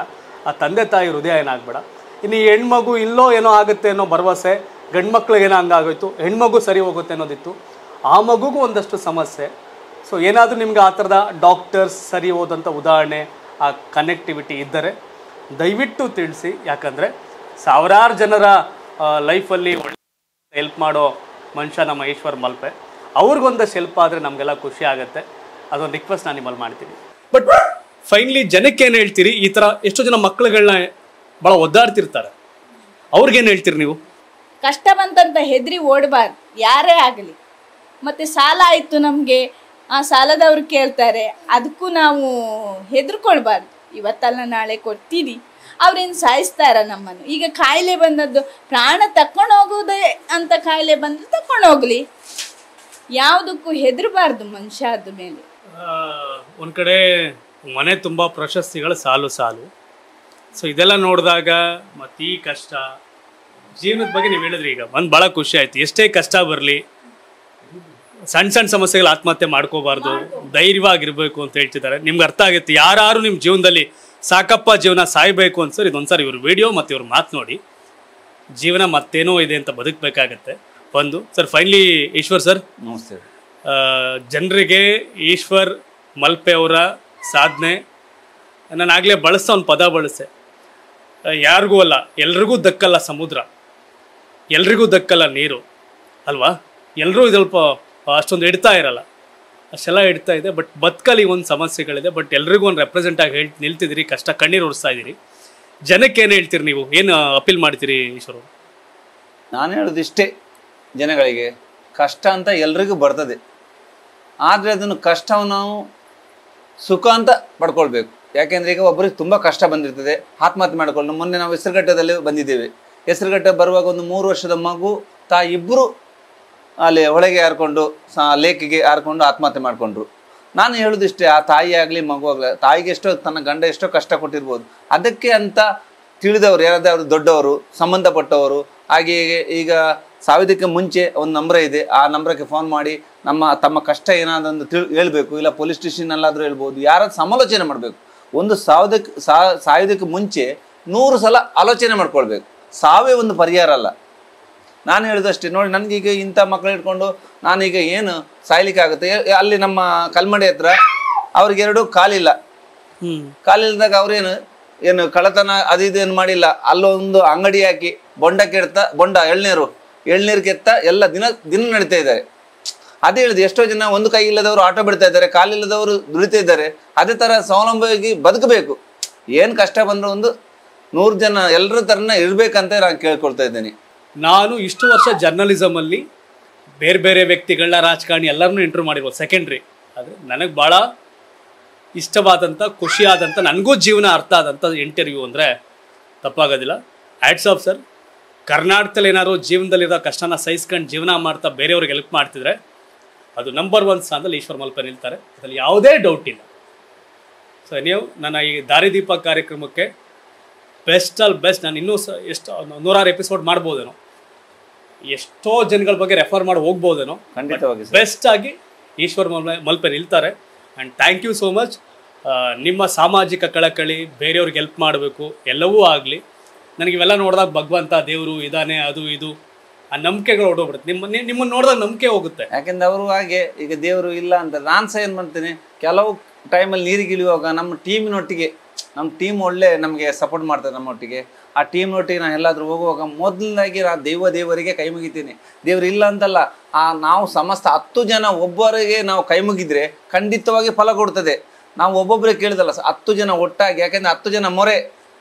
ಆ ತಂದೆ ತಾಯಿ ಹೃದಯ ಏನಾಗಬೇಡ ಇನ್ನು ಹೆಣ್ಮಗು ಇಲ್ಲೋ ಏನೋ ಆಗುತ್ತೆ ಅನ್ನೋ ಭರವಸೆ ಗಂಡು ಮಕ್ಳಿಗೇನೋ ಹಂಗಾಗೋಯ್ತು ಹೆಣ್ಮಗು ಸರಿ ಹೋಗುತ್ತೆ ಅನ್ನೋದಿತ್ತು ಆ ಮಗುಗೂ ಒಂದಷ್ಟು ಸಮಸ್ಯೆ ಸೊ ಏನಾದರೂ ನಿಮ್ಗೆ ಆ ಥರದ ಡಾಕ್ಟರ್ಸ್ ಸರಿ ಹೋದಂಥ ಉದಾಹರಣೆ ಆ ಕನೆಕ್ಟಿವಿಟಿ ಇದ್ದರೆ ದಯವಿಟ್ಟು ತಿಳಿಸಿ ಯಾಕಂದರೆ ಸಾವಿರಾರು ಜನರ ಲೈಫಲ್ಲಿ ಒಳ್ಳೆ ಹೆಲ್ಪ್ ಮಾಡೋ ಮನುಷ್ಯ ನಮ್ಮ ಈಶ್ವರ್ ಮಲ್ಪೆ ಅವ್ರಿಗೊಂದು ಹೆಲ್ಪ್ ಆದರೆ ನಮಗೆಲ್ಲ ಖುಷಿ ಆಗುತ್ತೆ ಅದೊಂದು ರಿಕ್ವೆಸ್ಟ್ ನಾನು ನಿಮ್ಮಲ್ಲಿ ಮಾಡ್ತೀನಿ ಬಟ್ ಫೈನ್ಲಿ ಜನಕ್ಕೆ ಏನು ಹೇಳ್ತೀರಿ ಈ ಥರ ಎಷ್ಟೋ ಜನ ಮಕ್ಕಳುಗಳನ್ನ ಭಾಳ ಒದ್ದಾಡ್ತಿರ್ತಾರೆ ಅವ್ರಿಗೇನು ಹೇಳ್ತೀರಿ ನೀವು ಕಷ್ಟ ಬಂತಂತ ಹೆದರಿ ಓಡಬಾರ್ದು ಯಾರೇ ಆಗಲಿ ಮತ್ತು ಸಾಲ ಆಯಿತು ನಮಗೆ ಆ ಸಾಲದವ್ರು ಕೇಳ್ತಾರೆ ಅದಕ್ಕೂ ನಾವು ಹೆದರ್ಕೊಳ್ಬಾರ್ದು ಇವತ್ತಲ್ಲ ನಾಳೆ ಕೊಡ್ತೀನಿ ಅವ್ರೇನು ಸಾಯಿಸ್ತಾರ ನಮ್ಮನ್ನು ಈಗ ಕಾಯಿಲೆ ಬಂದದ್ದು ಪ್ರಾಣ ತಕ್ಕೊಂಡೋಗೋದೇ ಅಂತ ಕಾಯಿಲೆ ತಕೊಂಡು ತಕ್ಕೊಂಡೋಗ್ಲಿ ಯಾವುದಕ್ಕೂ ಹೆದರಬಾರ್ದು ಮನುಷ್ಯ ಆದ ಮೇಲೆ ಒಂದು ಕಡೆ ಮನೆ ತುಂಬ ಪ್ರಶಸ್ತಿಗಳು ಸಾಲು ಸಾಲು ಸೊ ಇದೆಲ್ಲ ನೋಡಿದಾಗ ಮತ್ತೆ ಈ ಕಷ್ಟ ಜೀವನದ ಬಗ್ಗೆ ನೀವು ಹೇಳಿದ್ರಿ ಈಗ ಒಂದು ಭಾಳ ಖುಷಿ ಆಯ್ತು ಎಷ್ಟೇ ಕಷ್ಟ ಬರಲಿ ಸಣ್ಣ ಸಣ್ಣ ಸಮಸ್ಯೆಗಳು ಆತ್ಮಹತ್ಯೆ ಮಾಡ್ಕೋಬಾರ್ದು ಧೈರ್ಯವಾಗಿರ್ಬೇಕು ಅಂತ ಹೇಳ್ತಿದ್ದಾರೆ ನಿಮ್ಗೆ ಅರ್ಥ ಆಗುತ್ತೆ ಯಾರು ನಿಮ್ಮ ಜೀವನದಲ್ಲಿ ಸಾಕಪ್ಪ ಜೀವನ ಸಾಯ್ಬೇಕು ಸರ್ ಇದೊಂದ್ಸರಿ ಇವ್ರ ವಿಡಿಯೋ ಮತ್ತು ಇವ್ರ ಮಾತು ನೋಡಿ ಜೀವನ ಮತ್ತೇನೋ ಇದೆ ಅಂತ ಬದುಕಬೇಕಾಗತ್ತೆ ಒಂದು ಸರ್ ಫೈನಲಿ ಈಶ್ವರ್ ಸರ್ ನಮಸ್ತೆ ಜನರಿಗೆ ಈಶ್ವರ್ ಮಲ್ಪೆ ಅವರ ಸಾಧನೆ ನಾನು ಆಗಲೇ ಬಳಸ್ತಾ ಒಂದು ಪದ ಬಳಸೆ ಯಾರಿಗೂ ಅಲ್ಲ ಎಲ್ರಿಗೂ ದಕ್ಕಲ್ಲ ಸಮುದ್ರ ಎಲ್ರಿಗೂ ದಕ್ಕಲ್ಲ ನೀರು ಅಲ್ವಾ ಎಲ್ಲರೂ ಇದಲ್ಪ ಅಷ್ಟೊಂದು ಇಡ್ತಾ ಇರಲ್ಲ ಅಷ್ಟೆಲ್ಲ ಇಡ್ತಾ ಇದೆ ಬಟ್ ಬದುಕಲ್ಲಿ ಒಂದು ಸಮಸ್ಯೆಗಳಿದೆ ಬಟ್ ಎಲ್ರಿಗೂ ಒಂದು ರೆಪ್ರೆಸೆಂಟ್ ಆಗಿ ಹೇಳ್ ನಿಲ್ತಿದ್ದೀರಿ ಕಷ್ಟ ಕಣ್ಣೀರು ಓಡಿಸ್ತಾ ಇದ್ದೀರಿ ಜನಕ್ಕೆ ಏನು ಹೇಳ್ತೀರಿ ನೀವು ಏನು ಅಪೀಲ್ ಮಾಡ್ತೀರಿ ಈಶ್ವರು ನಾನು ಹೇಳೋದು ಇಷ್ಟೇ ಜನಗಳಿಗೆ ಕಷ್ಟ ಅಂತ ಎಲ್ರಿಗೂ ಬರ್ತದೆ ಆದರೆ ಅದನ್ನು ಕಷ್ಟವನ್ನು ನಾವು ಸುಖ ಅಂತ ಪಡ್ಕೊಳ್ಬೇಕು ಯಾಕೆಂದರೆ ಈಗ ಒಬ್ಬರಿಗೆ ತುಂಬ ಕಷ್ಟ ಬಂದಿರ್ತದೆ ಆತ್ಮಹತ್ಯೆ ಮಾಡಿಕೊಂಡು ಮೊನ್ನೆ ನಾವು ಹೆಸರುಘಟ್ಟದಲ್ಲಿ ಬಂದಿದ್ದೇವೆ ಹೆಸರುಘಟ್ಟ ಬರುವಾಗ ಒಂದು ಮೂರು ವರ್ಷದ ಮಗು ತಾ ಇಬ್ಬರು ಅಲ್ಲಿ ಹೊಳೆಗೆ ಹಾರಿಕೊಂಡು ಲೇಕಿಗೆ ಹಾರಿಕೊಂಡು ಆತ್ಮಹತ್ಯೆ ಮಾಡಿಕೊಂಡ್ರು ನಾನು ಹೇಳೋದಿಷ್ಟೇ ಆ ತಾಯಿ ಆಗಲಿ ಮಗು ಆಗಲಿ ತಾಯಿಗೆ ಎಷ್ಟೋ ತನ್ನ ಗಂಡ ಎಷ್ಟೋ ಕಷ್ಟ ಕೊಟ್ಟಿರ್ಬೋದು ಅದಕ್ಕೆ ಅಂತ ತಿಳಿದವರು ಅವರು ದೊಡ್ಡವರು ಸಂಬಂಧಪಟ್ಟವರು ಹಾಗೆ ಈಗ ಸಾವಿರಕ್ಕೆ ಮುಂಚೆ ಒಂದು ನಂಬರ್ ಇದೆ ಆ ನಂಬ್ರಕ್ಕೆ ಫೋನ್ ಮಾಡಿ ನಮ್ಮ ತಮ್ಮ ಕಷ್ಟ ಏನಾದರೂ ತಿಳ್ ಹೇಳಬೇಕು ಇಲ್ಲ ಪೊಲೀಸ್ ಸ್ಟೇಷನ್ನಲ್ಲಾದರೂ ಹೇಳ್ಬೋದು ಯಾರಾದ್ರೂ ಸಮಾಲೋಚನೆ ಮಾಡಬೇಕು ಒಂದು ಸಾವಿರಕ್ಕೆ ಸಾವಿರಕ್ಕೆ ಮುಂಚೆ ನೂರು ಸಲ ಆಲೋಚನೆ ಮಾಡ್ಕೊಳ್ಬೇಕು ಸಾವೇ ಒಂದು ಪರಿಹಾರ ಅಲ್ಲ ನಾನು ಹೇಳಿದಷ್ಟೇ ನೋಡಿ ನನಗೀಗ ಇಂಥ ಮಕ್ಕಳು ಇಟ್ಕೊಂಡು ನಾನೀಗ ಏನು ಆಗುತ್ತೆ ಅಲ್ಲಿ ನಮ್ಮ ಕಲ್ಮಡಿ ಹತ್ರ ಅವ್ರಿಗೆರಡು ಕಾಲಿಲ್ಲ ಕಾಲಿಲ್ಲದಾಗ ಅವ್ರೇನು ಏನು ಕಳತನ ಅದು ಏನು ಮಾಡಿಲ್ಲ ಅಲ್ಲೊಂದು ಅಂಗಡಿ ಹಾಕಿ ಬೊಂಡ ಕೆಡ್ತ ಬೊಂಡ ಎಳ್ನೀರು ಎಳ್ನೀರು ಕೆತ್ತ ಎಲ್ಲ ದಿನ ದಿನ ನಡೀತಾ ಇದ್ದಾರೆ ಅದೇ ಹೇಳಿದೆ ಎಷ್ಟೋ ಜನ ಒಂದು ಕೈ ಇಲ್ಲದವರು ಆಟೋ ಬಿಡ್ತಾ ಇದ್ದಾರೆ ಕಾಲಿಲ್ಲದವರು ದುಡಿತಾ ಇದ್ದಾರೆ ಅದೇ ಥರ ಸ್ವಾವಲಂಬಿಯಾಗಿ ಬದುಕಬೇಕು ಏನು ಕಷ್ಟ ಬಂದರೂ ಒಂದು ನೂರು ಜನ ಎಲ್ಲರ ಥರನ ಇರಬೇಕಂತ ನಾನು ಕೇಳ್ಕೊಳ್ತಾ ಇದ್ದೀನಿ ನಾನು ಇಷ್ಟು ವರ್ಷ ಜರ್ನಲಿಸಮಲ್ಲಿ ಬೇರೆ ಬೇರೆ ವ್ಯಕ್ತಿಗಳನ್ನ ರಾಜಕಾರಣಿ ಎಲ್ಲರನ್ನೂ ಇಂಟ್ರ್ಯೂ ಮಾಡಿರ್ಬೋದು ಸೆಕೆಂಡ್ರಿ ಆದರೆ ನನಗೆ ಭಾಳ ಇಷ್ಟವಾದಂಥ ಖುಷಿಯಾದಂಥ ನನಗೂ ಜೀವನ ಅರ್ಥ ಆದಂಥ ಇಂಟರ್ವ್ಯೂ ಅಂದರೆ ತಪ್ಪಾಗೋದಿಲ್ಲ ಆ್ಯಡ್ಸ್ ಆಫ್ ಸರ್ ಕರ್ನಾಟಕದಲ್ಲಿ ಏನಾದ್ರು ಜೀವನದಲ್ಲಿರೋ ಕಷ್ಟನ ಸಹಿಸ್ಕೊಂಡು ಜೀವನ ಮಾಡ್ತಾ ಬೇರೆಯವ್ರಿಗೆ ಹೆಲ್ಪ್ ಮಾಡ್ತಿದ್ರೆ ಅದು ನಂಬರ್ ಒನ್ ಸ್ಥಾನದಲ್ಲಿ ಈಶ್ವರ್ ಮಲ್ಪ ನಿಲ್ತಾರೆ ಅದರಲ್ಲಿ ಯಾವುದೇ ಡೌಟ್ ಇಲ್ಲ ಸೊ ನೀವು ನನ್ನ ಈ ದಾರಿದೀಪ ಕಾರ್ಯಕ್ರಮಕ್ಕೆ ಬೆಸ್ಟ್ ಆಲ್ ಬೆಸ್ಟ್ ನಾನು ಇನ್ನೂ ಎಷ್ಟು ಎಷ್ಟು ನೂರಾರು ಎಪಿಸೋಡ್ ಮಾಡ್ಬೋದೇನೋ ಎಷ್ಟೋ ಜನಗಳ ಬಗ್ಗೆ ರೆಫರ್ ಮಾಡಿ ಹೋಗ್ಬೋದೇನೋ ಖಂಡಿತವಾಗಿ ಬೆಸ್ಟ್ ಆಗಿ ಈಶ್ವರ್ ಮಲ್ ಮಲ್ಪೆ ನಿಲ್ತಾರೆ and thank you so much ನಿಮ್ಮ ಸಾಮಾಜಿಕ ಕಳಕಳಿ ಬೇರೆಯವ್ರಿಗೆ ಹೆಲ್ಪ್ ಮಾಡಬೇಕು ಎಲ್ಲವೂ ಆಗಲಿ ನನಗೆ ಇವೆಲ್ಲ ನೋಡಿದಾಗ ಭಗವಂತ ದೇವರು ಇದಾನೆ ಅದು ಇದು ಆ ನಂಬಿಕೆಗಳು ಹೊಡೋಗ್ಬಿಡುತ್ತೆ ನಿಮ್ಮ ನಿಮ್ಮನ್ನು ನೋಡಿದಾಗ ನಂಬಿಕೆ ಹೋಗುತ್ತೆ ಯಾಕೆಂದ್ರೆ ಅವರು ಹಾಗೆ ಈಗ ದೇವರು ಇಲ್ಲ ಅಂತ ನಾನು ಸಹ ಏನು ಮಾಡ್ತೀನಿ ಕೆಲವು ಟೈಮಲ್ಲಿ ನೀರಿಗೆ ನಮ್ಮ ಟೀಮಿನೊಟ್ಟಿಗೆ ನಮ್ಮ ಟೀಮ್ ಒಳ್ಳೆ ನಮಗೆ ಸಪೋರ್ಟ್ ಮಾಡ್ತಾರೆ ನಮ್ಮೊಟ್ಟಿಗೆ ಆ ಟೀಮ್ ಒಟ್ಟಿಗೆ ನಾನು ಎಲ್ಲಾದರೂ ಹೋಗುವಾಗ ಮೊದಲಾಗಿ ನಾನು ದೈವ ದೇವರಿಗೆ ಕೈ ಮುಗಿತೀನಿ ದೇವರು ಇಲ್ಲ ಅಂತಲ್ಲ ಆ ನಾವು ಸಮಸ್ತ ಹತ್ತು ಜನ ಒಬ್ಬರಿಗೆ ನಾವು ಕೈ ಮುಗಿದ್ರೆ ಖಂಡಿತವಾಗಿ ಫಲ ಕೊಡ್ತದೆ ನಾವು ಒಬ್ಬೊಬ್ಬರೇ ಕೇಳಿದಲ್ಲ ಹತ್ತು ಜನ ಒಟ್ಟಾಗಿ ಯಾಕೆಂದರೆ ಹತ್ತು ಜನ ಮೊರೆ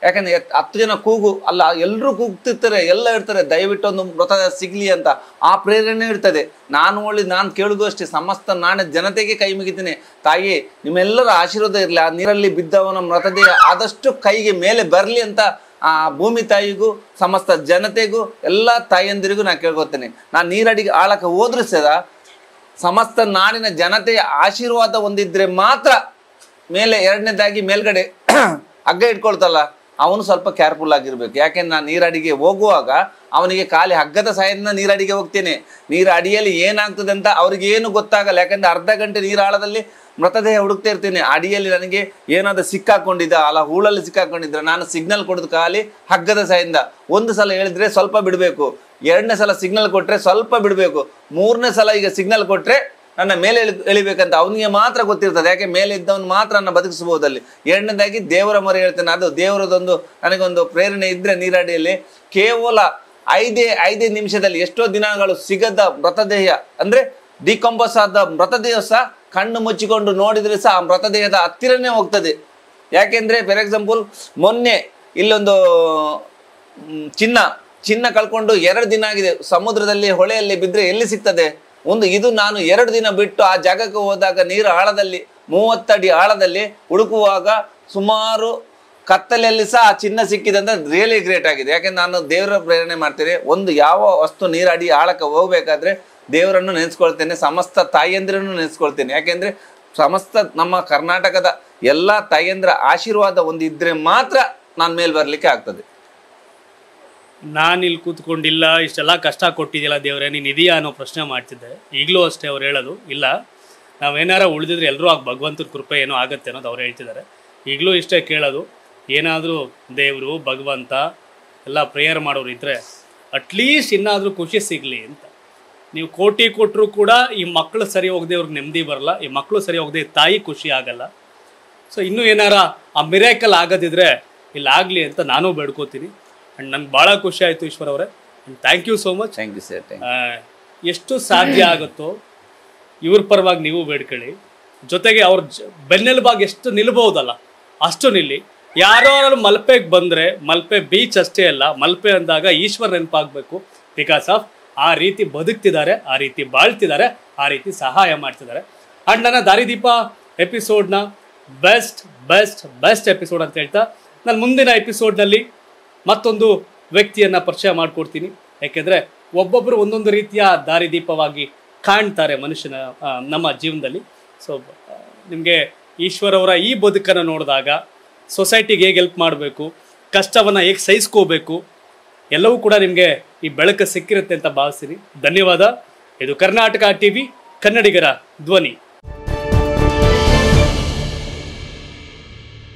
ಯಾಕಂದ್ರೆ ಹತ್ತು ಜನ ಕೂಗು ಅಲ್ಲ ಎಲ್ಲರೂ ಕೂಗ್ತಿರ್ತಾರೆ ಎಲ್ಲ ಇರ್ತಾರೆ ದಯವಿಟ್ಟು ಒಂದು ಮೃತ ಸಿಗ್ಲಿ ಅಂತ ಆ ಪ್ರೇರಣೆ ಇರ್ತದೆ ನಾನು ಒಳ್ಳೆ ನಾನು ಕೇಳಿದು ಅಷ್ಟೇ ಸಮಸ್ತ ನಾನೇ ಜನತೆಗೆ ಕೈ ಮುಗಿತೀನಿ ತಾಯಿ ನಿಮ್ಮೆಲ್ಲರ ಆಶೀರ್ವಾದ ಇರಲಿ ಆ ನೀರಲ್ಲಿ ಬಿದ್ದವನ ಮೃತದೇಹ ಆದಷ್ಟು ಕೈಗೆ ಮೇಲೆ ಬರಲಿ ಅಂತ ಆ ಭೂಮಿ ತಾಯಿಗೂ ಸಮಸ್ತ ಜನತೆಗೂ ಎಲ್ಲ ತಾಯಿಯಂದಿರಿಗೂ ನಾನು ಕೇಳ್ಕೊತೇನೆ ನಾನು ನೀರಡಿಗೆ ಆಳಕ್ಕೆ ಹೋದ್ರೂ ಸದ ಸಮಸ್ತ ನಾಡಿನ ಜನತೆಯ ಆಶೀರ್ವಾದ ಹೊಂದಿದ್ರೆ ಮಾತ್ರ ಮೇಲೆ ಎರಡನೇದಾಗಿ ಮೇಲ್ಗಡೆ ಹಗ್ಗ ಇಟ್ಕೊಳ್ತಲ್ಲ ಅವನು ಸ್ವಲ್ಪ ಕೇರ್ಫುಲ್ ಆಗಿರ್ಬೇಕು ಯಾಕೆಂದ್ರೆ ನಾನು ನೀರಡಿಗೆ ಹೋಗುವಾಗ ಅವನಿಗೆ ಖಾಲಿ ಹಗ್ಗದ ಸಹಾಯದಿಂದ ನೀರಡಿಗೆ ಹೋಗ್ತೇನೆ ನೀರು ಅಡಿಯಲ್ಲಿ ಏನಾಗ್ತದೆ ಅಂತ ಅವ್ರಿಗೆ ಏನು ಗೊತ್ತಾಗಲ್ಲ ಯಾಕಂದ್ರೆ ಅರ್ಧ ಗಂಟೆ ನೀರಾಳದಲ್ಲಿ ಮೃತದೇಹ ಹುಡುಕ್ತಾ ಇರ್ತೇನೆ ಅಡಿಯಲ್ಲಿ ನನಗೆ ಏನಾದರೂ ಸಿಕ್ಕಾಕೊಂಡಿದ್ದ ಅಲ್ಲ ಹೂಳಲ್ಲಿ ಸಿಕ್ಕಾಕೊಂಡಿದ್ರೆ ನಾನು ಸಿಗ್ನಲ್ ಕೊಡೋದು ಖಾಲಿ ಹಗ್ಗದ ಸಹಾಯದಿಂದ ಒಂದು ಸಲ ಹೇಳಿದ್ರೆ ಸ್ವಲ್ಪ ಬಿಡಬೇಕು ಎರಡನೇ ಸಲ ಸಿಗ್ನಲ್ ಕೊಟ್ಟರೆ ಸ್ವಲ್ಪ ಬಿಡಬೇಕು ಮೂರನೇ ಸಲ ಈಗ ಸಿಗ್ನಲ್ ಕೊಟ್ಟರೆ ನನ್ನ ಮೇಲೆ ಎಳಿಬೇಕಂತ ಅವನಿಗೆ ಮಾತ್ರ ಗೊತ್ತಿರ್ತದೆ ಯಾಕೆ ಮೇಲೆ ಇದ್ದವನು ಮಾತ್ರ ನನ್ನ ಬದುಕಿಸಬಹುದಲ್ಲಿ ಎರಡನೇದಾಗಿ ದೇವರ ಮೊರೆ ಹೇಳ್ತೇನೆ ಅದು ದೇವರದೊಂದು ನನಗೊಂದು ಪ್ರೇರಣೆ ಇದ್ದರೆ ನೀರಾಡಿಯಲ್ಲಿ ಕೇವಲ ಐದೇ ಐದೇ ನಿಮಿಷದಲ್ಲಿ ಎಷ್ಟೋ ದಿನಗಳು ಸಿಗದ ಮೃತದೇಹ ಅಂದರೆ ಡಿಕಂಪೋಸ್ ಆದ ಮೃತದೇಹ ಸಹ ಕಣ್ಣು ಮುಚ್ಚಿಕೊಂಡು ನೋಡಿದರೆ ಸಹ ಆ ಮೃತದೇಹದ ಹತ್ತಿರನೇ ಹೋಗ್ತದೆ ಯಾಕೆಂದ್ರೆ ಫಾರ್ ಎಕ್ಸಾಂಪಲ್ ಮೊನ್ನೆ ಇಲ್ಲೊಂದು ಚಿನ್ನ ಚಿನ್ನ ಕಳ್ಕೊಂಡು ಎರಡು ದಿನ ಆಗಿದೆ ಸಮುದ್ರದಲ್ಲಿ ಹೊಳೆಯಲ್ಲಿ ಬಿದ್ದರೆ ಎಲ್ಲಿ ಸಿಗ್ತದೆ ಒಂದು ಇದು ನಾನು ಎರಡು ದಿನ ಬಿಟ್ಟು ಆ ಜಾಗಕ್ಕೆ ಹೋದಾಗ ನೀರು ಆಳದಲ್ಲಿ ಮೂವತ್ತಡಿ ಆಳದಲ್ಲಿ ಹುಡುಕುವಾಗ ಸುಮಾರು ಕತ್ತಲೆಯಲ್ಲಿ ಸಹ ಆ ಚಿನ್ನ ಸಿಕ್ಕಿದಂತ ರಿಯಲಿ ಗ್ರೇಟ್ ಆಗಿದೆ ಯಾಕೆಂದ್ರೆ ನಾನು ದೇವರ ಪ್ರೇರಣೆ ಮಾಡ್ತೀನಿ ಒಂದು ಯಾವ ವಸ್ತು ನೀರಡಿ ಆಳಕ್ಕೆ ಹೋಗ್ಬೇಕಾದ್ರೆ ದೇವರನ್ನು ನೆನೆಸ್ಕೊಳ್ತೇನೆ ಸಮಸ್ತ ತಾಯಂದ್ರನ್ನು ನೆನೆಸ್ಕೊಳ್ತೇನೆ ಯಾಕೆಂದ್ರೆ ಸಮಸ್ತ ನಮ್ಮ ಕರ್ನಾಟಕದ ಎಲ್ಲ ತಾಯಂದ್ರ ಆಶೀರ್ವಾದ ಒಂದು ಮಾತ್ರ ನಾನು ಮೇಲೆ ಬರಲಿಕ್ಕೆ ಆಗ್ತದೆ ನಾನು ಇಲ್ಲಿ ಕೂತ್ಕೊಂಡಿಲ್ಲ ಇಷ್ಟೆಲ್ಲ ಕಷ್ಟ ಕೊಟ್ಟಿದ್ದಿಲ್ಲ ದೇವರೇ ನೀನು ಇದೆಯಾ ಅನ್ನೋ ಪ್ರಶ್ನೆ ಮಾಡ್ತಿದ್ದೆ ಈಗಲೂ ಅಷ್ಟೇ ಅವ್ರು ಹೇಳೋದು ಇಲ್ಲ ನಾವೇನಾರ ಉಳಿದಿದ್ರೆ ಎಲ್ಲರೂ ಆಗ ಭಗವಂತನ ಕೃಪೆ ಏನೋ ಆಗುತ್ತೆ ಅನ್ನೋದು ಅವ್ರು ಹೇಳ್ತಿದ್ದಾರೆ ಈಗಲೂ ಇಷ್ಟೇ ಕೇಳೋದು ಏನಾದರೂ ದೇವರು ಭಗವಂತ ಎಲ್ಲ ಪ್ರೇಯರ್ ಮಾಡೋರು ಇದ್ದರೆ ಅಟ್ಲೀಸ್ಟ್ ಇನ್ನಾದರೂ ಖುಷಿ ಸಿಗಲಿ ಅಂತ ನೀವು ಕೋಟಿ ಕೊಟ್ಟರು ಕೂಡ ಈ ಮಕ್ಕಳು ಸರಿ ಹೋಗದೆ ಅವ್ರಿಗೆ ನೆಮ್ಮದಿ ಬರಲ್ಲ ಈ ಮಕ್ಕಳು ಸರಿ ಹೋಗದೆ ತಾಯಿ ಖುಷಿ ಆಗಲ್ಲ ಸೊ ಇನ್ನೂ ಏನಾರ ಆ ಮಿರೇಕಲ್ ಆಗೋದಿದ್ರೆ ಇಲ್ಲಾಗಲಿ ಅಂತ ನಾನು ಬೇಡ್ಕೋತೀನಿ ಆ್ಯಂಡ್ ನಂಗೆ ಭಾಳ ಖುಷಿ ಆಯಿತು ಈಶ್ವರ್ ಅವರೇ thank you so much thank you sir ಎಷ್ಟು ಸಾಧ್ಯ ಆಗುತ್ತೋ ಇವ್ರ ಪರವಾಗಿ ನೀವು ಬೇಡ್ಕೊಳ್ಳಿ ಜೊತೆಗೆ ಅವ್ರ ಜ ಬೆನ್ನೆಲುಬಾಗಿ ಎಷ್ಟು ನಿಲ್ಬಹುದಲ್ಲ ಅಷ್ಟು ನಿಲ್ಲಿ ಯಾರೋ ಮಲ್ಪೆಗೆ ಬಂದರೆ ಮಲ್ಪೆ ಬೀಚ್ ಅಷ್ಟೇ ಅಲ್ಲ ಮಲ್ಪೆ ಅಂದಾಗ ಈಶ್ವರ್ ನೆನಪಾಗಬೇಕು ಬಿಕಾಸ್ ಆಫ್ ಆ ರೀತಿ ಬದುಕ್ತಿದ್ದಾರೆ ಆ ರೀತಿ ಬಾಳ್ತಿದ್ದಾರೆ ಆ ರೀತಿ ಸಹಾಯ ಮಾಡ್ತಿದ್ದಾರೆ ಆ್ಯಂಡ್ ನನ್ನ ದಾರಿದೀಪ ಎಪಿಸೋಡ್ನ ಬೆಸ್ಟ್ ಬೆಸ್ಟ್ ಬೆಸ್ಟ್ ಎಪಿಸೋಡ್ ಅಂತ ಹೇಳ್ತಾ ನಾನು ಮುಂದಿನ ಎಪಿಸೋಡ್ನಲ್ಲಿ ಮತ್ತೊಂದು ವ್ಯಕ್ತಿಯನ್ನು ಪರಿಚಯ ಮಾಡಿಕೊಡ್ತೀನಿ ಯಾಕೆಂದರೆ ಒಬ್ಬೊಬ್ಬರು ಒಂದೊಂದು ರೀತಿಯ ದಾರಿದೀಪವಾಗಿ ಕಾಣ್ತಾರೆ ಮನುಷ್ಯನ ನಮ್ಮ ಜೀವನದಲ್ಲಿ ಸೊ ನಿಮಗೆ ಈಶ್ವರವರ ಈ ಬದುಕನ್ನು ನೋಡಿದಾಗ ಸೊಸೈಟಿಗೆ ಹೇಗೆ ಹೆಲ್ಪ್ ಮಾಡಬೇಕು ಕಷ್ಟವನ್ನು ಹೇಗೆ ಸಹಿಸ್ಕೋಬೇಕು ಎಲ್ಲವೂ ಕೂಡ ನಿಮಗೆ ಈ ಬೆಳಕು ಸಿಕ್ಕಿರುತ್ತೆ ಅಂತ ಭಾವಿಸ್ತೀನಿ ಧನ್ಯವಾದ ಇದು ಕರ್ನಾಟಕ ಟಿ ವಿ ಕನ್ನಡಿಗರ ಧ್ವನಿ